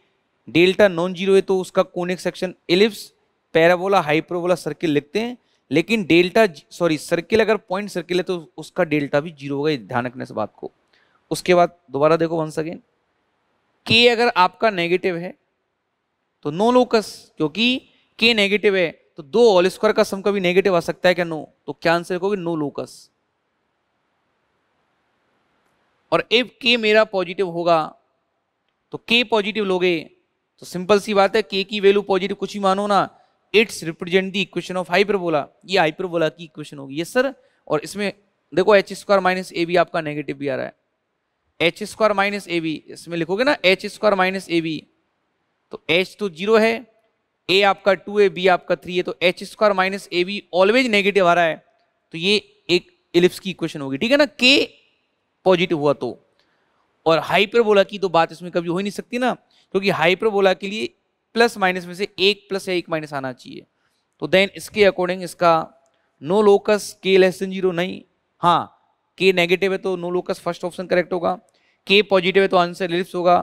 डेल्टा नॉन जीरो है तो उसका conic section ellipse parabola hyperbola circle लिखते हैं लेकिन डेल्टा सॉरी सर्किल अगर पॉइंट सर्किल है तो उसका डेल्टा भी जीरो होगा ध्यान रखने से बात को उसके बाद दोबारा देखो वंस अगेन के अगर आपका नेगेटिव है तो नो लोकस क्योंकि के नेगेटिव है तो दो ऑल स्क्वायर का सम कभी नेगेटिव आ सकता है क्या नो तो क्या आंसर लिखोगे नो लोकस और इफ के मेरा पॉजिटिव होगा तो के पॉजिटिव लोगे तो सिंपल सी बात है के की वैल्यू पॉजिटिव कुछ ही मानो ना it's represent the equation of hyperbola ये हाइपरबोला की इक्वेशन होगी ये सर और इसमें देखो एच स्क्वायर माइनस ए भी आपका नेगेटिव भी आ रहा है h square minus a b इसमें लिखोगे ना h square minus a b तो एच तो जीरो है ए आपका टू है बी आपका थ्री है तो h square minus a b always negative आ रहा है तो ये एक इलिप्स की इक्वेशन होगी ठीक है ना के पॉजिटिव हुआ तो और हाइपरबोला की तो बात इसमें कभी हो ही नहीं सकती ना क्योंकि हाइपरबोला के लिए प्लस माइनस में से एक प्लस या एक माइनस आना चाहिए तो देन इसके अकॉर्डिंग इसका नो लोकस के लेस देन जीरो नहीं हाँ के नेगेटिव है तो no locus first option correct होगा के पॉजिटिव है तो आंसर लिप्स होगा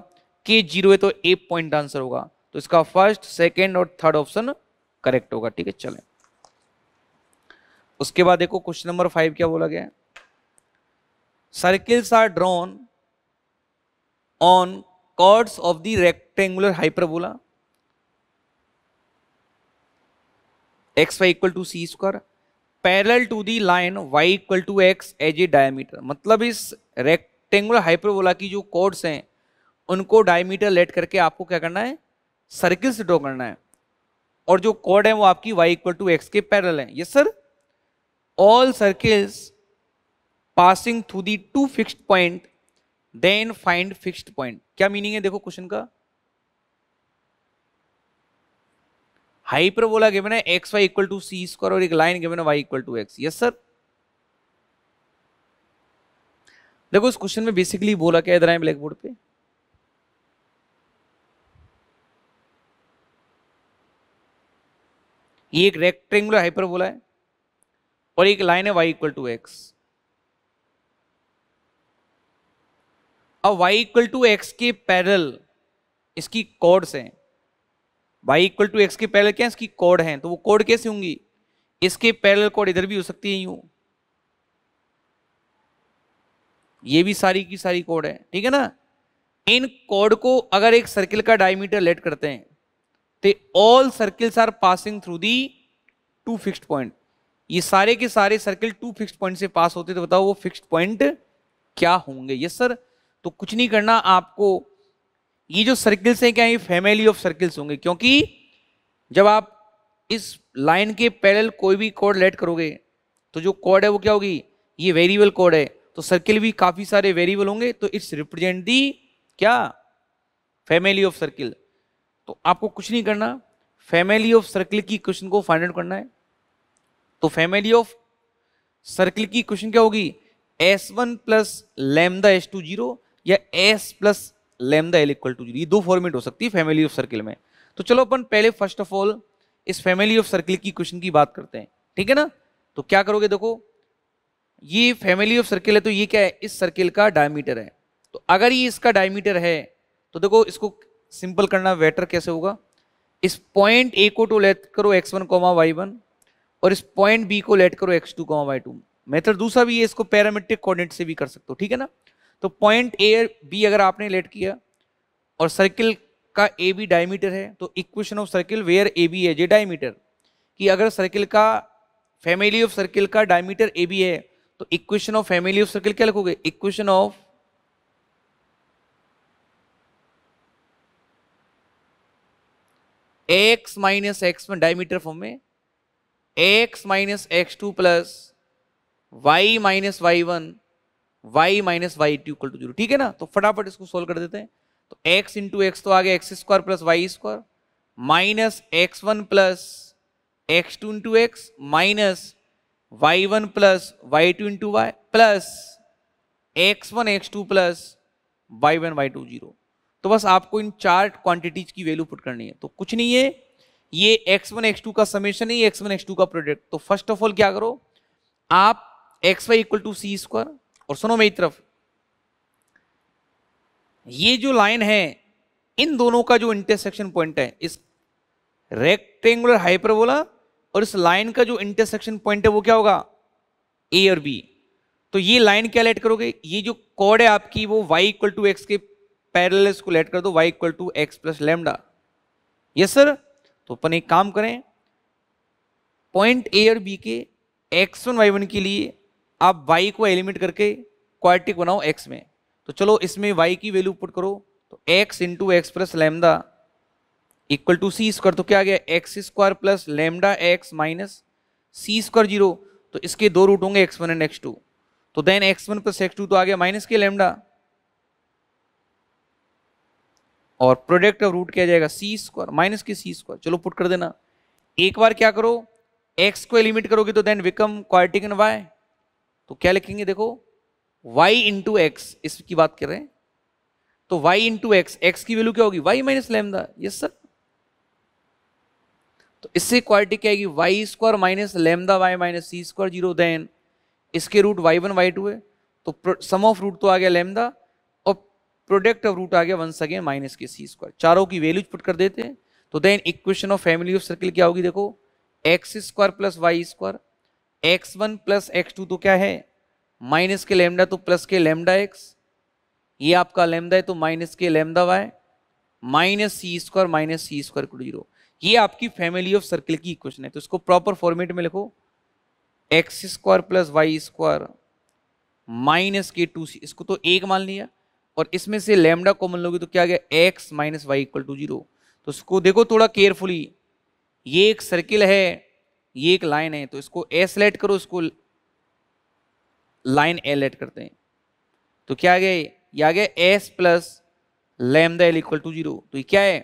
के जीरो है तो ए पॉइंट आंसर होगा तो इसका फर्स्ट सेकेंड और थर्ड ऑप्शन करेक्ट होगा ठीक है चले उसके बाद देखो क्वेश्चन नंबर फाइव क्या बोला गया circles are drawn on chords of the rectangular hyperbola x y equal to c square parallel to the line y equal to x as a diameter मतलब इस रेक्टेंगुलर हाइपरबोला की जो codes हैं उनको diameter let करके आपको क्या करना है सर्किल से ड्रॉ करना है और जो कोड है वो आपकी y इक्वल टू एक्स के पैरल है yes sir all circles passing through the two fixed point then find fixed point क्या मीनिंग है देखो क्वेश्चन का हाइपरबोला गिवन है x y equal to c square और एक लाइन गिवन है Y equal to x yes sir देखो इस क्वेश्चन में बेसिकली बोला क्या इधर आए ब्लैक बोर्ड पे ये एक रेक्टेंगुलर हाइपरबोला है और एक लाइन है वाई इक्वल टू एक्स अब वाई इक्वल टू एक्स के पैरल इसकी कॉर्ड्स हैं वाई इक्वल टू एक्स के पैरल क्या है इसकी कोड है तो वो कोड कैसे होंगी इसके पैरल कोड इधर भी हो सकती है यूं ये भी सारी की सारी कोड है ठीक है ना इन कोड को अगर एक सर्किल का डायमीटर लेट करते हैं तो all circles are passing through the two fixed point ये सारे के सारे सर्किल टू फिक्स्ड पॉइंट से पास होते तो बताओ वो फिक्स्ड पॉइंट क्या होंगे यस सर तो कुछ नहीं करना आपको ये जो सर्किल्स हैं क्या ये फैमिली ऑफ सर्किल्स होंगे क्योंकि जब आप इस लाइन के पैरेलल कोई भी कोड लेट करोगे तो जो कोड है वो क्या होगी ये वेरिएबल कोड है तो सर्किल भी काफ़ी सारे वेरिएबल होंगे तो इट्स रिप्रेजेंट दी क्या फैमिली ऑफ सर्किल तो आपको कुछ नहीं करना फैमिली ऑफ सर्किल की क्वेश्चन को फाइंड आउट करना है तो फैमिली ऑफ सर्किल की क्वेश्चन क्या होगी S one plus lambda S two zero या S plus lambda L equal to zero दो फॉर्मेट हो सकती है फैमिली ऑफ सर्किल में तो चलो अपन पहले फर्स्ट ऑफ ऑल इस फैमिली ऑफ सर्किल की क्वेश्चन की बात करते हैं ठीक है ना तो क्या करोगे देखो ये फैमिली ऑफ सर्किल है तो ये क्या है इस सर्किल का डायमीटर है तो अगर ये इसका डायमीटर है तो देखो इसको सिंपल करना वेटर कैसे होगा इस पॉइंट ए को तो लेट करो x one comma y one और इस पॉइंट बी को लेट करो x two comma y two method दूसरा भी है इसको पैरामेट्रिक कोऑर्डिनेट से भी कर सकते हो ठीक है ना तो पॉइंट ए बी अगर आपने लेट किया और सर्किल का ए बी डायमीटर है तो equation of circle where A B है जे डायमीटर कि अगर सर्किल का फैमिली ऑफ सर्किल का डायमीटर ए बी है तो equation of family of circle क्या लिखोगे equation of x minus x one diameter form में x minus x two plus y minus Y one y minus y two equal to zero ठीक है ना तो फटाफट इसको सोल्व कर देते हैं तो एक्स इंटू एक्स तो आ गया x square plus Y square minus x one plus x two into x minus Y one plus y two into y plus x one x two plus y one y two zero तो बस आपको इन चार quantities की value put करनी है तो कुछ नहीं है ये x1 x2 का समेशन है एक्स वन एक्स का प्रोडक्ट तो फर्स्ट ऑफ ऑल क्या करो आप x y equal to c square और सुनो मेरी तरफ ये जो लाइन है इन दोनों का जो इंटरसेक्शन पॉइंट है इस रेक्टेंगुलर हाइपरबोला और इस लाइन का जो इंटरसेक्शन पॉइंट है वो क्या होगा ए और बी तो ये लाइन क्या लेट करोगे ये जो कॉर्ड है आपकी वो वाई इक्वल टू एक्स के पैरल को लेट कर दो y equal to x plus lambda yes sir तो अपन एक काम करें पॉइंट ए और बी के एक्स वन वाई वन के लिए आप वाई को एलिमिट करके क्वार्टिक बनाओ एक्स में तो चलो इसमें वाई की वैल्यू पुट करो तो x into x plus lambda equal to c square तो क्या आ गया x square plus lambda x minus c square zero तो इसके दो रूट होंगे x one and x two तो then x one plus x two तो आ गया माइनस के लेमडा और प्रोडक्ट ऑफ रूट किया जाएगा सी स्क्वायर माइनस के सी स्क्वायर चलो पुट कर देना एक बार क्या करो एक्स को एलिमिट करोगे तो then become quartic and y तो क्या लिखेंगे देखो y इंटू एक्स इसकी बात कर रहे हैं तो y इंटू एक्स एक्स की वैल्यू क्या होगी y minus lambda yes sir तो इससे क्वालिटी क्या आएगी y square minus lambda y minus c square zero then इसके root y one y two है तो सम ऑफ रूट तो आ गया लेमदा और प्रोडक्ट ऑफ रूट आ गया वंस अगेन माइनस के सी स्क्वायर चारों की वैल्यूज पुट कर देते हैं तो then equation of family of circle क्या होगी देखो x square plus Y square x one plus x two तो क्या है माइनस के लेमडा तो प्लस के लेमडा एक्स ये आपका लेमडा है तो माइनस के lambda y minus c square minus c square two zero ये आपकी फैमिली ऑफ सर्किल की इक्वेशन है तो इसको प्रॉपर फॉर्मेट में लिखो x square plus Y square minus के टू सी इसको तो एक मान लिया और इसमें से लेमडा कॉमन लोगे तो क्या गया x minus y equal to zero तो इसको देखो थोड़ा केयरफुली ये एक सर्किल है ये एक लाइन है तो इसको एस सेलेक्ट करो इसको लाइन ए लेट करते हैं तो क्या आ गया ये आ गया S plus lambda L equal to zero तो ये क्या है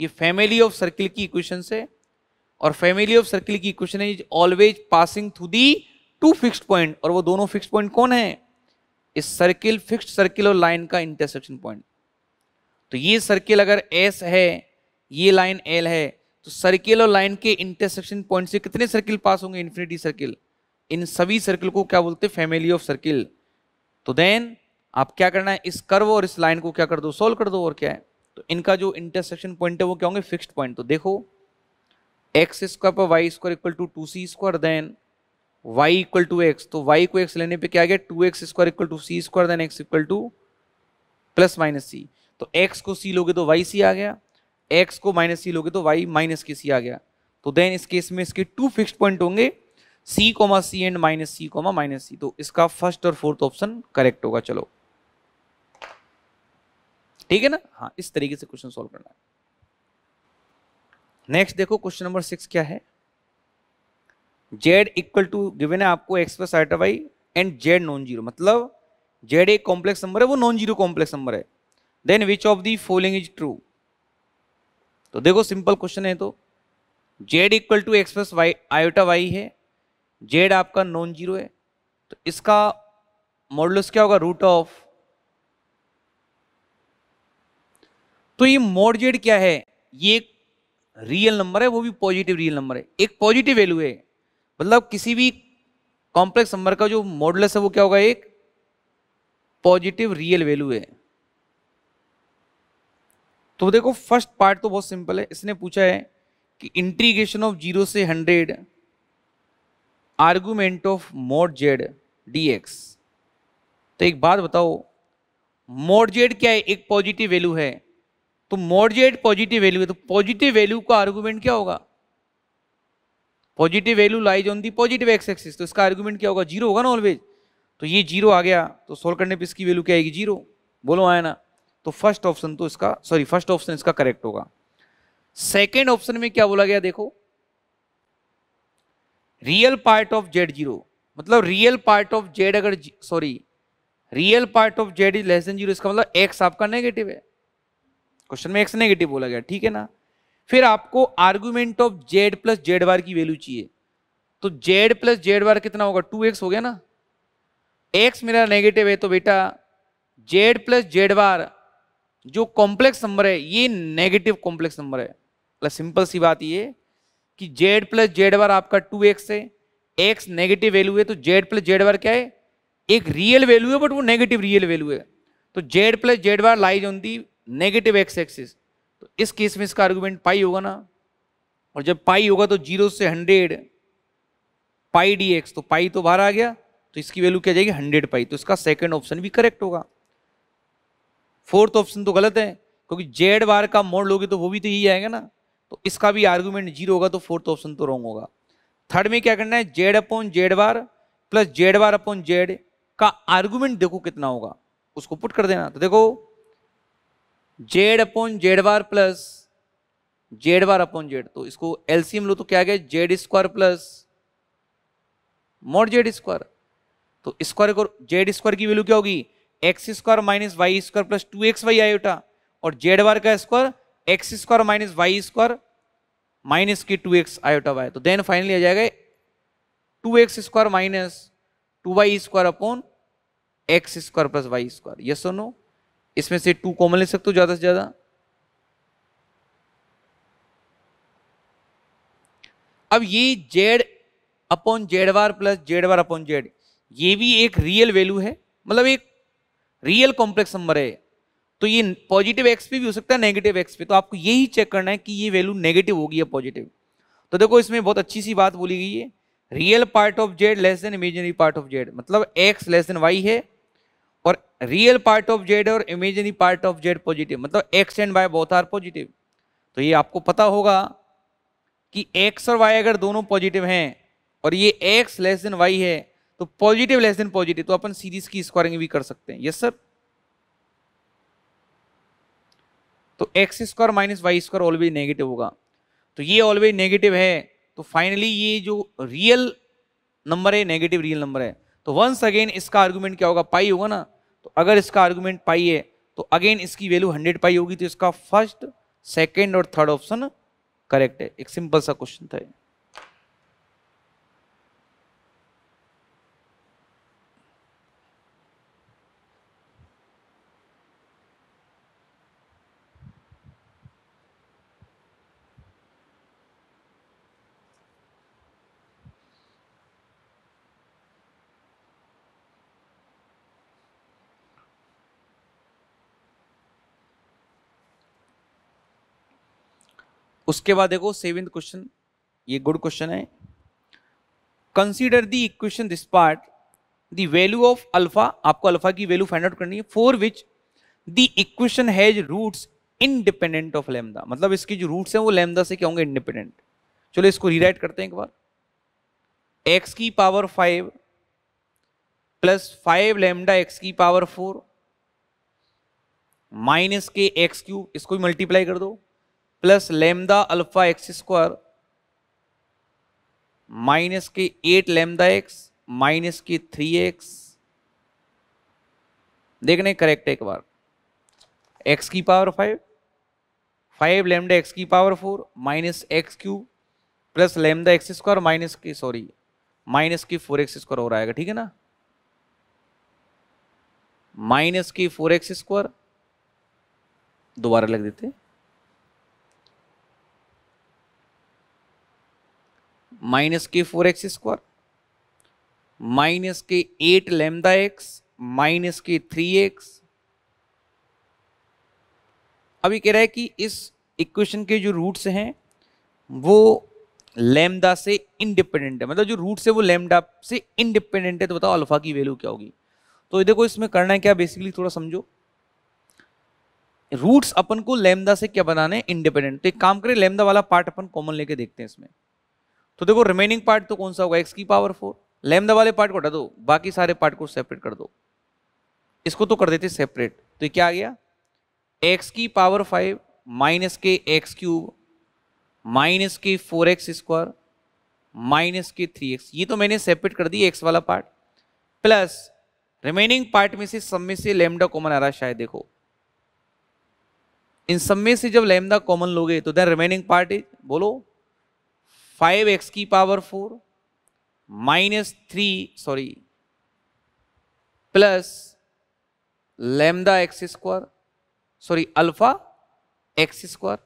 ये फैमिली ऑफ सर्किल की इक्वेशन से और फैमिली ऑफ सर्किल की equation is always passing through the two fix point और वो दोनों फिक्स पॉइंट कौन है इस सर्किल फिक्स सर्किल और लाइन का इंटरसेक्शन पॉइंट तो ये सर्किल अगर एस है ये लाइन एल है तो सर्किल और लाइन के इंटरसेक्शन पॉइंट से कितने सर्किल पास होंगे इन्फिनिटी सर्किल इन सभी सर्किल को क्या बोलते हैं फैमिली ऑफ सर्किल तो देन आप क्या करना है इस कर्व और इस लाइन को क्या कर दो सोल्व कर दो और क्या है तो इनका जो इंटरसेक्शन पॉइंट है वो क्या होंगे फिक्स्ड पॉइंट तो देखो एक्स स्क्वायर पर Y square equal to two c square then y equal to x तो वाई को एक्स लेने पे क्या गया two x square equal to c square then x equal to plus minus c तो एक्स को सी लोगे तो वाई सी आ गया एक्स को माइनस सी लोगे तो वाई माइनस के सी आ गया तो देन इस केस में इसके टू फिक्स्ड पॉइंट होंगे c comma c and minus c comma minus c तो इसका फर्स्ट और फोर्थ ऑप्शन करेक्ट होगा चलो ठीक है ना हाँ इस तरीके से क्वेश्चन सॉल्व करना है नेक्स्ट देखो क्वेश्चन नंबर सिक्स क्या है जेड इक्वल टू गिवेन है आपको x plus iota y and z non zero मतलब जेड एक कॉम्प्लेक्स नंबर है वो नॉन जीरो कॉम्प्लेक्स नंबर है then which of the following is true तो देखो सिंपल क्वेश्चन है तो z equal to x plus y iota y है जेड आपका नॉन जीरो है तो इसका मॉडल्स क्या होगा रूट ऑफ तो ये मोड जेड क्या है ये एक रियल नंबर है वो भी पॉजिटिव रियल नंबर है एक पॉजिटिव वैल्यू है मतलब किसी भी कॉम्प्लेक्स नंबर का जो मॉडल्स है वो क्या होगा एक पॉजिटिव रियल वैल्यू है तो देखो फर्स्ट पार्ट तो बहुत सिंपल है इसने पूछा है कि इंटीग्रेशन ऑफ जीरो से hundred argument of mod z d x तो एक बात बताओ मोड जेड क्या है एक पॉजिटिव वैल्यू है तो मोड जेड पॉजिटिव वैल्यू है तो पॉजिटिव वैल्यू का आर्गुमेंट क्या होगा positive value lies on the positive x axis तो इसका आर्गुमेंट क्या होगा जीरो होगा ना ऑलवेज तो ये जीरो आ गया तो सोल्व करने पर इसकी वैल्यू क्या आएगी जीरो बोलो आया ना तो फर्स्ट ऑप्शन तो इसका सॉरी फर्स्ट ऑप्शन इसका करेक्ट होगा सेकेंड ऑप्शन में क्या बोला गया देखो real part of z zero मतलब रियल पार्ट ऑफ जेड अगर sorry real part of z is less than zero इसका मतलब एक्स आपका नेगेटिव है क्वेश्चन में एक्स नेगेटिव बोला गया ठीक है ना फिर आपको argument of Z plus z bar की वैल्यू चाहिए तो जेड प्लस जेड बार कितना होगा टू एक्स हो गया ना एक्स मेरा नेगेटिव है तो बेटा जेड प्लस जेड बार जो कॉम्प्लेक्स नंबर है ये नेगेटिव कॉम्प्लेक्स नंबर है मतलब सिंपल सी बात ये कि जेड प्लस जेड बार आपका टू एक्स है एक्स नेगेटिव वैल्यू है तो जेड प्लस जेड बार क्या है एक रियल वैल्यू है बट वो नेगेटिव रियल वैल्यू है तो z plus z bar lies on the negative x axis तो इस केस में इसका आर्ग्यूमेंट पाई होगा ना और जब पाई होगा तो जीरो से हंड्रेड पाई डी एक्स तो पाई तो बाहर आ गया तो इसकी वैल्यू क्या जाएगी हंड्रेड पाई तो इसका सेकेंड ऑप्शन भी करेक्ट होगा फोर्थ ऑप्शन तो गलत है क्योंकि जेड बार का मोड लोगे तो वो भी तो यही आएगा ना तो इसका भी आर्गूमेंट जीरो होगा तो फोर्थ ऑप्शन तो रॉन्ग होगा थर्ड में क्या करना है z upon z bar plus z bar upon z का आर्गूमेंट देखो कितना होगा उसको पुट कर देना तो देखो z upon z bar plus z bar upon z तो इसको एलसीएम लो तो क्या गया Z square plus mod Z square तो स्क्वायर जेड स्क्वायर की वैल्यू क्या होगी x square minus Y square plus to x y iota और जेड बार का square x square minus Y square minus की टू एक्स आयोटा वाई तो then finally आ जाएगा two x square minus two y square upon x square plus Y square ये सुनो इसमें से टू कॉमन ले सकते हो ज्यादा से ज्यादा अब ये z upon z bar plus z bar upon z ये भी एक रियल वैल्यू है मतलब एक रियल कॉम्प्लेक्स नंबर है तो ये पॉजिटिव एक्स पे भी हो सकता है नेगेटिव एक्स पे तो आपको यही चेक करना है कि ये वैल्यू नेगेटिव होगी या पॉजिटिव तो देखो इसमें बहुत अच्छी सी बात बोली गई है real part of z less than imaginary part of z मतलब एक्स लेस देन वाई है और रियल पार्ट ऑफ जेड और imaginary part of z positive मतलब x and y both are positive तो ये आपको पता होगा कि एक्स और वाई अगर दोनों पॉजिटिव हैं और ये एक्स लेस देन वाई है तो पॉजिटिव लेस देन पॉजिटिव तो अपन सीरीज की स्क्वायरिंग भी कर सकते हैं यस सर तो x square minus Y square always negative होगा तो ये ऑलवेज नेगेटिव है तो फाइनली ये जो रियल नंबर है नेगेटिव रियल नंबर है तो वंस अगेन इसका आर्गुमेंट क्या होगा पाई होगा ना तो अगर इसका आर्गुमेंट पाई है तो अगेन इसकी वैल्यू हंड्रेड पाई होगी तो इसका फर्स्ट सेकेंड और थर्ड ऑप्शन करेक्ट है एक सिंपल सा क्वेश्चन था उसके बाद देखो सेवेंथ क्वेश्चन ये गुड क्वेश्चन है consider the equation this part the value of alpha आपको अल्फा की वैल्यू फाइंड आउट करनी है for which the equation has roots independent of lambda मतलब इसके जो रूट्स हैं वो लेमदा से क्या होंगे इंडिपेंडेंट चलो इसको रीराइट करते हैं एक बार एक्स की power five plus five lambda x की पावर फोर माइनस के एक्स क्यूब इसको भी मल्टीप्लाई कर दो plus lambda alpha x square minus की एट लेमदा एक्स माइनस की थ्री एक्स देखने करेक्ट एक बार एक्स की power five five lambda x की power four minus x cube plus lambda x square minus की सॉरी माइनस की four x square हो रहा है ठीक है ना माइनस की फोर एक्स स्क्वायर दोबारा लग देते हैं माइनस के फोर एक्स स्क्वायर माइनस के एट लेमदा एक्स माइनस के थ्री एक्स अभी कह रहा है कि इस इक्वेशन के जो रूट्स हैं वो लेमडा से इंडिपेंडेंट है मतलब जो रूट से वो लेमडा से इंडिपेंडेंट है तो बताओ अल्फा की वैल्यू क्या होगी तो देखो इसमें करना है क्या बेसिकली थोड़ा समझो रूट्स अपन को लेमदा से क्या बनाने इंडिपेंडेंट तो एक काम करें लेमदा वाला पार्ट अपन कॉमन लेके देखते हैं इसमें तो देखो रिमेनिंग पार्ट तो कौन सा होगा एक्स की पावर फोर लेमदा वाले पार्ट को हटा दो बाकी सारे पार्ट को सेपरेट कर दो इसको तो कर देते सेपरेट तो क्या आ गया एक्स की पावर फाइव माइनस के एक्स क्यूब माइनस के फोर एक्स स्क्वायर माइनस के थ्री एक्स ये तो मैंने सेपरेट कर दी एक्स वाला पार्ट प्लस रिमेनिंग पार्ट में से सब में से लेमडा कॉमन आ रहा है शायद देखो इन सब में से जब लेमडा कॉमन लोगे तो देन रिमेनिंग पार्ट इज बोलो फाइव एक्स की power four minus three sorry plus lambda x square sorry alpha x square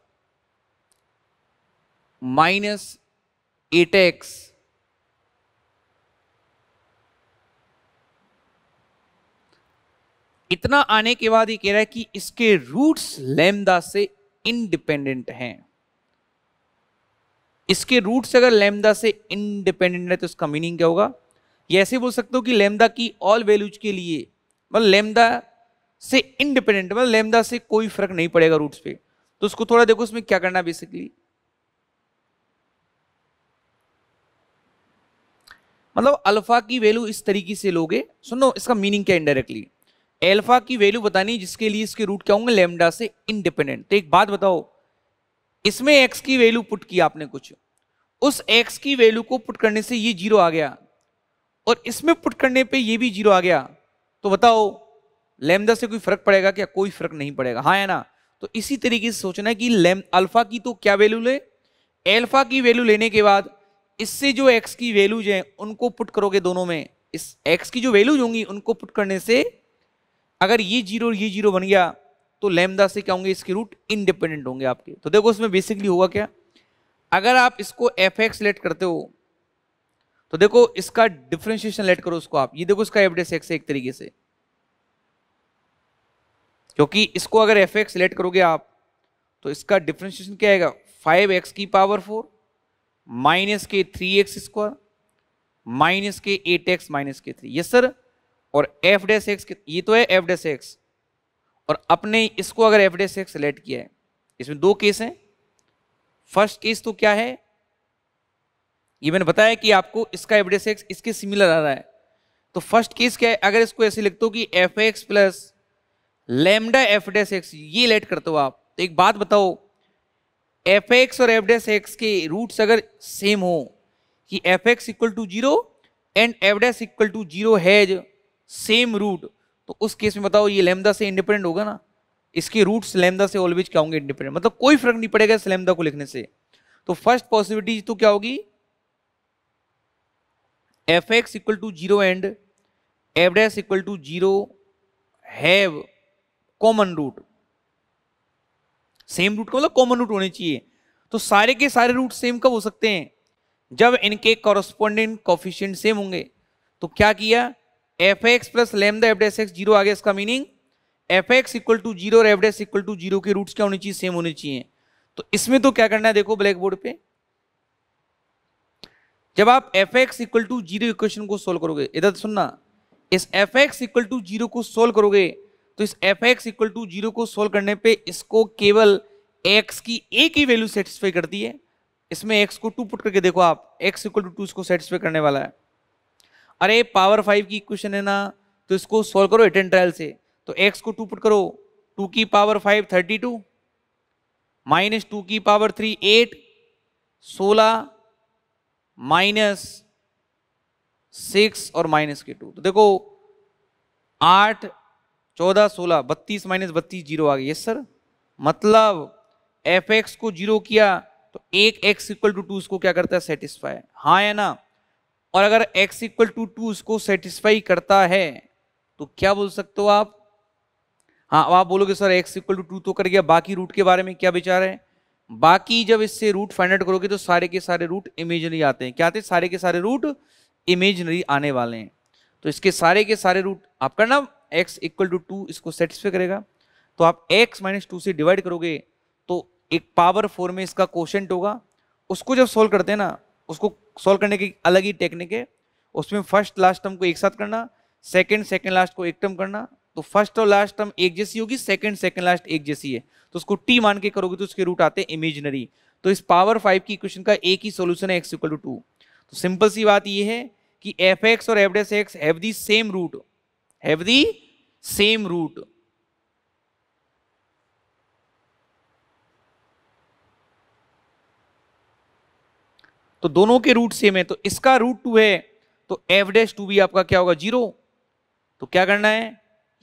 minus eight x इतना आने के बाद ये कह रहा है कि इसके रूट्स लेमदा से इंडिपेंडेंट हैं इसके रूट से अगर लेमदा से इनडिपेंडेंट है तो इसका मीनिंग क्या होगा ये ऐसे बोल सकते हो कि लेमदा की ऑल वैल्यूज के लिए मतलब लेमदा से इनडिपेंडेंट मतलब लेमदा से कोई फर्क नहीं पड़ेगा रूट्स पे तो उसको थोड़ा देखो उसमें क्या करना बेसिकली मतलब अल्फा की वैल्यू इस तरीके से लोगे सुनो इसका मीनिंग क्या इनडायरेक्टली एल्फा की वैल्यू बतानी जिसके लिए इसके रूट क्या होंगे लेमडा से इनडिपेंडेंट तो एक बात बताओ इसमें एक्स की वैल्यू पुट की आपने कुछ उस एक्स की वैल्यू को पुट करने से ये जीरो आ गया और इसमें पुट करने पे ये भी जीरो आ गया तो बताओ लेमदा से कोई फर्क पड़ेगा क्या कोई फर्क नहीं पड़ेगा हाँ है ना तो इसी तरीके से सोचना है कि लेम अल्फा की तो क्या वैल्यू ले एल्फा की वैल्यू लेने के बाद इससे जो एक्स की वैल्यूज हैं उनको पुट करोगे दोनों में इस एक्स की जो वैल्यूज होंगी उनको पुट करने से अगर ये जीरो और ये जीरो बन गया तो लेमदा से क्या होंगे इसके रूट इंडिपेंडेंट होंगे आपके तो देखो इसमें बेसिकली होगा क्या अगर आप इसको एफ एक्स लेट करते हो तो देखो इसका डिफ्रेंशिएशन लेट करो उसको आप ये देखो इसका डेस एक्स एक तरीके से क्योंकि इसको अगर एफ एक्स लेट करोगे आप तो इसका डिफ्रेंशिएशन क्या आएगा फाइव एक्स की पावर फोर माइनस के थ्री एक्स स्क्वायर माइनस के एट एक्स माइनस के थ्री यस सर और एफ डेस एक्स ये तो है एफ डेस एक्स और अपने इसको अगर एफ डी सेलेक्ट किया है इसमें दो केस हैं फर्स्ट केस तो क्या है ये मैंने बताया कि आपको इसका एफ डी इसके सिमिलर आ रहा है तो फर्स्ट केस क्या है अगर इसको ऐसे लिखते हो कि f x plus lambda f dash x ये लेट करते हो आप तो एक बात बताओ एफ एक्स और एफ डेस एक्स के रूट्स अगर सेम हो कि f x equal to zero and f dash equal to zero has same root तो उस केस में बताओ ये लेमदा से इंडिपेंडेंट होगा ना इसके रूट्स लेमदा से ऑलवेज क्या होंगे इंडिपेंडेंट मतलब कोई फर्क नहीं पड़ेगा इस लेमदा को लिखने से तो फर्स्ट पॉसिबिलिटी तो क्या होगी f x equal to zero and f dash equal to zero have common root same root का मतलब कॉमन रूट होने चाहिए तो सारे के सारे रूट सेम कब हो सकते हैं जब इनके कॉरस्पॉन्डेंट कॉफिशियंट सेम होंगे तो क्या किया f x plus lambda f dash x zero आ गया इसका meaning f x equal to zero और एवडेस इक्वल टू जीरो के रूट्स क्या होने चाहिए सेम होने चाहिए तो इसमें तो क्या करना है देखो ब्लैक बोर्ड पे जब आप f x equal to zero equation को सोल्व करोगे इधर तो सुनना इस f x equal to zero को सोल्व करोगे तो इस f x equal to zero को सोल्व करने पे इसको केवल एक्स की एक ही वैल्यू सेटिस्फाई करती है इसमें एक्स को टू पुट करके देखो आप एक्स इक्वल टू टू इसको सेटिस्फाई करने वाला है अरे पावर फाइव की इक्वेशन है ना तो इसको सॉल्व करो एटेन ट्रायल से तो एक्स को टू पुट करो टू की power five thirty two minus two की पावर थ्री एट सोलह माइनस सिक्स और माइनस के टू तो देखो आठ चौदह सोलह बत्तीस माइनस बत्तीस जीरो आ गई यस सर मतलब एफ एक्स को जीरो किया तो एक एक्स इक्वल टू टू इसको क्या करता है सेटिस्फाई हाँ या ना और अगर x इक्वल टू टू उसको सेटिस्फाई करता है तो क्या बोल सकते हो आप हाँ अब आप बोलोगे sir x equal to two तो कर गया बाकी रूट के बारे में क्या विचार है बाकी जब इससे रूट फाइंड आउट करोगे तो सारे के सारे रूट इमेजनरी आते हैं क्या आते हैं सारे के सारे रूट इमेजनरी आने वाले हैं तो इसके सारे के सारे रूट आपका ना x इक्वल टू टू इसको सेटिस्फाई करेगा तो आप x माइनस टू से डिवाइड करोगे तो एक पावर फोर में इसका क्वेश्चन होगा उसको जब सोल्व करते हैं ना उसको सॉल्व करने की अलग ही टेक्निक है उसमें फर्स्ट लास्ट टर्म को एक साथ करना सेकंड सेकंड लास्ट को एक टर्म करना तो फर्स्ट और लास्ट टर्म एक जैसी होगी सेकंड सेकंड लास्ट एक जैसी है तो उसको टी मान के करोगे तो उसके रूट आते हैं इमेजनरी तो इस पावर फाइव की इक्वेशन का एक ही सोल्यूशन है एक्स इक्वल टू तो सिंपल सी बात यह है कि एफ एक्स और f dash x have the same root have the same root तो दोनों के रूट सेम है तो इसका रूट टू है तो एवडेस टू भी आपका क्या होगा जीरो तो क्या करना है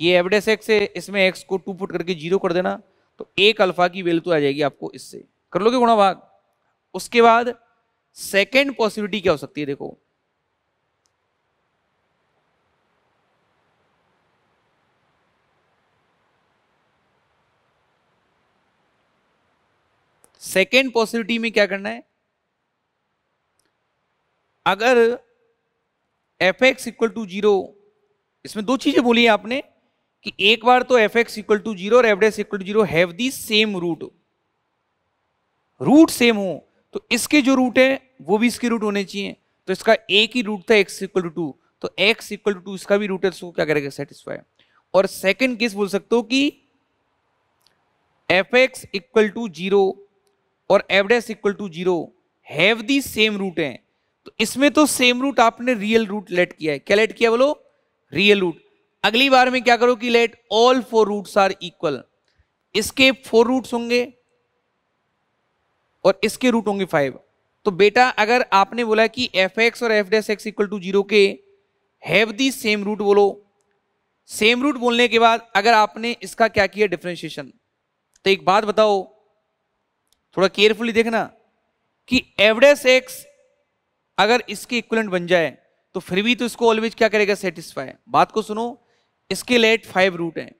ये एवडेस एक्स है इसमें एक्स को टू पुट करके जीरो कर देना तो एक अल्फा की वैल्यू तो आ जाएगी आपको इससे कर लोगे गुणा भाग उसके बाद सेकेंड पॉसिबिलिटी क्या हो सकती है देखो सेकेंड पॉसिबिलिटी में क्या करना है अगर f x equal to zero इसमें दो चीजें बोली आपने कि एक बार तो f x equal to zero और f dash equal to zero have the same root root same हो तो इसके जो रूट है वो भी इसके रूट होने चाहिए तो इसका एक ही रूट था एक्स इक्वल टू टू तो एक्स इक्वल टू टू इसका भी रूट है तो इसको क्या करेगा सेटिस्फाई और सेकंड केस बोल सकते हो कि f x equal to zero और f dash equal to zero have the same root है तो इसमें तो सेम रूट आपने रियल रूट लेट किया है क्या लेट किया बोलो रियल रूट अगली बार में क्या करो कि let all four roots are equal इसके फोर रूट्स होंगे और इसके रूट होंगे फाइव तो बेटा अगर आपने बोला कि एफ एक्स और f dash x equal to zero के हैव दी सेम रूट बोलो सेम रूट बोलने के बाद अगर आपने इसका क्या किया डिफ्रेंशिएशन तो एक बात बताओ थोड़ा केयरफुली देखना कि एवडेस एक्स अगर इसके इक्वलेंट बन जाए तो फिर भी तो इसको ऑलवेज क्या करेगा सेटिस्फाई बात को सुनो इसके लेट फाइव रूट हैं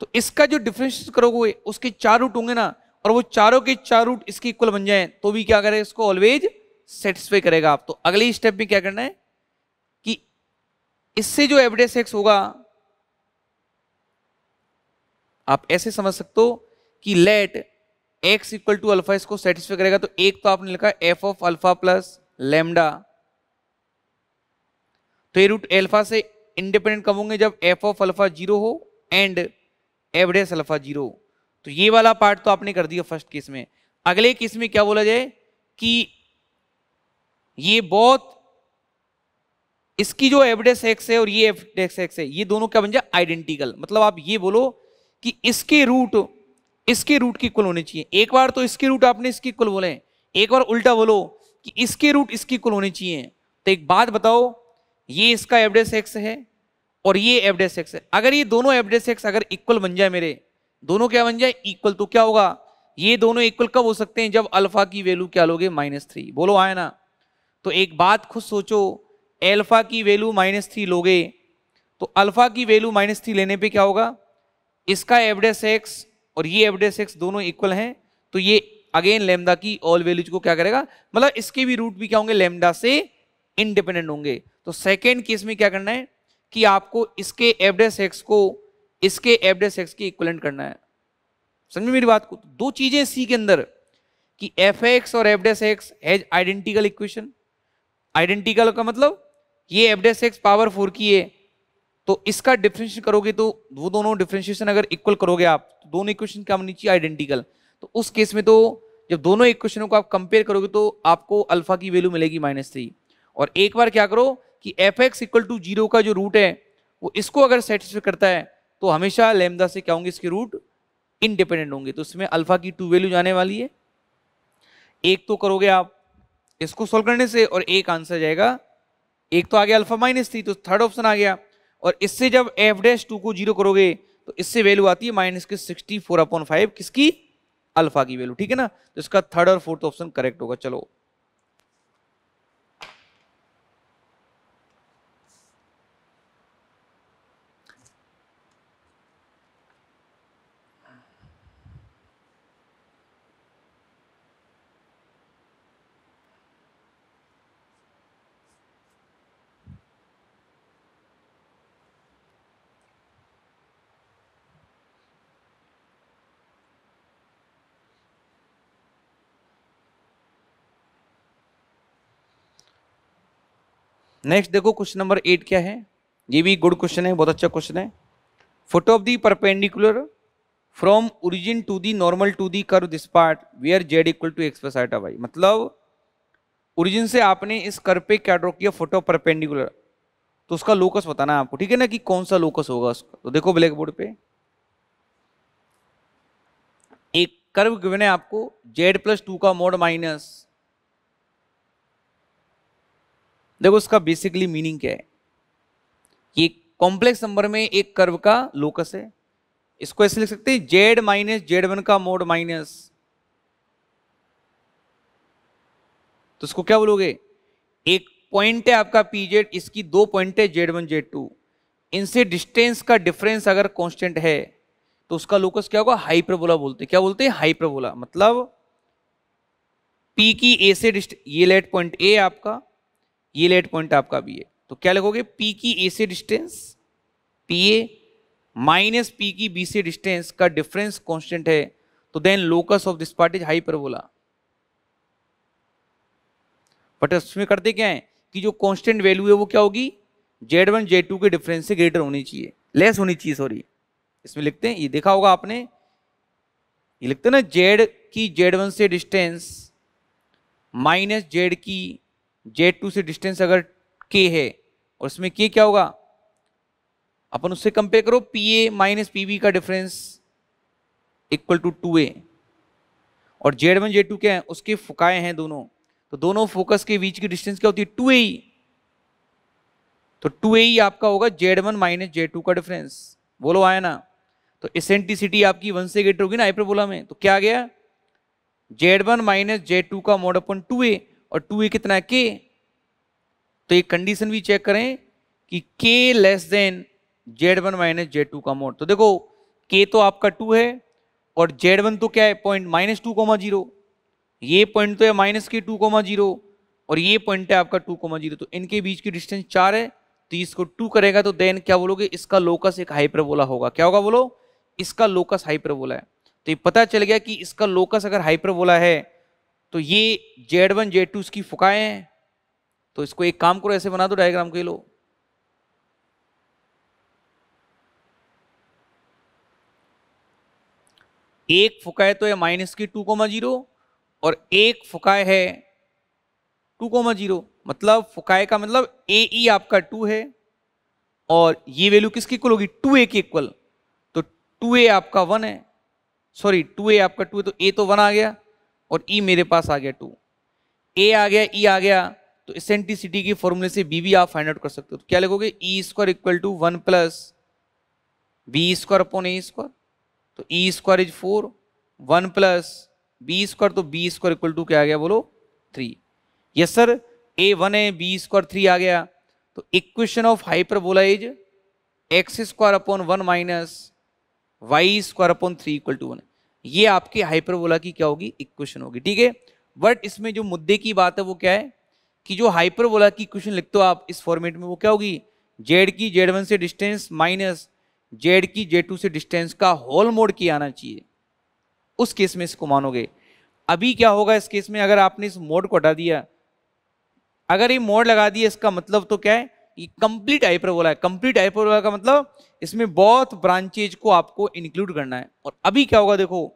तो इसका जो डिफ्रेंशिएट करोगे उसके चार रूट होंगे ना और वो चारों के चार रूट इसके इक्वल बन जाए तो भी क्या करेगा इसको ऑलवेज सेटिस्फाई करेगा आप तो अगले स्टेप में क्या करना है कि इससे जो एवरेज एक्स होगा आप ऐसे समझ सकते हो कि let x equal to alpha इसको सेटिस्फाई करेगा तो एक तो आपने लिखा f of alpha plus lambda तो ये रूट एल्फा से इंडिपेंडेंट कब होंगे जब एफ ऑफ अल्फा जीरो हो एंड एवरेज अल्फा जीरो तो ये वाला पार्ट तो आपने कर दिया फर्स्ट केस में अगले केस में क्या बोला जाए कि ये बहुत इसकी जो एवरेज एक्स है और ये एवरेज एक्स है ये दोनों क्या बन जाए आइडेंटिकल मतलब आप ये बोलो कि इसके रूट इसके रूट की इक्वल होने चाहिए एक बार तो इसके रूट आपने इसके इक्वल बोले एक बार उल्टा बोलो कि इसके रूट इसकी कुल होनी चाहिए तो एक बात बताओ ये इसका एवडेस एक्स है और ये एवडेस एक्स है अगर ये दोनों एवडेस एक्स अगर इक्वल बन जाए मेरे दोनों क्या बन जाए इक्वल तो क्या होगा ये दोनों इक्वल कब हो सकते हैं जब अल्फा की वैल्यू क्या लोगे माइनस थ्री बोलो आए ना तो एक बात खुद सोचो अल्फा की वैल्यू माइनस थ्री लोगे तो अल्फा की वैल्यू माइनस थ्री लेने पे क्या होगा इसका एवडेस एक्स और ये एवडेस एक्स दोनों इक्वल हैं तो ये अगेन लेमडा की ऑल वैल्यूज को क्या करेगा मतलब इसके भी रूट भी क्या होंगे लेमडा से इंडिपेंडेंट होंगे तो सेकेंड केस में क्या करना है कि आपको इसके एवरेज एक्स को इसके एवरेज एक्स के इक्वलेंट करना है समझ मेरी बात को तो दो चीजें सी के अंदर कि एफ एक्स और f dash x has identical equation identical का मतलब ये एवडेस एक्स पावर फोर की है तो इसका डिफ्रेंशिएशन करोगे तो वो दोनों डिफ्रेंशिएशन अगर इक्वल करोगे आप तो दोनों इक्वेशन क्या होनी चाहिए आइडेंटिकल तो उस केस में तो जब दोनों इक्वेशनों को आप कंपेयर करोगे तो आपको अल्फा की वैल्यू मिलेगी माइनस थ्री और एक बार क्या करो कि f x equal to zero का जो रूट है वो इसको अगर सेटिस्फाई करता है तो हमेशा लेमदा से क्या होंगे इसके रूट इनडिपेंडेंट होंगे तो इसमें अल्फा की टू वैल्यू जाने वाली है एक तो करोगे आप इसको सोल्व करने से और एक आंसर जाएगा एक तो आ गया अल्फा माइनस थ्री तो थर्ड ऑप्शन आ गया और इससे जब एफ डैश टू को जीरो करोगे तो इससे वैल्यू आती है माइनस के सिक्सटी फोर अपॉन फाइव किसकी अल्फा की वैल्यू ठीक है ना तो इसका थर्ड और फोर्थ ऑप्शन करेक्ट होगा चलो नेक्स्ट देखो क्वेश्चन नंबर एट क्या है ये भी गुड क्वेश्चन है बहुत अच्छा क्वेश्चन है foot of the perpendicular from origin to the normal to the curve this part are z equal to x plus iota y मतलब ओरिजिन से आपने इस कर्व पे क्या ड्रॉ किया फोटो परपेंडिकुलर तो उसका लोकस बताना है आपको ठीक है ना कि कौन सा लोकस होगा उसका तो देखो ब्लैक बोर्ड पे एक कर्व गिवन है आपको जेड प्लस टू का मोड माइनस देखो इसका बेसिकली मीनिंग क्या है ये कॉम्प्लेक्स नंबर में एक कर्व का लोकस है इसको ऐसे लिख सकते हैं जेड माइनस जेड वन का मोड माइनस तो इसको क्या बोलोगे एक पॉइंट है आपका पी जेड इसकी दो पॉइंट है जेड वन जेड टू इनसे डिस्टेंस का डिफरेंस अगर कांस्टेंट है तो उसका लोकस क्या होगा हाइपरबोला बोलते हैं क्या बोलते हैं हाइपरबोला मतलब पी की ए से ये लेट पॉइंट ए आपका ये लेट पॉइंट आपका भी है तो क्या लगोगे पी की ए से distance P A minus P की बी से डिस्टेंस का डिफरेंस कॉन्स्टेंट है तो then locus of this part is बोला बट उसमें करते क्या है कि जो कॉन्स्टेंट वैल्यू है वो क्या होगी जेड वन जेड टू के डिफरेंस से ग्रेटर होनी चाहिए लेस होनी चाहिए सॉरी इसमें लिखते हैं ये देखा होगा आपने ये लिखते ना जेड की जेड वन से डिस्टेंस माइनस जेड की Z2 टू से डिस्टेंस अगर के है और इसमें के क्या होगा अपन उससे कंपेयर करो P A minus P B का डिफरेंस इक्वल टू टू ए और जेड वन जेड टू क्या है उसके फुकाए हैं दोनों तो दोनों फोकस के बीच की डिस्टेंस क्या होती है टू ए तो टू ए आपका होगा z one minus Z two का डिफरेंस बोलो आया ना तो एसेंटिसिटी आपकी वन से ग्रेटर होगी ना हाइपरबोला में तो क्या आ गया z one minus Z two का मोड अपन टू ए और टू ए कितना है के तो एक कंडीशन भी चेक करें कि k less than z one minus Z two का मोड तो देखो के तो आपका टू है और जेड वन तो क्या है point minus two comma zero ये पॉइंट तो है माइनस के टू कोमा जीरो और ये पॉइंट है आपका टू कोमा जीरो तो इनके बीच की डिस्टेंस चार है तो इसको टू करेगा तो देन क्या बोलोगे इसका लोकस एक हाइपरबोला होगा क्या होगा बोलो इसका लोकस हाइपरबोला है तो ये पता चल गया कि इसका लोकस अगर हाइपरबोला है तो ये जेड वन जेड टू इसकी फुकाएं हैं तो इसको एक काम करो ऐसे बना दो डायग्राम के लो एक फुकाए तो है माइनस की टू कोमा जीरो और एक फुकाए है टू कोमा जीरो मतलब फुकाए का मतलब ए ई आपका टू है और ये वैल्यू किसकी इक्वल होगी टू ए की इक्वल तो टू ए आपका वन है सॉरी टू ए आपका टू है तो ए तो वन आ गया और ई e मेरे पास आ गया टू ए आ गया ई e आ गया तो एसेंट्रिसिटी की फॉर्मूले से बी भी आप फाइंड आउट कर सकते हो तो क्या लिखोगे e square equal to one plus B square upon A square तो e square is four one plus B square तो बी स्क्वायर इक्वल टू क्या आ गया बोलो three yes sir a one है बी स्क्वायर थ्री आ गया तो equation of hyperbola is x square upon one minus Y square upon three equal to one है ये आपके हाइपरबोला की क्या होगी इक्वेशन होगी ठीक है बट इसमें जो मुद्दे की बात है वो क्या है कि जो हाइपरबोला की इक्वेशन लिखते हो आप इस फॉर्मेट में वो क्या होगी जेड की जेड वन से डिस्टेंस माइनस जेड की जेड टू से डिस्टेंस का होल मोड की आना चाहिए उस केस में इसको मानोगे अभी क्या होगा इस केस में अगर आपने इस मोड को हटा दिया अगर ये मोड लगा दिया इसका मतलब तो क्या है ये कंप्लीट हाइपरबोला है कंप्लीट हाइपरबोला का मतलब इसमें बहुत ब्रांचेज को आपको इंक्लूड करना है और अभी क्या होगा देखो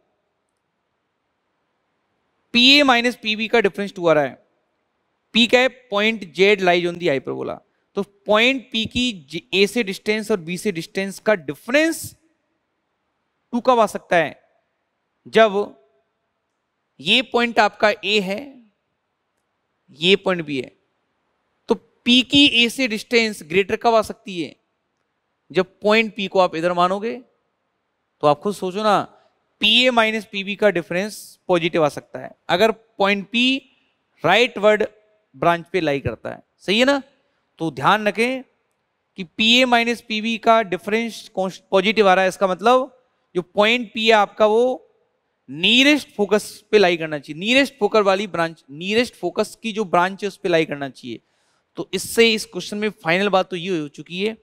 पी ए माइनस पीबी का डिफरेंस टू आ रहा है पी का है point z lies on the hyperbola तो पॉइंट पी की ए से डिस्टेंस और बी से डिस्टेंस का डिफरेंस टू कब आ सकता है जब ये पॉइंट आपका ए है ये पॉइंट बी है पी की ए से डिस्टेंस ग्रेटर कब आ सकती है जब पॉइंट पी को आप इधर मानोगे तो आप खुद सोचो ना P A minus P B का डिफरेंस पॉजिटिव आ सकता है अगर point P rightward branch पे लाई करता है सही है ना तो ध्यान रखें कि P A minus P B का डिफरेंस पॉजिटिव आ रहा है इसका मतलब जो पॉइंट पी है आपका वो नियरेस्ट फोकस पे लाई करना चाहिए नियरेस्ट फोकस वाली ब्रांच नियरेस्ट फोकस की जो ब्रांच है उस पर लाई करना चाहिए तो इससे इस क्वेश्चन में फाइनल बात तो ये हो चुकी है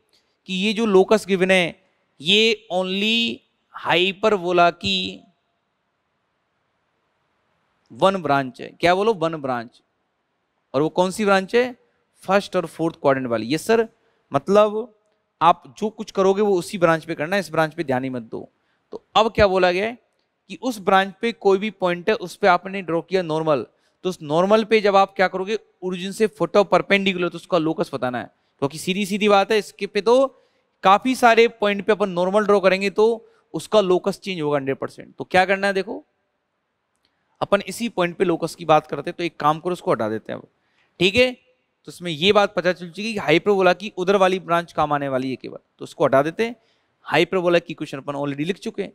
कि ये जो लोकस गिवन है ये ओनली हाइपरवोला की वन ब्रांच है क्या बोलो वन ब्रांच और वो कौन सी ब्रांच है फर्स्ट और फोर्थ क्वाड्रेंट वाली ये सर मतलब आप जो कुछ करोगे वो उसी ब्रांच पे करना इस ब्रांच पे ध्यान ही मत दो तो अब क्या बोला गया है कि उस ब्रांच पे कोई भी पॉइंट है उस पर आपने ड्रॉ किया नॉर्मल तो उस नॉर्मल पे जब आप क्या करोगे ओरिजिन से फोटो परपेंडिकुलर तो उसका लोकस बताना है क्योंकि तो सीधी सीधी बात है इसके पे तो काफ़ी सारे पॉइंट पे अपन नॉर्मल ड्रॉ करेंगे तो उसका लोकस चेंज होगा हंड्रेड परसेंट तो क्या करना है देखो अपन इसी पॉइंट पे लोकस की बात करते हैं तो एक काम करो उसको हटा देते हैं ठीक है तो इसमें ये बात पता चल चुकी कि बोला की उधर वाली ब्रांच काम आने वाली है केवल तो उसको हटा देते हैं हाइपर बोला की क्वेश्चन अपन ऑलरेडी लिख चुके हैं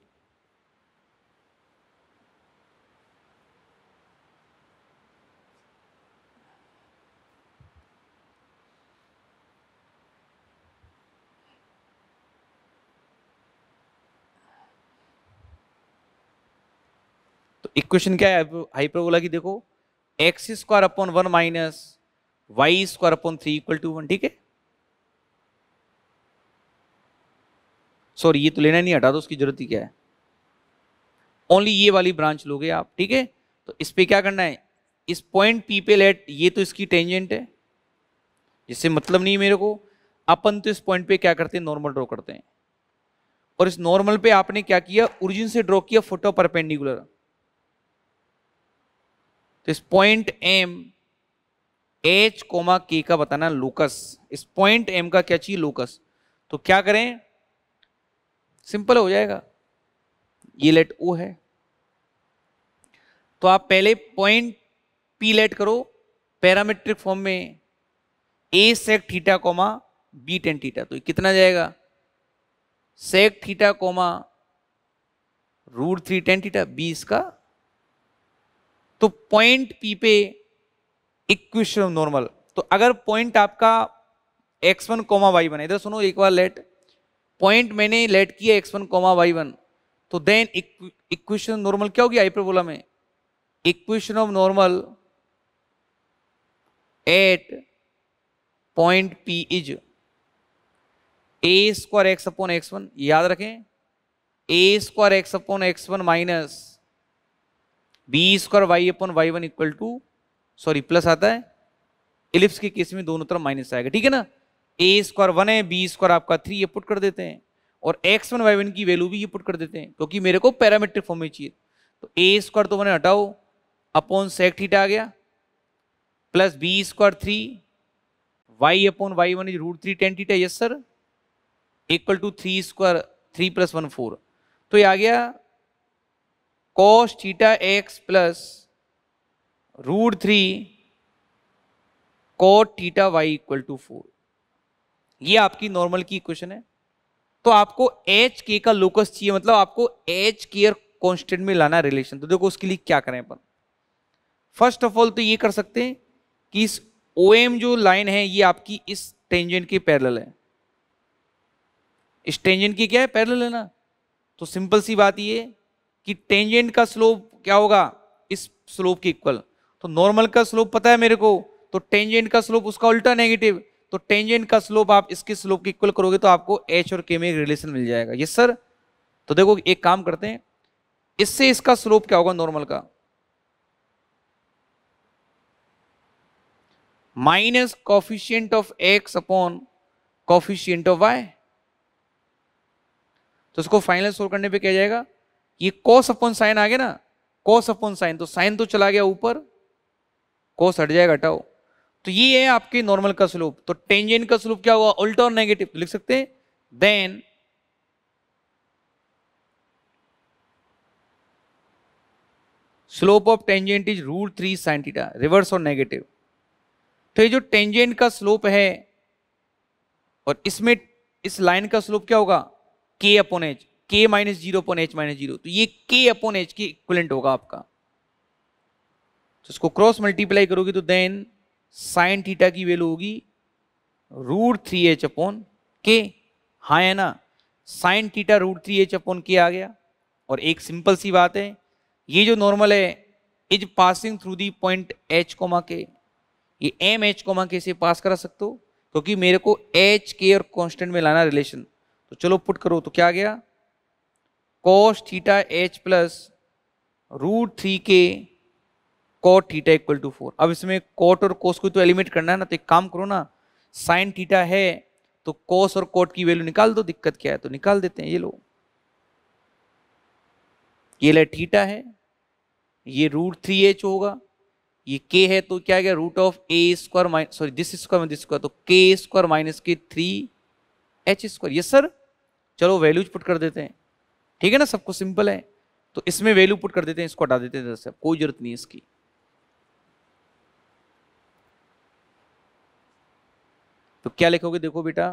इक्वेशन क्या है हाइपरबोला की देखो x square upon one minus Y square upon three equal to one ठीक है सॉरी ये तो लेना नहीं हटा दो उसकी जरूरत ही क्या है ओनली ये वाली ब्रांच लोगे आप ठीक है तो इस पर क्या करना है इस पॉइंट पी पे लेट ये तो इसकी टेंजेंट है जिससे मतलब नहीं मेरे को अपन तो इस पॉइंट पे क्या करते हैं नॉर्मल ड्रॉ करते हैं और इस नॉर्मल पे आपने क्या किया ओरिजिन से ड्रॉ किया फोटो परपेंडिकुलर तो इस पॉइंट एम एच कोमा के का बताना लोकस इस पॉइंट एम का क्या चाहिए लोकस तो क्या करें सिंपल हो जाएगा ये लेट ओ है तो आप पहले पॉइंट पी लेट करो पैरामेट्रिक फॉर्म में a sec theta comma B tan theta तो कितना जाएगा sec theta comma root three tan theta b इसका तो पॉइंट पी पे इक्विशनम नॉर्मल तो अगर पॉइंट आपका x one comma y one इधर सुनो एक बार लेट पॉइंट मैंने लेट किया x one comma y one तो देन इक्वेशन नॉर्मल क्या हो गया हाइपरबोला में equation of normal at point P is A square x upon x one याद रखें a square x upon x one minus B square y upon y one equal to sorry plus आता है ellipse के case में दोनों तरफ minus आएगा ठीक है ना ए स्क्वायर वन है बी स्क्वायर आपका थ्री ये पुट कर देते हैं और एक्स वन वाई वन की वैल्यू भी ये पुट कर देते हैं क्योंकि मेरे को पैरामेट्रिक फॉर्म में चाहिए तो ए स्क्वायर तो मैंने हटाओ अपॉन सेक थीटा आ गया plus B square three y upon y one is root three tan theta yes sir equal to three square three plus one four तो ये आ गया cos theta x plus root 3 cot theta y equal to four ये आपकी normal की equation है तो आपको एच के का लोकस चाहिए मतलब आपको एच के कॉन्स्टेंट में लाना रिलेशन तो देखो उसके लिए क्या करें अपन फर्स्ट ऑफ ऑल तो ये कर सकते हैं कि इस ओ एम जो लाइन है ये आपकी इस टेंजेंट के पैरेलल है इस टेंजेंट की क्या है पैरेलल है ना तो सिंपल सी बात ये कि टेंजेंट का स्लोप क्या होगा इस स्लोप के इक्वल तो नॉर्मल का स्लोप पता है मेरे को तो टेंजेंट का स्लोप उसका उल्टा नेगेटिव तो टेंजेंट का स्लोप आप इसके स्लोप के इक्वल करोगे तो आपको एच और के में एक रिलेशन मिल जाएगा यस सर तो देखो एक काम करते हैं इससे इसका स्लोप क्या होगा नॉर्मल का minus coefficient of x upon coefficient of Y तो इसको फाइनल सोल्व करने पे क्या जाएगा ये कोस अपन साइन आ गया ना कोस अपन साइन तो साइन तो चला गया ऊपर कोस हट जाएगा हटाओ तो ये है आपके नॉर्मल का स्लोप तो टेंजेंट का स्लोप क्या हुआ उल्टा और नेगेटिव तो लिख सकते हैं then slope of tangent is root three sine theta reverse और नेगेटिव तो ये जो टेंजेंट का स्लोप है और इसमें इस लाइन का स्लोप क्या होगा k upon h k minus zero upon h minus zero तो ये के अपॉन एच के इक्वलेंट होगा आपका तो इसको क्रॉस मल्टीप्लाई करोगे तो देन साइन थीटा की वैल्यू होगी root three h upon k हाँ है ना sine theta root three h upon k आ गया और एक सिंपल सी बात है ये जो नॉर्मल है is passing through the point h comma k ये एम एच कोमा के से पास करा सकते हो क्योंकि मेरे को एच के और कॉन्स्टेंट में लाना रिलेशन तो चलो पुट करो तो क्या आ गया cos theta h plus root three k cot theta equal to four अब इसमें कॉट और कोस को तो एलिमेट करना है ना तो एक काम करो ना साइन थीटा है तो कोस और कोट की वैल्यू निकाल दो दिक्कत क्या है तो निकाल देते हैं ये लो ये ले थीटा है ये रूट थ्री एच होगा ये के है तो क्या गया root of A square minus sorry this square this square तो के स्क्वायर माइनस के थ्री एच स्क्वायर ये सर चलो वैल्यूज पुट कर देते हैं ठीक है ना सबको सिंपल है तो इसमें वैल्यू पुट कर देते हैं इसको हटा देते हैं दस कोई जरूरत नहीं इसकी तो क्या लिखोगे देखो बेटा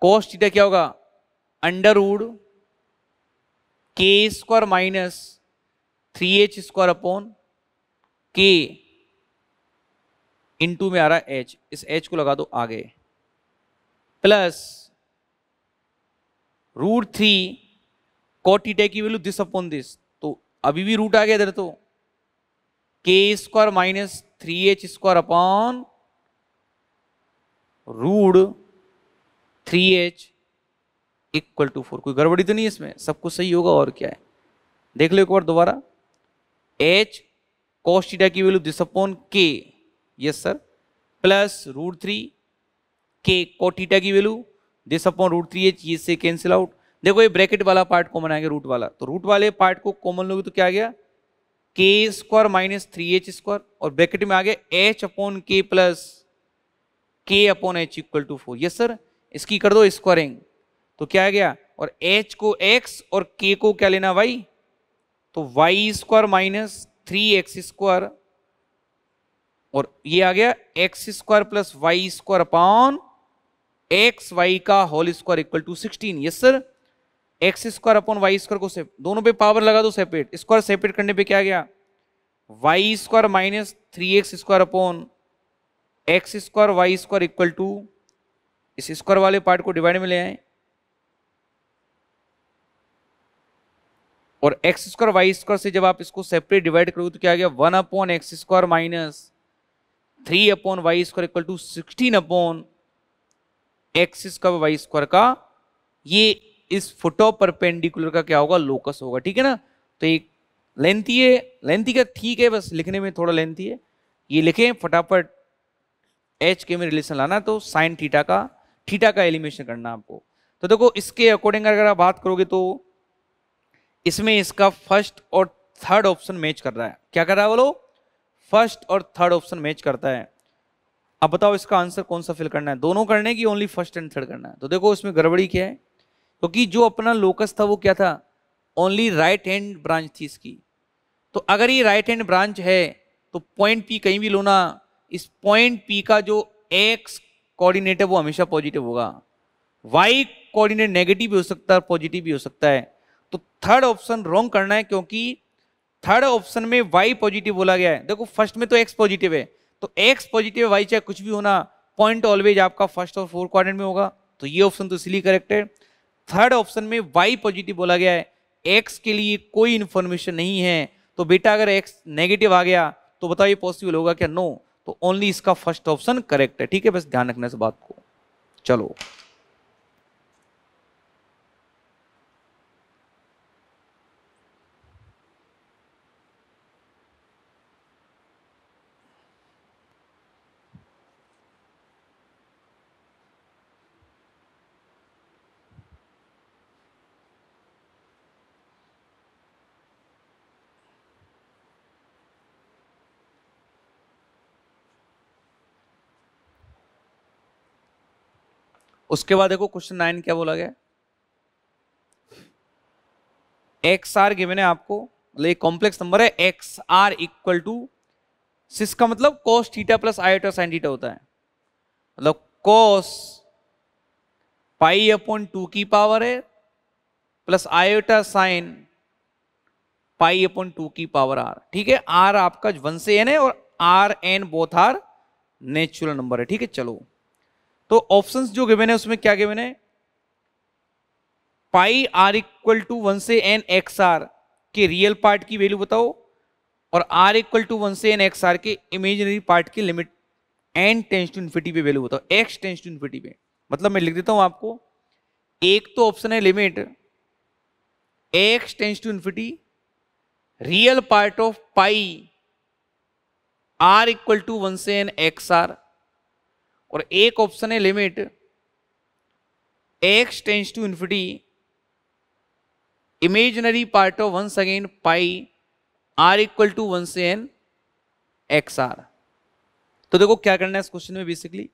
कॉस्ट क्या होगा under k square minus three h square upon k into में आ रहा है एच इस एच को लगा दो आगे प्लस रूट थ्री कोटीटे की वैल्यू दिस अपॉन दिस तो अभी भी रूट आ गया इधर तो k square minus three h square upon root three h equal to four कोई गड़बड़ी तो नहीं है इसमें सब कुछ सही होगा और क्या है देख लो एक बार दोबारा एच कॉस्टिटा की value this upon k yes sir plus root three k cot theta की value this upon root three h ये से कैंसिल आउट देखो ये ब्रैकेट वाला पार्ट कॉमन आ गया रूट वाला तो रूट वाले पार्ट को कॉमन लोगे तो क्या आ गया k square minus three h square और ब्रैकेट में आ गया h upon k plus k upon h equal to four yes sir इसकी कर दो स्क्वायरिंग तो क्या आ गया और एच को एक्स और के को क्या लेना वाई तो Y square minus three x square और ये आ गया x square plus Y square upon x y का whole square equal to sixteen yes sir x square upon y square को सेप दोनों पे पावर लगा दो सेपरेट स्क्वायर सेपरेट करने पे क्या गया y square minus three x square upon x square y square equal to इस स्क्वायर वाले पार्ट को डिवाइड में ले आए और एक्स स्क्वायर वाई स्क्वायर से जब आप इसको सेपरेट डिवाइड करोगे तो क्या गया one upon x square minus three upon y square equal to sixteen upon axis का वाई स्क्वायर का ये इस फोटो परपेंडिकुलर का क्या होगा लोकस होगा ठीक है ना तो एक लेंथी है लेंथी का ठीक है बस लिखने में थोड़ा लेंथी है ये लिखें फटाफट एच के में रिलेशन लाना तो साइन थीटा का थीटा का एलिमेशन करना आपको तो देखो इसके अकॉर्डिंग अगर आप बात करोगे तो इसमें इसका फर्स्ट और थर्ड ऑप्शन मैच कर रहा है क्या कर रहा है बोलो फर्स्ट और थर्ड ऑप्शन मैच करता है अब बताओ इसका आंसर कौन सा फिल करना है दोनों करने की ओनली फर्स्ट एंड थर्ड करना है तो देखो इसमें गड़बड़ी क्या है क्योंकि तो जो अपना लोकस था वो क्या था ओनली राइट हैंड ब्रांच थी इसकी तो अगर ये राइट हैंड ब्रांच है तो पॉइंट पी कहीं भी लो ना इस पॉइंट पी का जो एक्स कोऑर्डिनेट है वो हमेशा पॉजिटिव होगा वाई कोऑर्डिनेट नेगेटिव भी हो सकता है पॉजिटिव भी हो सकता है तो थर्ड ऑप्शन रॉन्ग करना है क्योंकि थर्ड ऑप्शन में वाई पॉजिटिव बोला गया है देखो फर्स्ट में तो एक्स पॉजिटिव है तो एक्स पॉजिटिव वाई चाहे कुछ भी होना पॉइंट ऑलवेज आपका फर्स्ट और फोर्थ क्वाड्रेंट में होगा तो ये ऑप्शन तो इसलिए करेक्ट है थर्ड ऑप्शन में वाई पॉजिटिव बोला गया है एक्स के लिए कोई इन्फॉर्मेशन नहीं है तो बेटा अगर एक्स नेगेटिव आ गया तो बताओ ये पॉसिबल होगा क्या नो तो ओनली इसका फर्स्ट ऑप्शन करेक्ट है ठीक है बस ध्यान रखना इस बात को चलो उसके बाद देखो क्वेश्चन नाइन क्या बोला गया एक्स आर गिवन है आपको मतलब एक कॉम्प्लेक्स नंबर है x r equal to cis का मतलब cos theta plus iota sine theta होता है मतलब कोस पाई अपॉन टू की पावर है plus iota sine pi upon two की पावर आर ठीक है आर आपका वन से एन है और r n both are natural number है ठीक है चलो तो ऑप्शंस जो गिवन है उसमें क्या गिवन है pi r equal to one से एन एक्स आर के रियल पार्ट की वैल्यू बताओ और आर इक्वल टू वन से एन एक्स आर के इमेजिनरी पार्ट की limit n tends to infinity पे वैल्यू बताओ एक्स टेंस टू इन्फिटी पे मतलब मैं लिख देता हूं आपको एक तो ऑप्शन है limit x tends to infinity real part of pi r equal to one से एन एक्स आर और एक ऑप्शन है limit x tends to infinity imaginary part of once again pi r equal to one से n x r तो देखो क्या करना है इस क्वेश्चन में बेसिकली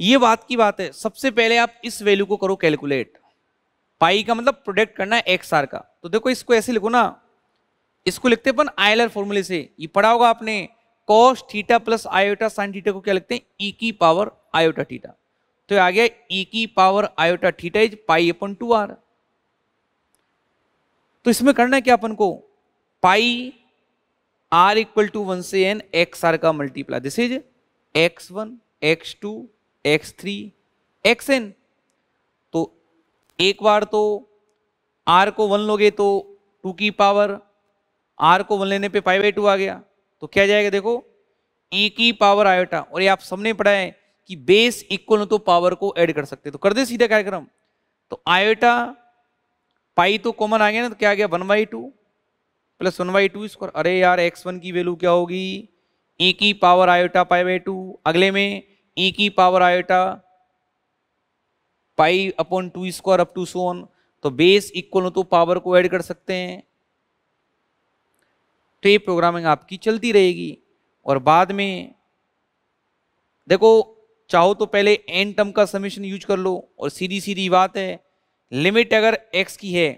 ये बात की बात है सबसे पहले आप इस वैल्यू को करो कैलकुलेट पाई का मतलब प्रोडक्ट करना है एक्स आर का तो देखो इसको ऐसे लिखो ना इसको लिखते अपन आयलर फॉर्मूले से ये पढ़ा होगा आपने cos theta plus iota sine theta को क्या लिखते हैं ई e की पावर आयोटा थीटा तो आ गया ई e की power iota theta is pi upon two r तो इसमें करना है क्या अपन को pi r equal to one से एन एक्स आर का multiply this is x one x two x three x n तो एक बार तो आर को वन लोगे तो टू की पावर आर को वन लेने पे पाई बाई टू आ गया तो क्या जाएगा देखो e की पावर आयोटा और ये आप सबने पढ़ा है कि बेस इक्वल तो पावर को ऐड कर सकते तो कर दे सीधा कार्यक्रम तो आयोटा पाई तो कॉमन आ गया ना तो क्या आ गया one by two plus one by two square अरे यार एक्स वन की वैल्यू क्या होगी e की power iota pi by two अगले में e की power iota pi upon two square up to so on तो बेस इक्वल तो पावर को ऐड कर सकते हैं तो ये प्रोग्रामिंग आपकी चलती रहेगी और बाद में देखो चाहो तो पहले एन टर्म का समीशन यूज कर लो और सीधी सीधी बात है लिमिट अगर एक्स की है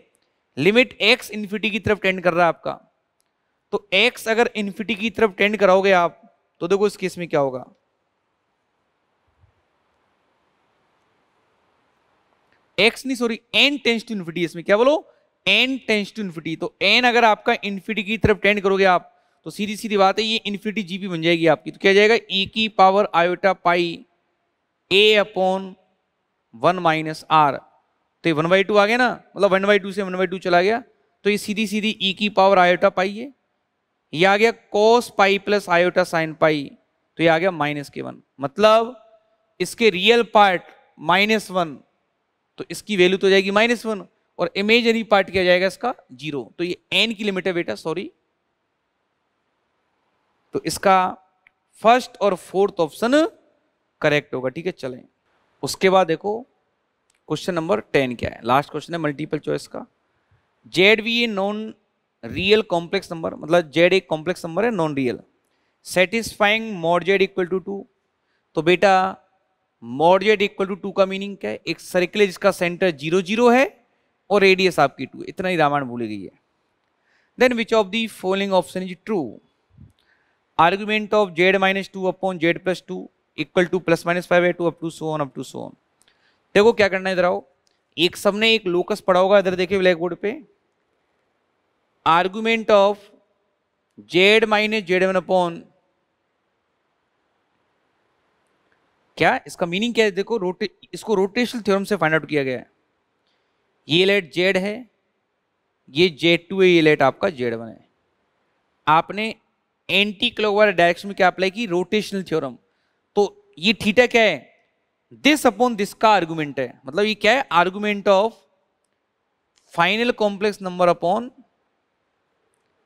लिमिट एक्स इन्फिटी की तरफ टेंड कर रहा है आपका तो एक्स अगर इन्फिटी की तरफ टेंड कराओगे आप तो देखो इस केस में क्या होगा एक्स नहीं sorry n tends to infinity इसमें क्या बोलो एन टेंस टू इन्फिटी तो एन अगर आपका इन्फिटी की तरफ टेंड करोगे आप तो सीधी सीधी बात है ये इन्फिटी जीबी बन जाएगी आपकी तो क्या जाएगा ई e की power iota pi a upon one minus r तो वन बाई टू आ गया ना मतलब वन बाई टू से वन बाई टू चला गया तो ये सीधी सीधी ई e की पावर आयोटा पाई है ये आ गया cos pi plus iota sine pi तो ये आ गया माइनस के वन मतलब इसके रियल पार्ट माइनस वन तो इसकी वैल्यू तो जाएगी माइनस वन और इमेजरी पार्ट किया जाएगा इसका जीरो तो ये एन की लिमिट है बेटा सॉरी तो इसका फर्स्ट और फोर्थ ऑप्शन करेक्ट होगा ठीक है चलें उसके बाद देखो क्वेश्चन नंबर टेन क्या है लास्ट क्वेश्चन है मल्टीपल चॉइस का z be a non real complex number मतलब जेड एक कॉम्प्लेक्स नंबर है non real satisfying mod z equal to two तो बेटा mod z equal to two का मीनिंग क्या है एक सर्किल जिसका सेंटर जीरो जीरो है और रेडियस आपकी टू इतना ही रामायण बोली गई है then which of the following option is true argument of Z minus two upon Z plus two equal to plus minus five by two up to so on up to so on देखो क्या करना है इधर आओ एक सबने एक locus पढ़ा होगा इधर देखे ब्लैक बोर्ड पे argument of Z minus Z one upon क्या इसका मीनिंग क्या है देखो रोटे इसको रोटेशनल थ्योरम से फाइंड आउट किया गया है ये लेट जेड है ये जेड टू है ये लेट आपका जेड वन है आपने एंटी क्लॉकवाइज डायरेक्शन में क्या अप्लाई की रोटेशनल थ्योरम तो ये थीटा क्या है दिस अपॉन दिस का आर्गूमेंट है मतलब ये क्या है argument of final complex number upon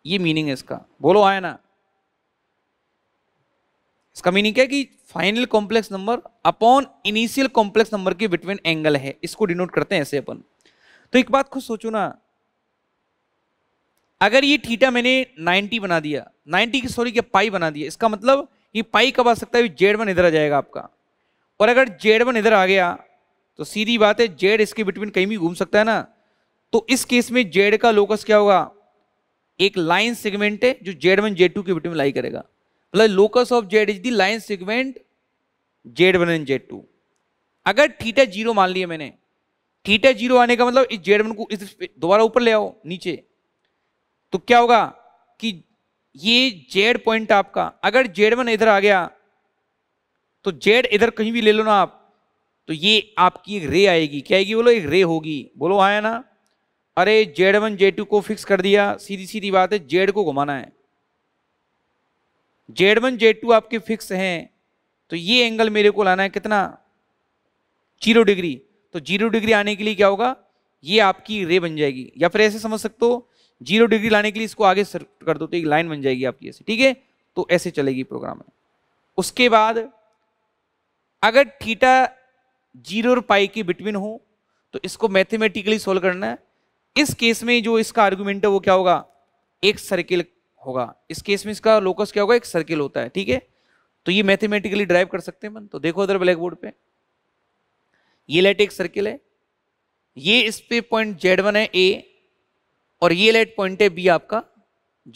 ये मीनिंग है इसका बोलो आया ना इसका मीनिंग क्या है कि final complex number upon initial complex number के बिटवीन एंगल है इसको डिनोट करते हैं ऐसे अपन तो एक बात खुद सोचो ना अगर ये थीटा मैंने 90 बना दिया 90 की सॉरी क्या पाई बना दिया इसका मतलब ये पाई कब आ सकता है जेड वन इधर आ जाएगा आपका और अगर जेड वन इधर आ गया तो सीधी बात है जेड इसके बिटवीन कहीं भी घूम सकता है ना तो इस केस में जेड का लोकस क्या होगा एक लाइन सेगमेंट है जो जेड वन जेड टू के बिटवीन लाई करेगा मतलब locus of z is the line segment z one and z two अगर थीटा जीरो मान लिया मैंने थीटा जीरो आने का मतलब इस जेड वन को इस दोबारा ऊपर ले आओ नीचे तो क्या होगा कि ये जेड पॉइंट आपका अगर जेड वन इधर आ गया तो जेड इधर कहीं भी ले लो ना आप तो ये आपकी एक रे आएगी क्या आएगी बोलो एक रे होगी बोलो आया हाँ ना अरे जेड वन जेड टू को फिक्स कर दिया सीधी सीधी बात है जेड को घुमाना है जेड वन जेड टू आपके फिक्स हैं तो ये एंगल मेरे को लाना है कितना जीरो डिग्री तो जीरो डिग्री आने के लिए क्या होगा ये आपकी रे बन जाएगी या फिर ऐसे समझ सकते हो जीरो डिग्री लाने के लिए इसको आगे कर दो तो एक लाइन बन जाएगी आपकी ऐसे ठीक है तो ऐसे चलेगी प्रोग्राम उसके बाद अगर थीटा जीरो और पाई के बिटवीन हो तो इसको मैथमेटिकली सोल्व करना है इस केस में जो इसका आर्गूमेंट है वो क्या होगा एक सर्किल होगा इस केस में इसका लोकस क्या होगा एक सर्किल होता है ठीक है तो ये मैथमेटिकली ड्राइव कर सकते हैं मन तो देखो उधर ब्लैक बोर्ड पर ये लाइट एक सर्किल है ये इस पे पॉइंट जेड वन है ए और ये लाइट पॉइंट है बी आपका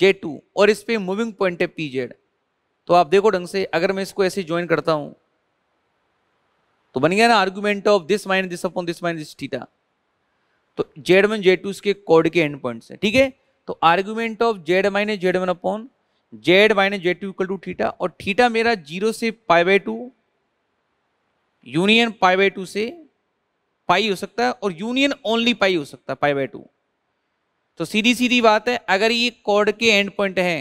जेड टू और इस पे मूविंग पॉइंट है पी जेड तो आप देखो ढंग से अगर मैं इसको ऐसे ज्वाइन करता हूं तो बन गया ना argument of this minus this upon this minus this theta तो जेड वन जेड टू इसके कोड के एंड पॉइंट्स हैं ठीक है तो argument of Z minus Z one upon z minus Z two equal to theta और थीटा मेरा जीरो से pi by two union pi by two से पाई हो सकता है और यूनियन ओनली पाई हो सकता है पाई बाई टू तो सीधी सीधी बात है अगर ये कॉर्ड के एंड पॉइंट हैं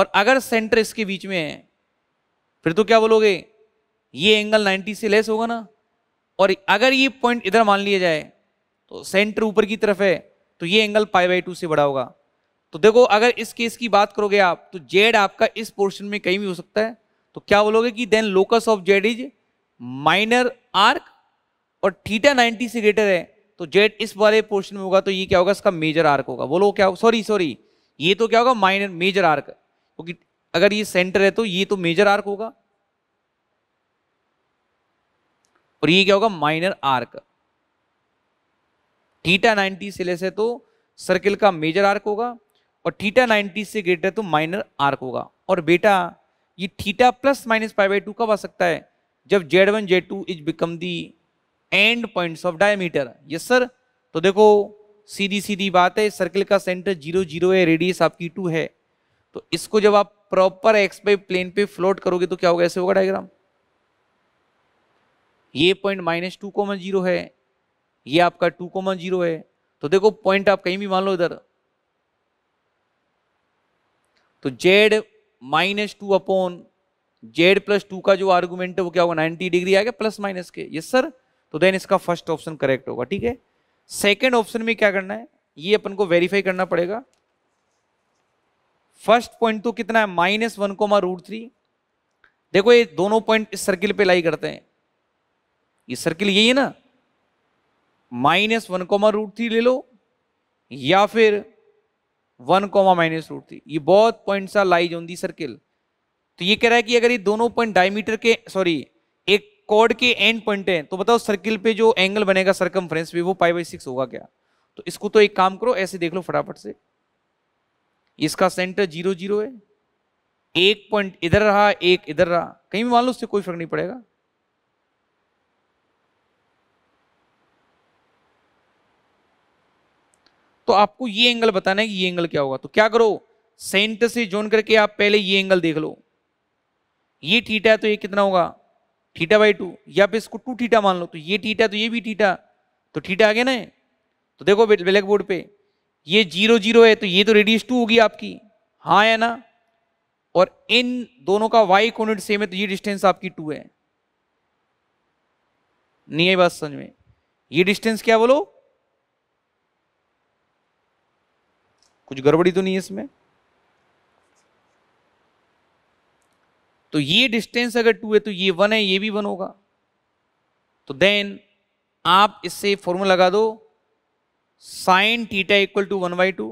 और अगर सेंटर इसके बीच में है फिर तो क्या बोलोगे ये एंगल 90 से लेस होगा ना और अगर ये पॉइंट इधर मान लिया जाए तो सेंटर ऊपर की तरफ है तो ये एंगल पाई बाई टू से बड़ा होगा तो देखो अगर इस केस की बात करोगे आप तो जेड आपका इस पोर्शन में कहीं भी हो सकता है तो क्या बोलोगे कि then locus of z is minor arc और थीटा 90 से ग्रेटर है तो जेड इस वाले पोर्शन में होगा तो ये क्या होगा इसका मेजर आर्क होगा बोलो क्या होगा सॉरी सॉरी ये तो क्या होगा माइनर मेजर आर्क क्योंकि तो अगर ये सेंटर है तो ये तो मेजर आर्क होगा और ये क्या होगा माइनर आर्क थीटा 90 से लेस है तो सर्किल का मेजर आर्क होगा और थीटा 90 से ग्रेटर तो माइनर आर्क होगा और बेटा ये theta plus minus five by two कब आ सकता है जब Z one Z two is become the end points of diameter yes sir तो देखो सीधी सीधी बात है सर्कल का सेंटर जीरो जीरो है रेडियस आपकी टू है तो इसको जब आप प्रॉपर एक्स पे प्लेन पे फ्लोट करोगे तो क्या होगा ऐसे होगा डायग्राम ये point minus two comma zero है ये आपका टू कॉमन जीरो है तो देखो पॉइंट आप कहीं भी मान लो इधर तो Z minus two upon Z plus two का जो आर्गूमेंट है वो क्या होगा नाइनटी डिग्री आएगा प्लस माइनस के यस सर तो देन इसका फर्स्ट ऑप्शन करेक्ट होगा ठीक है सेकेंड ऑप्शन में क्या करना है ये अपन को वेरीफाई करना पड़ेगा फर्स्ट पॉइंट तो कितना है minus one comma root three देखो ये दोनों पॉइंट इस सर्किल पे लाई करते हैं ये सर्किल यही है ना minus one comma root three ले लो या फिर one comma minus root three ये बहुत पॉइंट सा लाई जो सर्किल तो ये कह रहा है कि अगर ये दोनों पॉइंट डायमीटर के सॉरी कॉर्ड के एंड पॉइंट है तो बताओ सर्किल पे जो एंगल बनेगा सरकम भी वो पाई बाई सिक्स होगा क्या तो इसको तो एक काम करो ऐसे देख लो फटाफट से इसका सेंटर जीरो जीरो है एक पॉइंट इधर रहा एक इधर रहा कहीं भी मान लो उससे कोई फर्क नहीं पड़ेगा तो आपको ये एंगल बताना है कि ये एंगल क्या होगा तो क्या करो सेंटर से जोन करके आप पहले ये एंगल देख लो ये थीटा है तो ये कितना होगा थीटा बाई टू या फिर इसको टू थीटा मान लो तो ये थीटा तो ये भी थीटा तो थीटा आ गया ना तो देखो ब्लैक बोर्ड पे ये जीरो जीरो है तो ये तो रेडियस टू होगी आपकी हाँ है ना और इन दोनों का वाई कोनेट सेम है तो ये डिस्टेंस आपकी टू है नहीं आई बात समझ में ये डिस्टेंस क्या बोलो कुछ गड़बड़ी तो नहीं है इसमें तो ये डिस्टेंस अगर टू है तो ये वन है ये भी वन होगा तो देन आप इससे फॉर्मूला लगा दो sine theta equal to one by two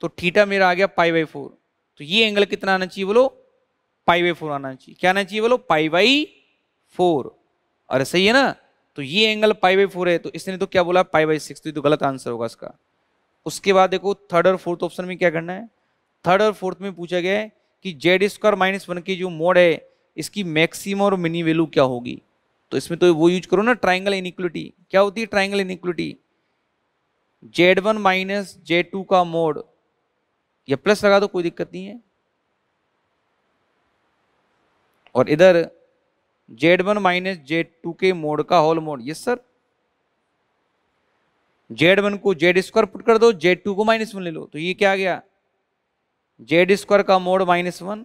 तो थीटा मेरा आ गया पाई बाई फोर तो ये एंगल कितना आना चाहिए बोलो पाई बाई फोर आना चाहिए क्या आना चाहिए बोलो पाई बाई फोर अरे सही है ना तो ये एंगल पाई बाई फोर है तो इसने तो क्या बोला पाई बाई सिक्स तो गलत आंसर होगा इसका उसके बाद देखो थर्ड और फोर्थ ऑप्शन में क्या करना है थर्ड और फोर्थ में पूछा गया है कि जेड स्क्वायर माइनस वन की जो मोड है इसकी मैक्सिमम और मिनी वैल्यू क्या होगी तो इसमें तो वो यूज करो ना ट्राइंगल इनिक्वलिटी क्या होती है triangle inequality Z one minus Z two का मोड या प्लस लगा दो कोई दिक्कत नहीं है और इधर Z one minus Z two के मोड का whole mod yes sir Z one को जेड स्क्वायर पुट कर दो जेड टू को माइनस वन ले लो तो ये क्या आ गया जेड स्क्वायर का mod minus one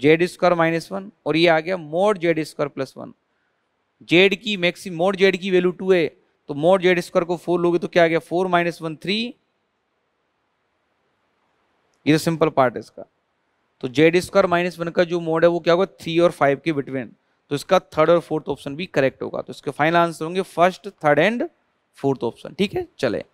Z square minus one और ये आ गया mode Z square plus one Z की मैक्सिम मोड जेड की वैल्यू टू है तो मोड जेड स्क्वायर को फोर लोगे तो क्या आ गया फोर माइनस वन थ्री ये सिंपल तो पार्ट है इसका तो जेड स्क्वायर माइनस वन का जो मोड है वो क्या होगा थ्री और फाइव के बिटवीन तो इसका थर्ड और फोर्थ ऑप्शन भी करेक्ट होगा तो इसके फाइनल आंसर होंगे first third and fourth option ठीक है चले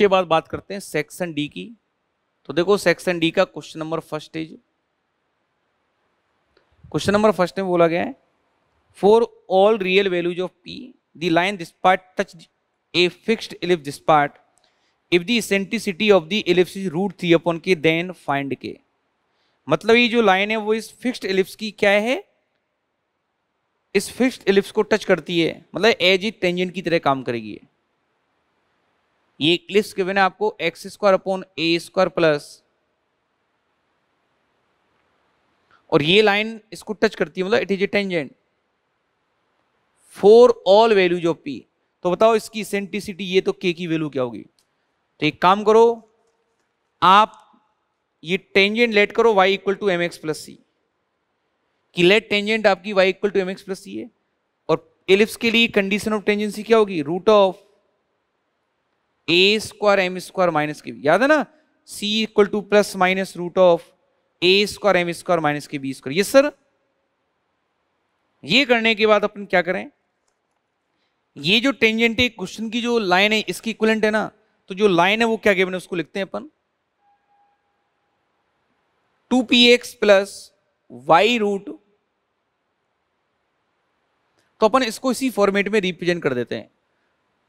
उसके बाद बात करते हैं सेक्शन डी की तो देखो सेक्शन डी का question number first is question number first में बोला गया है for all real values of P the line this part touch a fixed ellipse this part if the eccentricity of the ellipse is root three upon K then find K मतलब ये जो line है वो इस fixed ellipse की क्या है इस फिक्स्ड इलिप्स को टच करती है मतलब एज ए टेंजेंट की तरह काम करेगी ये लिस्ट गिवन है आपको एक्स स्क्वायर अपॉन ए स्क्वायर प्लस और ये लाइन इसको टच करती है मतलब it is a tangent for all values of P तो बताओ इसकी सेंटिसिटी ये तो के की वैल्यू क्या होगी तो एक काम करो आप ये टेंजेंट लेट करो Y equal to M X plus C कि लेट टेंजेंट आपकी Y equal to M X plus C है और एलिप्स के लिए कंडीशन ऑफ टेंजेंसी क्या होगी root of A square M square minus K याद है ना C equal to plus minus root of A square M square minus के बी स्क्वायर ये सर ये करने के बाद अपन क्या करें ये जो टेंजेंट है क्वेश्चन की जो लाइन है इसकी इक्वलेंट है ना तो जो लाइन है वो क्या गिवन है उसको लिखते हैं अपन two P X plus Y root तो अपन इसको इसी फॉर्मेट में रिप्रेजेंट कर देते हैं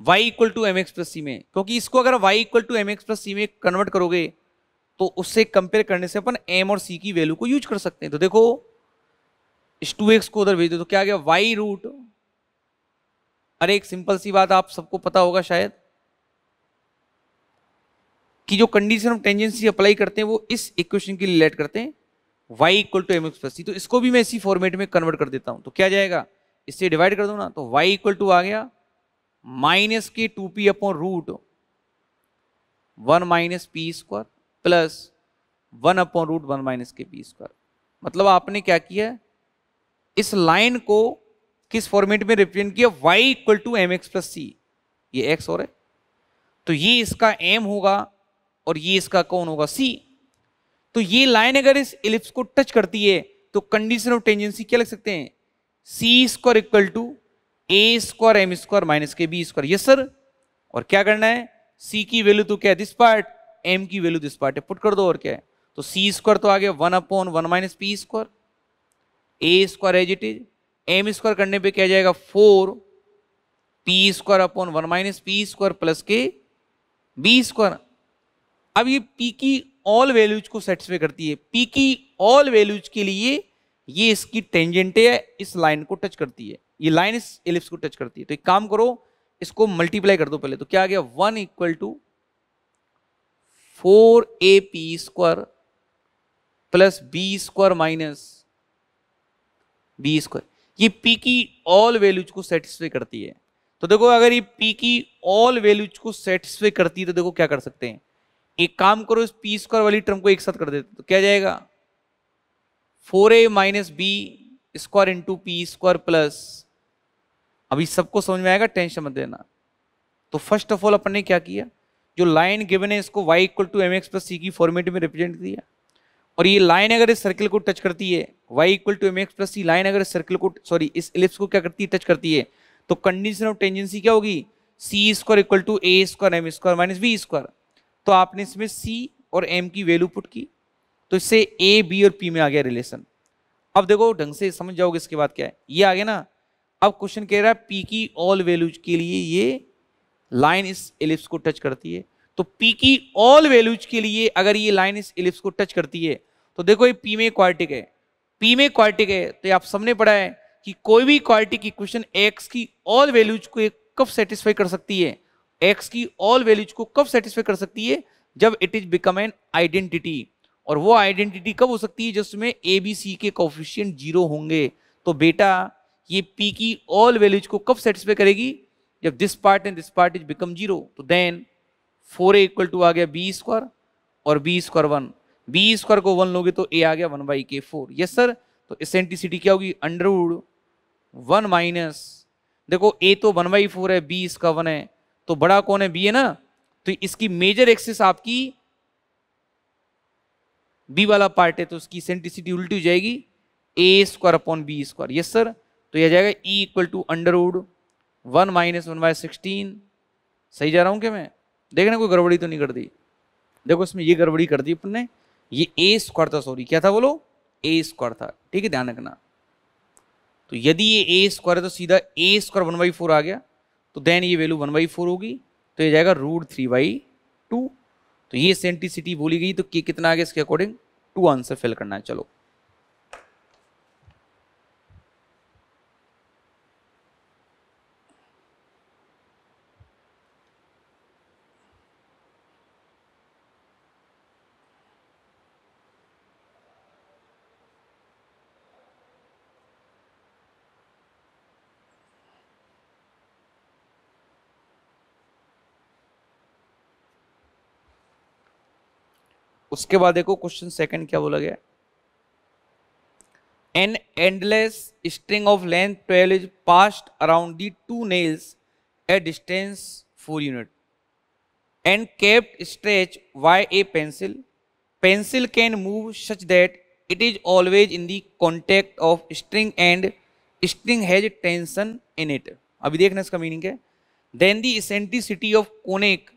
y equal to M X plus C में क्योंकि इसको अगर y equal to M X plus C में कन्वर्ट करोगे तो उससे कंपेयर करने से अपन m और c की वैल्यू को यूज कर सकते हैं तो देखो इस टू एक्स को उधर भेज दो तो क्या गया y रूट अरे एक सिंपल सी बात आप सबको पता होगा शायद कि जो कंडीशन ऑफ टेंजेंसी अप्लाई करते हैं वो इस इक्वेशन के लिए लेट करते हैं y equal to M X plus C तो इसको भी मैं इसी फॉर्मेट में कन्वर्ट कर देता हूं तो क्या जाएगा इससे डिवाइड कर दो ना तो y इक्वल टू आ गया माइनस के two P upon root one minus P square plus one upon root one minus K P square मतलब आपने क्या किया इस लाइन को किस फॉर्मेट में रिप्रेजेंट किया y equal to M X plus C ये x और है तो ये इसका m होगा और ये इसका कौन होगा c तो ये लाइन अगर इस इलिप्स को टच करती है तो कंडीशन ऑफ टेंजेंसी क्या लग सकते हैं C square equal to A square M square minus के बी स्क्वायर यस सर और क्या करना है सी की वैल्यू तो क्या है दिस पार्ट एम की वैल्यू दिस पार्ट है पुट कर दो और क्या है तो सी स्क्वायर तो आ गया one upon one minus P square A square as it is M square करने पे क्या जाएगा four P square upon one minus P square plus K B square अब ये पी की ऑल वैल्यूज को सेटिस्फाई करती है पी की ऑल वैल्यूज के लिए ये इसकी टेंजेंट है इस लाइन को टच करती है ये लाइन इस एलिप्स को टच करती है तो एक काम करो इसको मल्टीप्लाई कर दो पहले तो क्या आ गया one equal to four A P square plus B square minus B square ये पी की ऑल वैल्यूज को सेटिस्फाई करती है तो देखो अगर ये पी की ऑल वैल्यूज को सेटिस्फाई करती है तो देखो क्या कर सकते हैं एक काम करो इस पी स्क्वायर वाली टर्म को एक साथ कर देते तो क्या जाएगा four A minus B square into P square plus अभी सबको समझ में आएगा टेंशन मत देना तो फर्स्ट ऑफ ऑल अपन ने क्या किया जो लाइन गिवन है इसको Y equal to M X plus C की फॉर्मेट में रिप्रेजेंट किया और ये लाइन अगर इस सर्किल को टच करती है Y equal to M X plus C line अगर इस सर्किल को सॉरी इस एलिप्स को क्या करती है टच करती है तो कंडीशन ऑफ टेंजेंसी क्या होगी C square equal to A square M square minus B square तो आपने इसमें सी और एम की वैल्यू पुट की तो इससे ए बी और पी में आ गया रिलेशन अब देखो ढंग से समझ जाओगे इसके बाद क्या है ये आ गया ना अब क्वेश्चन कह रहा है पी की ऑल वैल्यूज के लिए ये लाइन इस एलिप्स को टच करती है तो पी की ऑल वैल्यूज के लिए अगर ये लाइन इस एलिप्स को टच करती है तो देखो ये पी में क्वार्टिक है पी में क्वार्टिक है तो ये आप सबने पढ़ा है कि कोई भी क्वार्टिक इक्वेशन एक्स की ऑल वैल्यूज को कब सेटिस्फाई कर सकती है एक्स की ऑल वैल्यूज को कब सेटिस्फाई कर सकती है जब it is become an identity और वो आइडेंटिटी कब हो सकती है जिसमें ए बी सी के कोफिशियंट जीरो होंगे तो बेटा ये p की ऑल वैल्यूज को कब सेटिस्फाई करेगी जब this part and this part is become zero तो then four A equal to आ गया बी स्क्वायर और B square one B square को वन लोगे तो ए आ गया one by K four yes sir तो एसेंटिसिटी क्या होगी अंडरवुड वन माइनस देखो ए तो वन बाई फोर है बी इसका वन है तो बड़ा कौन है बी है ना तो इसकी मेजर एक्सिस आपकी बी वाला पार्ट है तो उसकी सेंटिसिटी उल्टी हो जाएगी A square upon B square yes sir तो यह जाएगा E equal to under root one minus one by sixteen सही जा रहा हूँ क्या मैं देखना कोई गड़बड़ी तो नहीं कर दी देखो इसमें ये गड़बड़ी कर दी अपन ने ये ए स्क्वायर था सॉरी क्या था बोलो ए स्क्वायर था ठीक है ध्यान रखना तो यदि ये ए स्क्वायर है तो सीधा A square one by four आ गया तो देन ये वैल्यू वन बाई फोर होगी तो ये जाएगा रूट थ्री बाई टू तो ये सेंटिसिटी बोली गई तो कितना आ गया इसके अकॉर्डिंग टू आंसर फिल करना है चलो उसके बाद देखो क्वेश्चन सेकंड क्या बोला गया an endless string of length twelve is passed around the two nails a distance four unit and kept stretch by a pencil pencil can move such that it is always in the contact of string and string has tension in it अभी देखना इसका meaning है then the of conic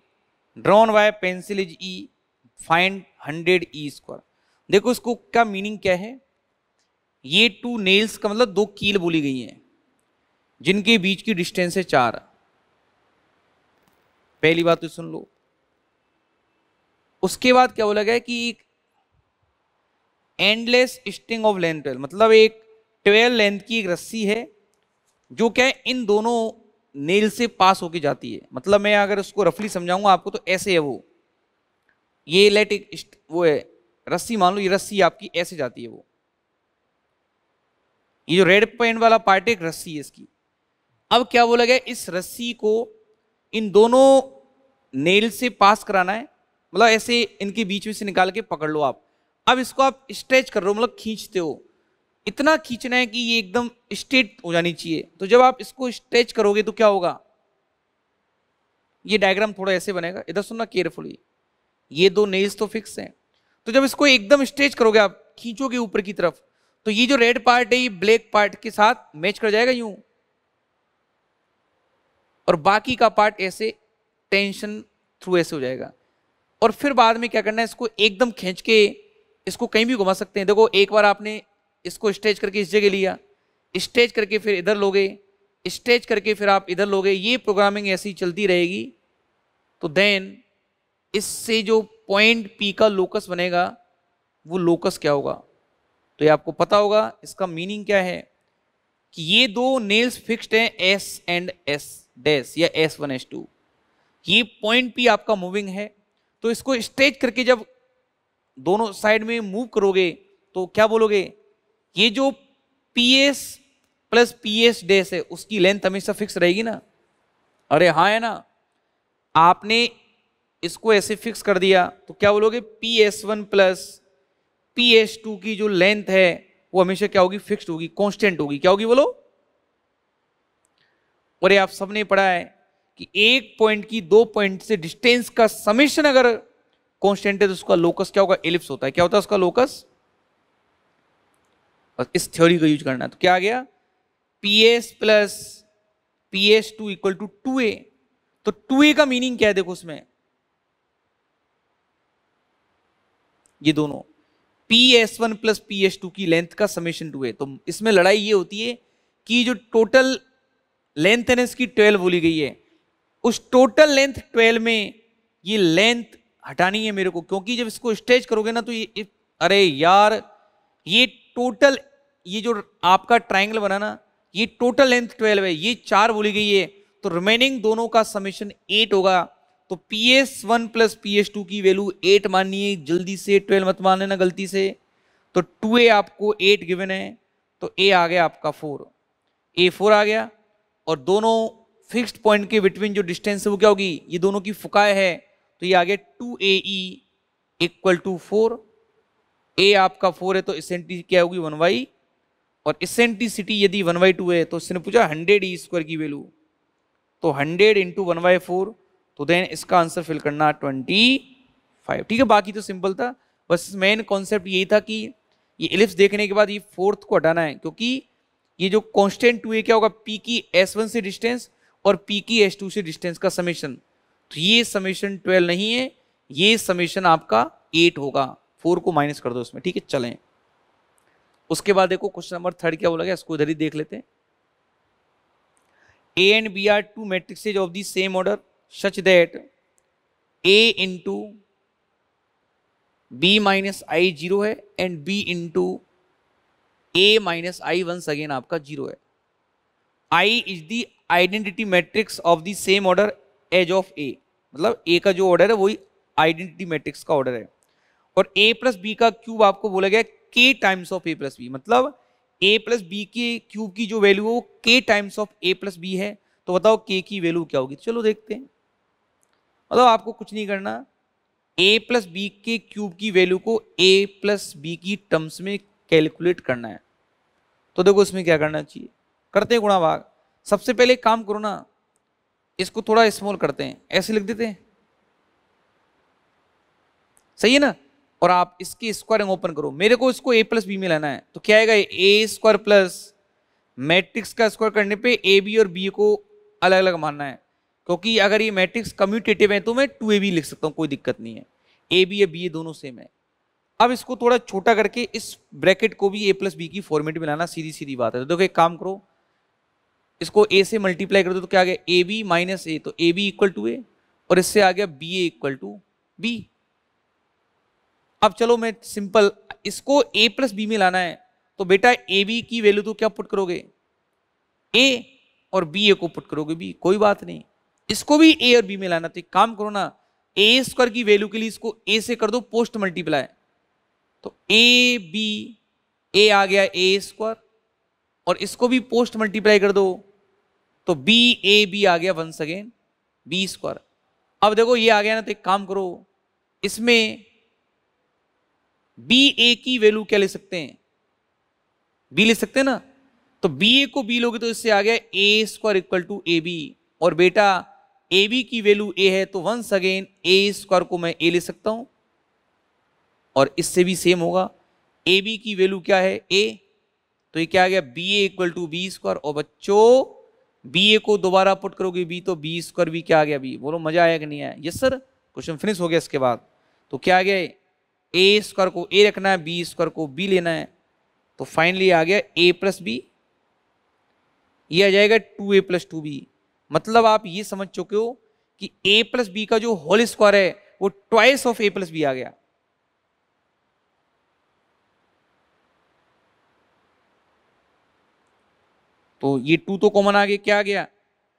drawn by pencil is E find hundred E square देखो इसको क्या meaning क्या है ये टू नेल्स का मतलब दो कील बोली गई हैं जिनके बीच की डिस्टेंस है चार पहली बात तो सुन लो उसके बाद क्या बोला गया कि एक endless string of length twelve मतलब एक ट्वेल्व लेंथ की एक रस्सी है जो क्या है इन दोनों नेल से पास होके जाती है मतलब मैं अगर उसको रफली समझाऊंगा आपको तो ऐसे है वो ये लेट एक वो है रस्सी मान लो ये रस्सी आपकी ऐसे जाती है वो ये जो रेड पेन वाला पार्ट एक रस्सी है इसकी अब क्या बोला गया इस रस्सी को इन दोनों नेल से पास कराना है मतलब ऐसे इनके बीच में से निकाल के पकड़ लो आप अब इसको आप स्ट्रेच कर रहे हो मतलब खींचते हो इतना खींचना है कि ये एकदम स्ट्रेट हो जानी चाहिए तो जब आप इसको स्ट्रेच करोगे तो क्या होगा ये डायग्राम थोड़ा ऐसे बनेगा इधर सुनना केयरफुली ये दो नेल्स तो फिक्स हैं तो जब इसको एकदम स्ट्रेच करोगे आप खींचोगे ऊपर की तरफ तो ये जो रेड पार्ट है ये ब्लैक पार्ट के साथ मैच कर जाएगा यूं और बाकी का पार्ट ऐसे टेंशन थ्रू ऐसे हो जाएगा और फिर बाद में क्या करना है इसको एकदम खींच के इसको कहीं भी घुमा सकते हैं देखो एक बार आपने इसको स्ट्रेच करके इस जगह लिया स्ट्रेच करके फिर इधर लोगे स्ट्रेच करके फिर आप इधर लोगे ये प्रोग्रामिंग ऐसी चलती रहेगी तो देन इससे जो पॉइंट पी का लोकस बनेगा वो लोकस क्या होगा तो ये आपको पता होगा इसका मीनिंग क्या है कि ये दो नेल्स फिक्स्ड हैं एस एंड एस डैश या एस वन एस टू ये पॉइंट पी आपका मूविंग है तो इसको स्ट्रेच करके जब दोनों साइड में मूव करोगे तो क्या बोलोगे ये जो P S plus P S dash है उसकी लेंथ हमेशा फिक्स रहेगी ना अरे हाँ है ना आपने इसको ऐसे फिक्स कर दिया तो क्या बोलोगे P S one plus P S two की जो लेंथ है वो हमेशा क्या होगी फिक्स्ड होगी कांस्टेंट होगी क्या होगी बोलो और ये आप सबने पढ़ा है कि एक पॉइंट की दो पॉइंट से डिस्टेंस का समेशन अगर कांस्टेंट है तो उसका लोकस क्या होगा एलिप्स होता है क्या होता है उसका लोकस और इस थ्योरी का यूज करना है तो क्या आ गया P S plus P S two equal to two A तो टू ए का मीनिंग क्या है देखो उसमें ये दोनों P S one plus P S two की लेंथ का समेशन टू है तो इसमें लड़ाई ये होती है कि जो टोटल लेंथ है ना इसकी ट्वेल्व बोली गई है उस टोटल लेंथ ट्वेल्व में ये लेंथ हटानी है मेरे को क्योंकि जब इसको स्ट्रेच करोगे ना तो ये अरे यार ये टोटल ये जो आपका ट्राइंगल बना ना ये टोटल लेंथ ट्वेल्व है ये चार बोली गई है तो रिमेनिंग दोनों का समेशन एट होगा तो P S one plus P S two की वैल्यू एट मानिए जल्दी से ट्वेल्व मत मान लेना गलती से तो टू ए आपको एट गिवन है तो ए आ गया आपका फोर ए फोर आ गया और दोनों फिक्स्ड पॉइंट के बिटवीन जो डिस्टेंस है वो क्या होगी ये दोनों की फुकाए है तो ये आ गया two A E equal to four A आपका फोर है तो इसेंटी क्या होगी वन वाई और इसेंटिसिटी यदि वन बाई टू है तो उसने पूछा हंड्रेड ई स्क्वायर की वैल्यू तो hundred into one by four तो देन इसका आंसर फिल करना ट्वेंटी फाइव ठीक है बाकी तो सिंपल था बस मेन कॉन्सेप्ट यही था कि ये एलिप्स देखने के बाद ये फोर्थ को हटाना है क्योंकि ये जो कॉन्स्टेंट टू ए क्या होगा पी की एस वन से डिस्टेंस और पी की एस टू से डिस्टेंस का समेशन तो ये समेशन ट्वेल्व नहीं है ये समेशन आपका एट होगा फोर को माइनस कर दो उसमें ठीक है चलें उसके बाद देखो क्वेश्चन नंबर थर्ड क्या बोला गया इसको इधर ही देख लेते हैं A and B are two matrices of the same order such that a into b minus I zero है and b into A minus I once again आपका जीरो है i is the identity matrix of the same order as of a मतलब a का जो order है वही identity matrix का order है और a प्लस बी का क्यूब आपको बोला गया k times of a plus B मतलब a प्लस बी के क्यूब की जो वैल्यू है वो k times of a plus B है तो बताओ k की वैल्यू क्या होगी तो चलो देखते हैं मतलब आपको कुछ नहीं करना ए प्लस बी के क्यूब की वैल्यू को ए प्लस बी की टर्म्स में कैलकुलेट करना है तो देखो इसमें क्या करना चाहिए करते हैं गुणा भाग सबसे पहले काम करो ना इसको थोड़ा स्मॉल करते हैं ऐसे लिख देते हैं सही है ना और आप इसकी स्क्वायरिंग ओपन करो मेरे को इसको ए प्लस बी में लाना है तो क्या आएगा ए स्क्वायर प्लस मैट्रिक्स का स्क्वायर करने पे ए बी और बी को अलग अलग मानना है क्योंकि अगर ये मैट्रिक्स कम्यूटेटिव है तो मैं टू ए बी लिख सकता हूँ कोई दिक्कत नहीं है ए बी या बी ए दोनों सेम है अब इसको थोड़ा छोटा करके इस ब्रैकेट को भी ए प्लस बी की फॉर्मेट में लाना सीधी सीधी बात है तो देखो एक काम करो इसको ए से मल्टीप्लाई कर दो तो क्या आ गया ए बी माइनस ए तो ए बी इक्वल टू ए और इससे आ गया b a equal to b अब चलो मैं सिंपल इसको ए प्लस बी में लाना है तो बेटा ए बी की वैल्यू तो क्या पुट करोगे ए और बी ए को पुट करोगे बी कोई बात नहीं इसको भी ए और बी में लाना तो एक काम करो ना ए स्क्वायर की वैल्यू के लिए इसको ए से कर दो पोस्ट मल्टीप्लाई तो ए बी ए आ गया ए स्क्वायर और इसको भी पोस्ट मल्टीप्लाई कर दो तो बी ए बी आ गया वंस अगेन बी स्क्वायर अब देखो ये आ गया ना तो एक काम करो इसमें बी ए की वैल्यू क्या ले सकते हैं बी ले सकते हैं ना तो बी ए को बी लोगे तो इससे आ गया ए square equal to a b और बेटा ए बी की वैल्यू ए है तो वंस अगेन ए स्क्वायर को मैं ए ले सकता हूं और इससे भी सेम होगा ए बी की वैल्यू क्या है ए तो ये क्या आ गया b a equal to b square और बच्चों बी ए को दोबारा पुट करोगे बी तो बी स्क्वायर भी क्या आ गया बी बोलो मजा आया कि नहीं आया यस सर क्वेश्चन फिनिश हो गया इसके बाद तो क्या आ गया ए स्क्वायर को ए रखना है बी स्क्वायर को बी लेना है तो फाइनली आ गया ए प्लस बी ये आ जाएगा two a plus two b मतलब आप ये समझ चुके हो कि ए प्लस बी का जो होल स्क्वायर है वो twice of a plus b आ गया तो ये टू तो कॉमन आ गया क्या आ गया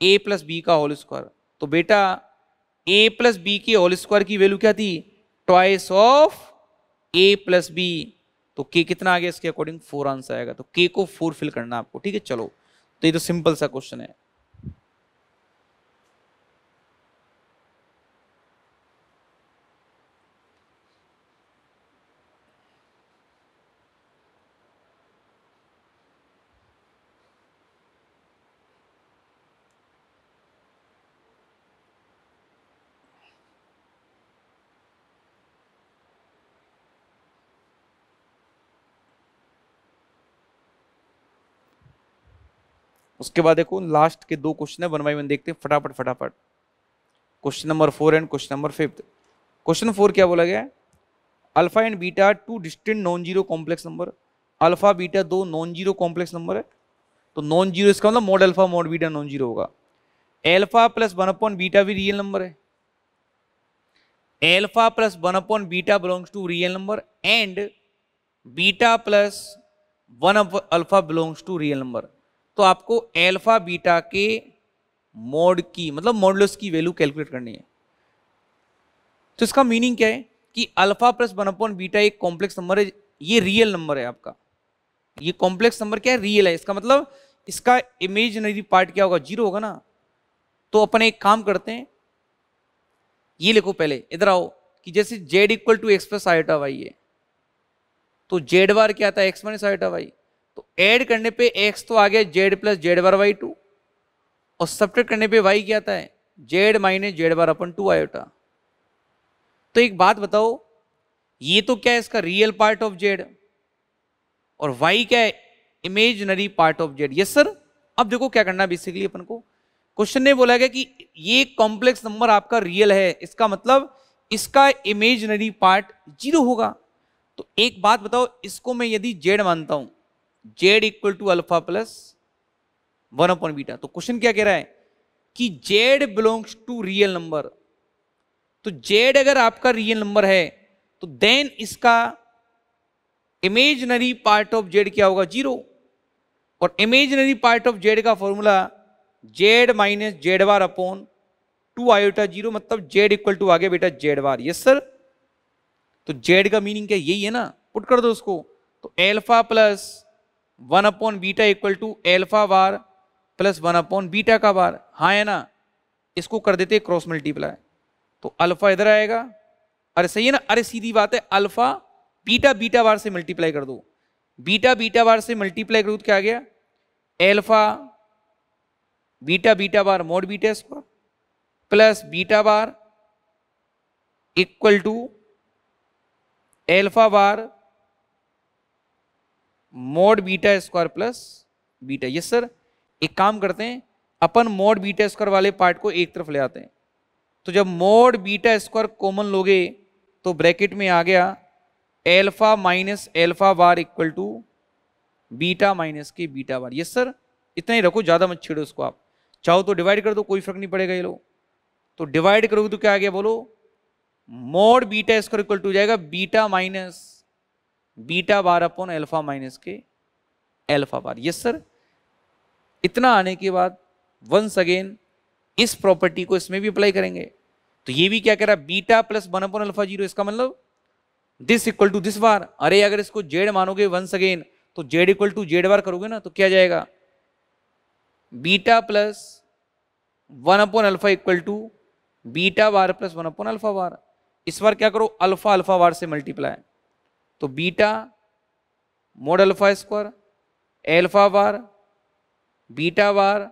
ए प्लस बी का होल स्क्वायर तो बेटा ए प्लस बी के होल स्क्वायर की वैल्यू क्या थी twice of a plus b तो के कितना आ गया इसके अकॉर्डिंग फोर आंसर आएगा तो के को फोर फिल करना आपको ठीक है चलो तो ये तो सिंपल सा क्वेश्चन है उसके बाद देखो लास्ट के दो क्वेश्चन है वन बाई वन देखते हैं फटाफट फटाफट question number four and question number fifth question four क्या बोला गया alpha and beta two distinct non zero complex number alpha beta दो नॉन जीरो कॉम्प्लेक्स नंबर है तो नॉन जीरो इसका मतलब mod alpha mod beta non zero होगा alpha plus one upon beta भी रियल नंबर है alpha plus one upon beta belongs to real number and beta plus one alpha belongs to real number तो आपको alpha beta के mode की मतलब models की value calculate करनी है तो इसका मीनिंग क्या है कि alpha plus one upon beta एक कॉम्प्लेक्स नंबर है ये रियल नंबर है आपका ये कॉम्प्लेक्स नंबर क्या है रियल है इसका मतलब इसका इमेजनरी पार्ट क्या होगा जीरो होगा ना तो अपन एक काम करते हैं ये लिखो पहले इधर आओ कि जैसे z equal to x plus iota y है तो जेड बार क्या आता है एक्स माइनस आयोटा वाई तो ऐड करने पे एक्स तो आ गया z plus z bar by two और सब्ट्रैक्ट करने पे वाई क्या आता है जेड माइनस जेड बार अपन टू आयोटा तो एक बात बताओ ये तो क्या है इसका रियल पार्ट ऑफ जेड और वाई क्या है imaginary part of z yes sir अब देखो क्या करना बेसिकली अपन को क्वेश्चन ने बोला गया कि ये कॉम्प्लेक्स नंबर आपका रियल है इसका मतलब इसका इमेजनरी पार्ट जीरो होगा तो एक बात बताओ इसको मैं यदि जेड मानता हूं z equal to alpha plus one upon beta तो क्वेश्चन क्या कह रहा है कि z belongs to real number तो जेड अगर आपका रियल नंबर है तो देन इसका इमेजनरी पार्ट ऑफ जेड क्या होगा जीरो और इमेजनरी पार्ट ऑफ जेड का formula z minus z bar upon two iota zero मतलब जेड इक्वल टू आगे बेटा जेड बार यस सर तो जेड का मीनिंग क्या यही है ना पुट कर दो उसको तो alpha plus one upon beta equal to alpha bar plus one upon beta का बार हाँ है ना इसको कर देते क्रॉस मल्टीप्लाई तो अल्फा इधर आएगा अरे सही है ना अरे सीधी बात है अल्फा बीटा बीटा बार से मल्टीप्लाई कर दो बीटा बीटा बार से मल्टीप्लाई करो तो क्या आ गया alpha beta beta bar mod beta square plus beta bar equal to alpha bar mod beta square plus beta yes sir एक काम करते हैं अपन मोड बीटा स्क्वायर वाले पार्ट को एक तरफ ले आते हैं तो जब मोड बीटा स्क्वायर कॉमन लोगे तो ब्रैकेट में आ गया alpha minus alpha bar equal to beta minus के बीटा बार यस सर इतना ही रखो ज़्यादा मत छेड़ो इसको आप चाहो तो डिवाइड कर दो कोई फर्क नहीं पड़ेगा ये लोग तो डिवाइड करोगे तो क्या आ गया बोलो mod beta square equal to जाएगा beta minus beta bar upon alpha minus के अल्फा बार यस सर इतना आने के बाद वंस अगेन इस प्रॉपर्टी को इसमें भी अप्लाई करेंगे तो ये भी क्या कह रहा है beta plus one upon alpha zero इसका मतलब this equal to this bar अरे अगर इसको जेड मानोगे वंस अगेन तो z equal to z bar करोगे ना तो क्या जाएगा beta plus one upon alpha equal to beta bar plus one upon alpha bar इस बार क्या करो अल्फा अल्फा बार से मल्टीप्लाई तो beta mod alpha square alpha bar beta bar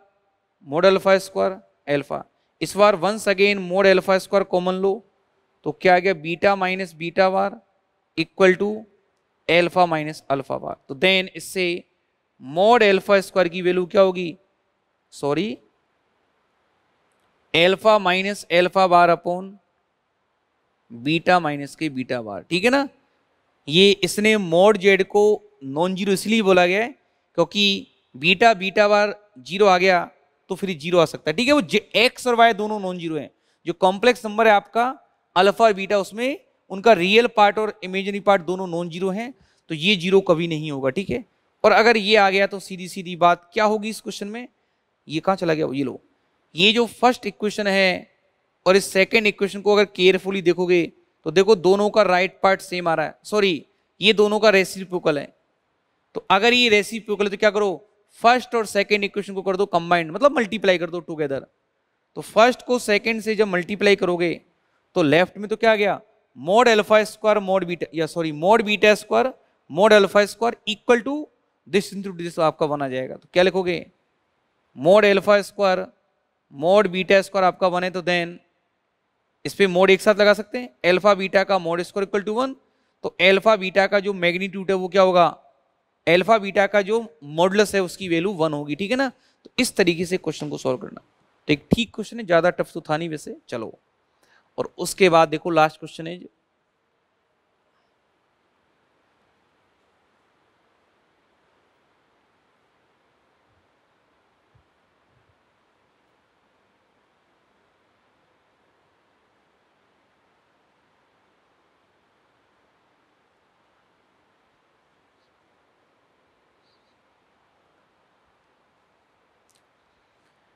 mod alpha square alpha इस बार once again mod alpha square common लो तो क्या आ गया beta minus beta bar equal to alpha minus alpha bar तो देन इससे मोड एल्फा स्क्वायर की वैल्यू क्या होगी sorry alpha minus alpha bar upon beta minus के बीटा बार ठीक है ना ये इसने मोड जेड को नॉन जीरो इसलिए बोला गया है क्योंकि बीटा बीटा बार जीरो आ गया तो फिर जीरो आ सकता है ठीक है वो एक्स और वाई दोनों नॉन जीरो हैं जो कॉम्प्लेक्स नंबर है आपका अल्फा और बीटा उसमें उनका रियल पार्ट और इमेजनरी पार्ट दोनों नॉन जीरो हैं तो ये जीरो कभी नहीं होगा ठीक है और अगर ये आ गया तो सीधी सीधी बात क्या होगी इस क्वेश्चन में ये कहाँ चला गया ये लो ये जो फर्स्ट इक्वेशन है और इस सेकेंड इक्वेशन को अगर केयरफुली देखोगे तो देखो दोनों का राइट पार्ट सेम आ रहा है सॉरी ये दोनों का रेसिप्रोकल है तो अगर ये रेसिप्रोकल है तो क्या करो फर्स्ट और सेकेंड इक्वेशन को कर दो कंबाइंड मतलब मल्टीप्लाई कर दो टुगेदर तो फर्स्ट को सेकेंड से जब मल्टीप्लाई करोगे तो लेफ्ट में तो क्या गया mod alpha square mod beta या sorry mod beta square mod alpha square equal to this into this आपका बना जाएगा तो क्या लिखोगे mod alpha square mod beta square आपका बने तो देन इस पर मोड एक साथ लगा सकते हैं एल्फा बीटा का mod square equal to one तो एल्फा बीटा का जो मैग्नीट्यूड है वो क्या होगा एल्फा बीटा का जो मॉडलस है उसकी वैल्यू वन होगी ठीक है ना तो इस तरीके से क्वेश्चन को सॉल्व करना तो एक ठीक क्वेश्चन है ज़्यादा टफ तो था नहीं वैसे चलो और उसके बाद देखो लास्ट क्वेश्चन है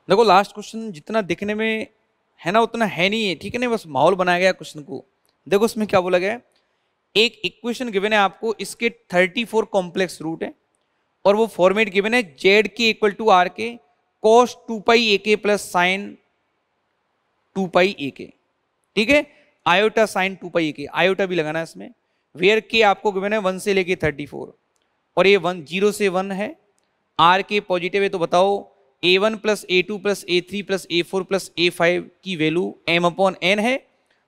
देखो लास्ट क्वेश्चन जितना दिखने में है ना उतना है नहीं है ठीक है ना बस माहौल बनाया गया क्वेश्चन को देखो उसमें क्या बोला गया है एक इक्वेशन गिवन है आपको इसके 34 कॉम्प्लेक्स रूट है और वो फॉर्मेट गिवन है जेड के इक्वल टू आर के कॉस टू पाई ए के plus sine two pi a के ठीक है iota sine two pi a के आयोटा भी लगाना है इसमें वेयर के आपको गिवन है वन से लेके थर्टी फोर और ये वन जीरो से वन है आर के पॉजिटिव है तो बताओ a one plus a two plus a three plus a four plus a five की वैल्यू एम अपॉन एन है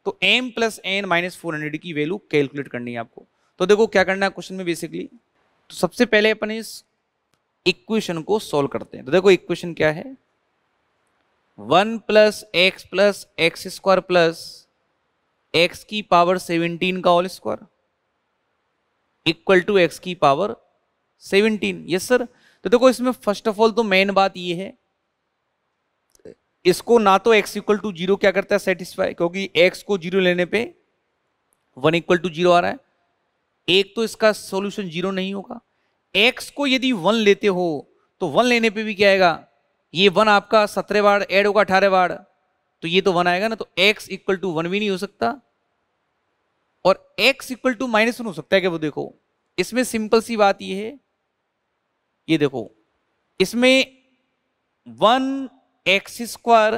तो m plus n minus four hundred की वैल्यू कैलकुलेट करनी है आपको तो देखो क्या करना है क्वेश्चन में बेसिकली तो सबसे पहले अपन इस इक्वेशन को सॉल्व करते हैं तो देखो इक्वेशन क्या है one plus x plus x square plus x की पावर सेवनटीन का all square equal to x की पावर सेवनटीन यस सर तो देखो इसमें फर्स्ट ऑफ ऑल तो मेन बात ये है इसको ना तो एक्स इक्वल टू जीरो क्या करता है सेटिस्फाई क्योंकि एक्स को जीरो लेने पे वन इक्वल टू जीरो आ रहा है एक तो इसका सॉल्यूशन जीरो नहीं होगा एक्स को यदि वन लेते हो तो वन लेने पे भी क्या आएगा ये वन आपका सत्रह बार एड होगा अठारह बार तो ये तो वन आएगा ना तो एक्स इक्वल टू वन भी नहीं हो सकता और x equal to minus one हो सकता है क्या वो देखो इसमें सिंपल सी बात यह है ये देखो इसमें one x square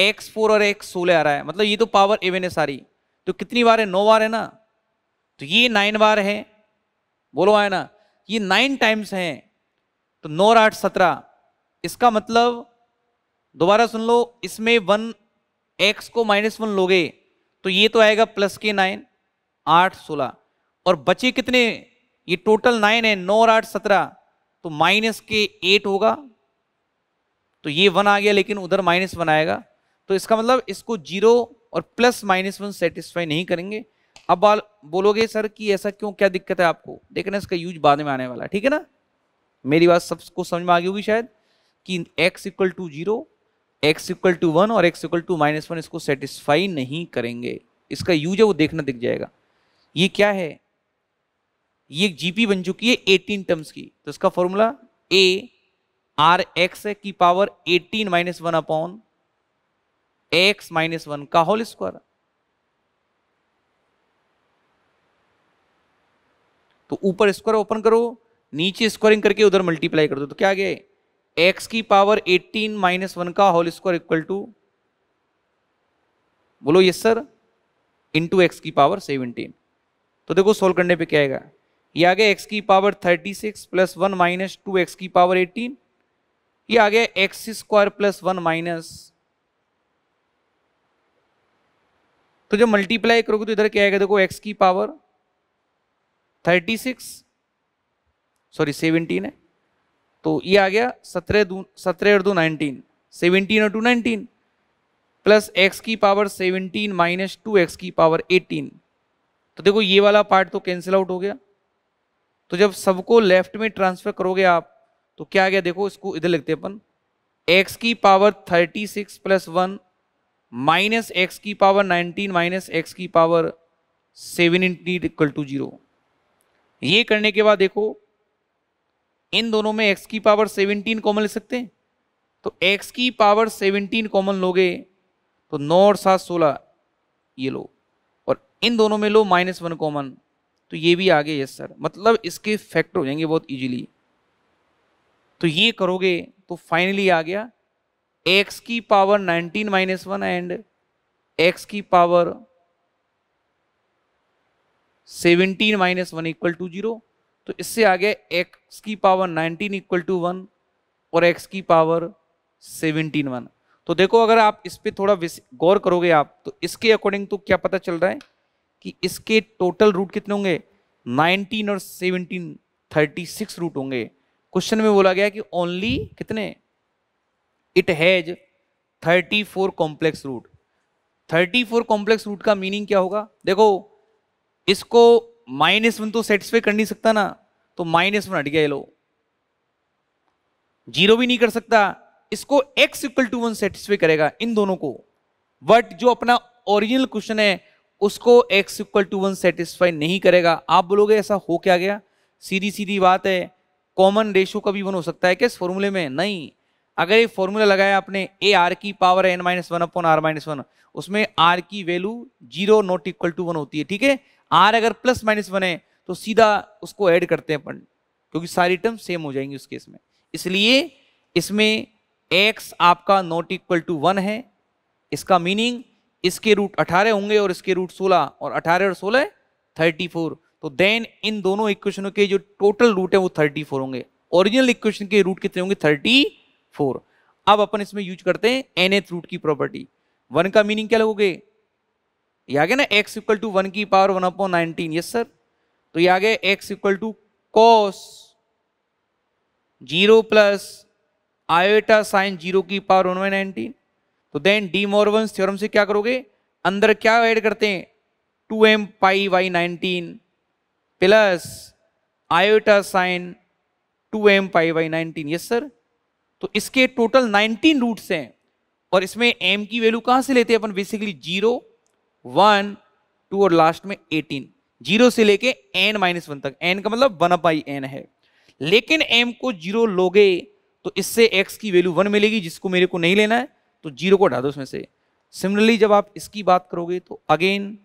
x four और एक्स सोलह आ रहा है मतलब ये तो पावर इवन है सारी तो कितनी बार है नौ बार है ना तो ये नाइन बार है बोलो आए ना ये नाइन टाइम्स हैं तो नौ और आठ सत्रह इसका मतलब दोबारा सुन लो इसमें वन एक्स को माइनस वन लोगे तो ये तो आएगा प्लस के नाइन आठ सोलह और बचे कितने ये टोटल नाइन है नौ और आठ सत्रह तो माइनस के एट होगा तो ये वन आ गया लेकिन उधर माइनस वन आएगा तो इसका मतलब इसको जीरो और प्लस माइनस वन सेटिस्फाई नहीं करेंगे अब बोलोगे सर कि ऐसा क्यों क्या दिक्कत है आपको देखना इसका यूज बाद में आने वाला है ठीक है ना मेरी बात सबको समझ में आ गई होगी शायद कि x equal to zero x equal to one और x equal to minus one इसको सेटिस्फाई नहीं करेंगे इसका यूज है वो देखना दिख जाएगा ये क्या है ये जीपी बन चुकी है एटीन टर्म्स की तो इसका फॉर्मूला ए आर एक्स की power eighteen minus one upon x minus one का होल स्क्वायर तो ऊपर स्क्वायर ओपन करो नीचे स्क्वायरिंग करके उधर मल्टीप्लाई कर दो तो क्या आ गया एक्स की पावर 18 माइनस वन का होल स्क्वायर इक्वल टू बोलो यस सर इंटू एक्स की पावर 17 तो देखो सोल्व करने पे क्या आएगा ये आ गया एक्स की power thirty six plus one minus two x की पावर एटीन ये आ गया x square plus one minus तो जब मल्टीप्लाई करोगे तो इधर क्या आएगा देखो एक्स की power thirty six sorry seventeen है तो ये आ गया सत्रह दो सत्रह और दो नाइनटीन सेवनटीन और टू नाइनटीन प्लस एक्स की power seventeen minus two x की पावर एटीन तो देखो ये वाला पार्ट तो कैंसिल आउट हो गया तो जब सबको लेफ्ट में ट्रांसफर करोगे आप तो क्या आ गया देखो इसको इधर लिखते अपन एक्स की power thirty six plus one minus x की पावर नाइनटीन माइनस एक्स की power seven equal to zero ये करने के बाद देखो इन दोनों में एक्स की पावर सेवनटीन कॉमन ले सकते हैं तो एक्स की पावर सेवनटीन कॉमन लोगे तो नौ और सात सोलह ये लो और इन दोनों में लो माइनस वन कॉमन तो ये भी आ गए यस सर मतलब इसके फैक्टर हो जाएंगे बहुत इजीली तो ये करोगे तो फाइनली आ गया एक्स की power nineteen minus one and x की power seventeen minus one equal to zero तो इससे आ गया एक्स की power nineteen equal to one और एक्स की पावर सेवनटीन वन तो देखो अगर आप इस पर थोड़ा गौर करोगे आप तो इसके अकॉर्डिंग तो क्या पता चल रहा है कि इसके टोटल रूट कितने होंगे 19 और 17 36 रूट होंगे क्वेश्चन में बोला गया कि ओनली कितने it has 34 complex root 34 complex root का मीनिंग क्या होगा देखो इसको माइनस वन तो सेटिस्फाई कर नहीं सकता ना तो माइनस वन हट गया ये लो जीरो भी नहीं कर सकता इसको x equal to one satisfy करेगा इन दोनों को बट जो अपना ओरिजिनल क्वेश्चन है उसको x equal to one satisfy नहीं करेगा आप बोलोगे ऐसा हो क्या गया सीधी सीधी बात है कॉमन रेशो का भी वन हो सकता है क्या इस फॉर्मूले में नहीं अगर ये फॉर्मूला लगाया आपने ए आर की power n minus one upon r minus one उसमें आर की value zero not equal to one होती है ठीक है आर अगर प्लस माइनस वन है तो सीधा उसको ऐड करते हैं अपन क्योंकि सारी टर्म सेम हो जाएंगी उस केस में इसलिए इसमें एक्स आपका नॉट इक्वल टू वन है इसका मीनिंग इसके रूट अठारह होंगे और इसके रूट सोलह और अठारह और सोलह थर्टी फोर तो देन इन दोनों इक्वेशनों के जो टोटल रूट है वो थर्टी फोर होंगे ओरिजिनल इक्वेशन के रूट कितने होंगे थर्टी फोर अब अपन इसमें यूज करते हैं एन रूट की प्रॉपर्टी वन का मीनिंग क्या लगोगे ये आ गया ना एक्स इक्वल टू वन की power one upon nineteen yes sir तो ये आ गया x equal to cos zero plus iota sine zero की पावर वन बाई नाइनटीन तो देन डी मोरवन थ्योरम से क्या करोगे अंदर क्या ऐड करते हैं two m pi by nineteen plus iota sine two m pi by nineteen yes sir तो इसके टोटल नाइनटीन रूट्स हैं और इसमें एम की वैल्यू कहाँ से लेते हैं अपन बेसिकली जीरो वन टू और लास्ट में एटीन जीरो से लेके एन माइनस वन तक एन का मतलब वन बाई एन है लेकिन एम को जीरो लोगे तो इससे एक्स की वैल्यू वन मिलेगी जिसको मेरे को नहीं लेना है तो जीरो को हटा दो उसमें से सिमिलरली जब आप इसकी बात करोगे तो अगेन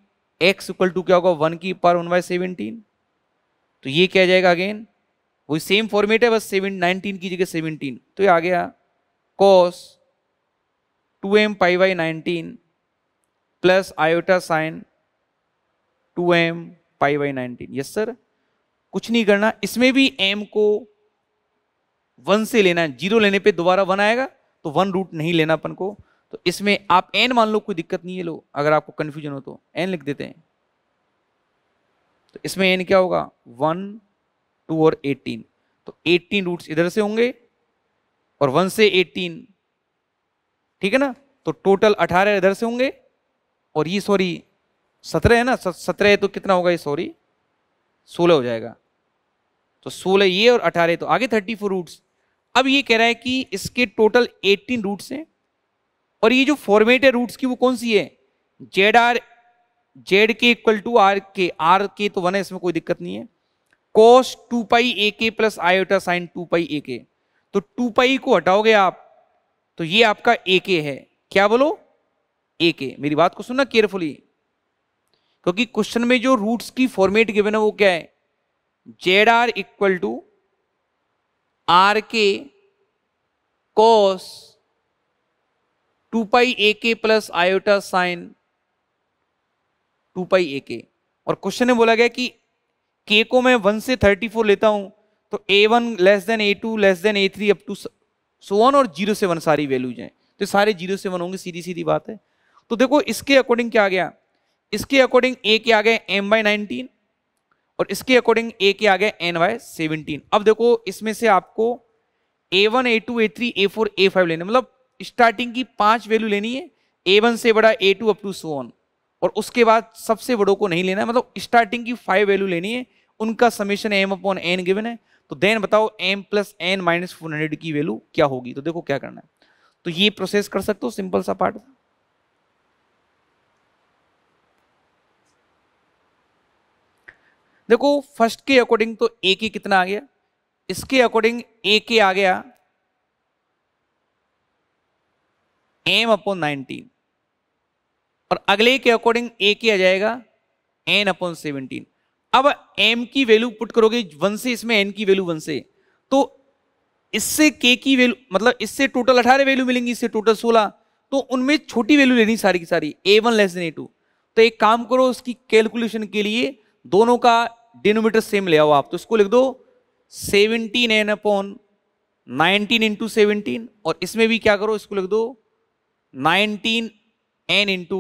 एक्स इक्वल टू क्या होगा वन की पार वन बाई सेवनटीन तो ये क्या जाएगा अगेन वही सेम फॉर्मेट है बस सेवन नाइनटीन की जगह सेवनटीन तो ये आ गया cos two m pi by nineteen plus iota sine two m pi by nineteen yes sir कुछ नहीं करना इसमें भी एम को वन से लेना है जीरो लेने पे दोबारा वन आएगा तो वन रूट नहीं लेना अपन को तो इसमें आप एन मान लो कोई दिक्कत नहीं है लो अगर आपको कन्फ्यूजन हो तो एन लिख देते हैं तो इसमें एन क्या होगा वन टू और एटीन तो एटीन रूट्स इधर से होंगे और वन से एटीन ठीक है ना तो टोटल अठारह इधर से होंगे और ये सॉरी सत्रह है ना सत्रह है तो कितना होगा ये सॉरी सोलह हो जाएगा तो सोलह ये और अठारह तो आगे थर्टी फोर रूट्स अब ये कह रहा है कि इसके टोटल 18 रूट्स हैं और ये जो फॉर्मेट है रूट्स की वो कौन सी है जेड आर जेड के equal to r k r k तो वन है इसमें कोई दिक्कत नहीं है कॉस टू पाई ए के plus iota sine two pi a k तो टू पाई को हटाओगे आप तो ये आपका ए के है क्या बोलो ए के मेरी बात को सुनना केयरफुली क्योंकि क्वेश्चन में जो रूट्स की फॉर्मेट गिवन है वो क्या है z r equal to r के कॉस टू पाई ए के plus iota sine two pi a k और क्वेश्चन में बोला गया कि के को मैं वन से थर्टी फोर लेता हूं तो a one less than a two less than a three up to so on और जीरो से वन सारी वैल्यूज हैं तो सारे जीरो से वन होंगे सीधी सीधी बात है तो देखो इसके अकॉर्डिंग क्या आ गया इसके अकॉर्डिंग ए क्या आ गया एम बाई नाइनटीन और इसके अकॉर्डिंग ए के आ गया एन वाई सेवनटीन अब देखो इसमें से आपको a one a two a three a four a five लेना मतलब स्टार्टिंग की पांच वैल्यू लेनी है ए वन से बड़ा a two up to so on और उसके बाद सबसे बड़ों को नहीं लेना है मतलब स्टार्टिंग की फाइव वैल्यू लेनी है उनका summation m upon n given है तो देन बताओ m plus n minus four hundred की वैल्यू क्या होगी तो देखो क्या करना है तो ये प्रोसेस कर सकते हो सिंपल सा पार्ट देखो फर्स्ट के अकॉर्डिंग तो ए के कितना आ गया इसके अकॉर्डिंग ए के आ गया एम अपॉन नाइनटीन और अगले के अकॉर्डिंग ए के आ जाएगा एन अपॉन सेवनटीन अब एम की वैल्यू पुट करोगे वन से इसमें एन की वैल्यू वन से तो इससे के की वैल्यू मतलब इससे टोटल अठारह वैल्यू मिलेंगी इससे टोटल सोलह तो उनमें छोटी वैल्यू लेनी सारी की सारी a one less than a two तो एक काम करो उसकी कैलकुलेशन के लिए दोनों का डिनोमीटर सेम ले आओ आप तो इसको लिख दो seventeen n upon nineteen into seventeen और इसमें भी क्या करो इसको लिख दो nineteen n into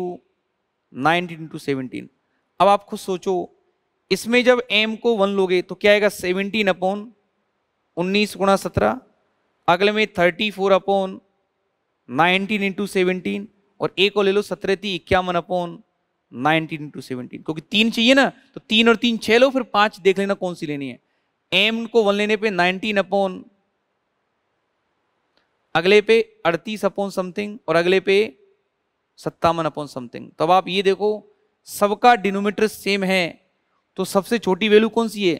nineteen into seventeen अब आप खुद सोचो इसमें जब एम को वन लोगे तो क्या आएगा सेवनटीन अपॉन उन्नीस गुणा सत्रह अगले में thirty four upon nineteen into seventeen और ए को ले लो सत्रह थी इक्यावन अपॉन नाइनटीन इंटू सेवनटीन क्योंकि तीन चाहिए ना तो तीन और तीन छह लो फिर पांच देख लेना कौन सी लेनी है एम को वन लेने पे नाइनटीन अपॉन अगले पे अड़तीस अपॉन समथिंग और अगले पे सत्तावन अपॉन समथिंग तब तो आप ये देखो सबका डिनोमीटर सेम है तो सबसे छोटी वैल्यू कौन सी है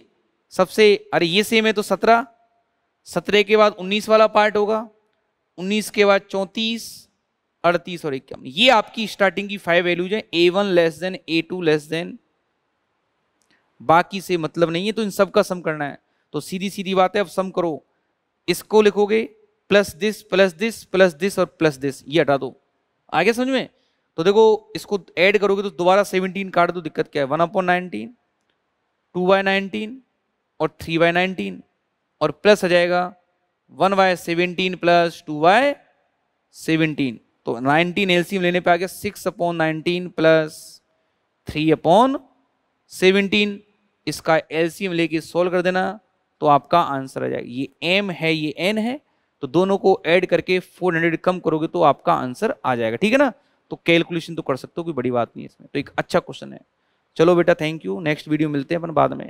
सबसे अरे ये सेम है तो सत्रह सत्रह के बाद उन्नीस वाला पार्ट होगा उन्नीस के बाद चौंतीस अड़तीस और इक्यावन ये आपकी स्टार्टिंग की फाइव वैल्यूज है a one less than a two less than बाकी से मतलब नहीं है तो इन सब का सम करना है तो सीधी सीधी बात है अब सम करो इसको लिखोगे plus this plus this plus this और प्लस दिस ये हटा दो आ गया समझ में तो देखो इसको ऐड करोगे तो दोबारा सेवनटीन काट दो दिक्कत क्या है one upon nineteen two by nineteen और थ्री बाय नाइनटीन और प्लस आ जाएगा one by seventeen plus two by seventeen तो 19 एलसीएम लेने पे आ गया six upon nineteen plus three upon seventeen इसका एलसीएम लेके सोल्व कर देना तो आपका आंसर आ जाएगा ये एम है ये एन है तो दोनों को ऐड करके 400 कम करोगे तो आपका आंसर आ जाएगा ठीक है ना तो कैलकुलेशन तो कर सकते हो कोई बड़ी बात नहीं है इसमें तो एक अच्छा क्वेश्चन है चलो बेटा थैंक यू नेक्स्ट वीडियो मिलते हैं अपन बाद में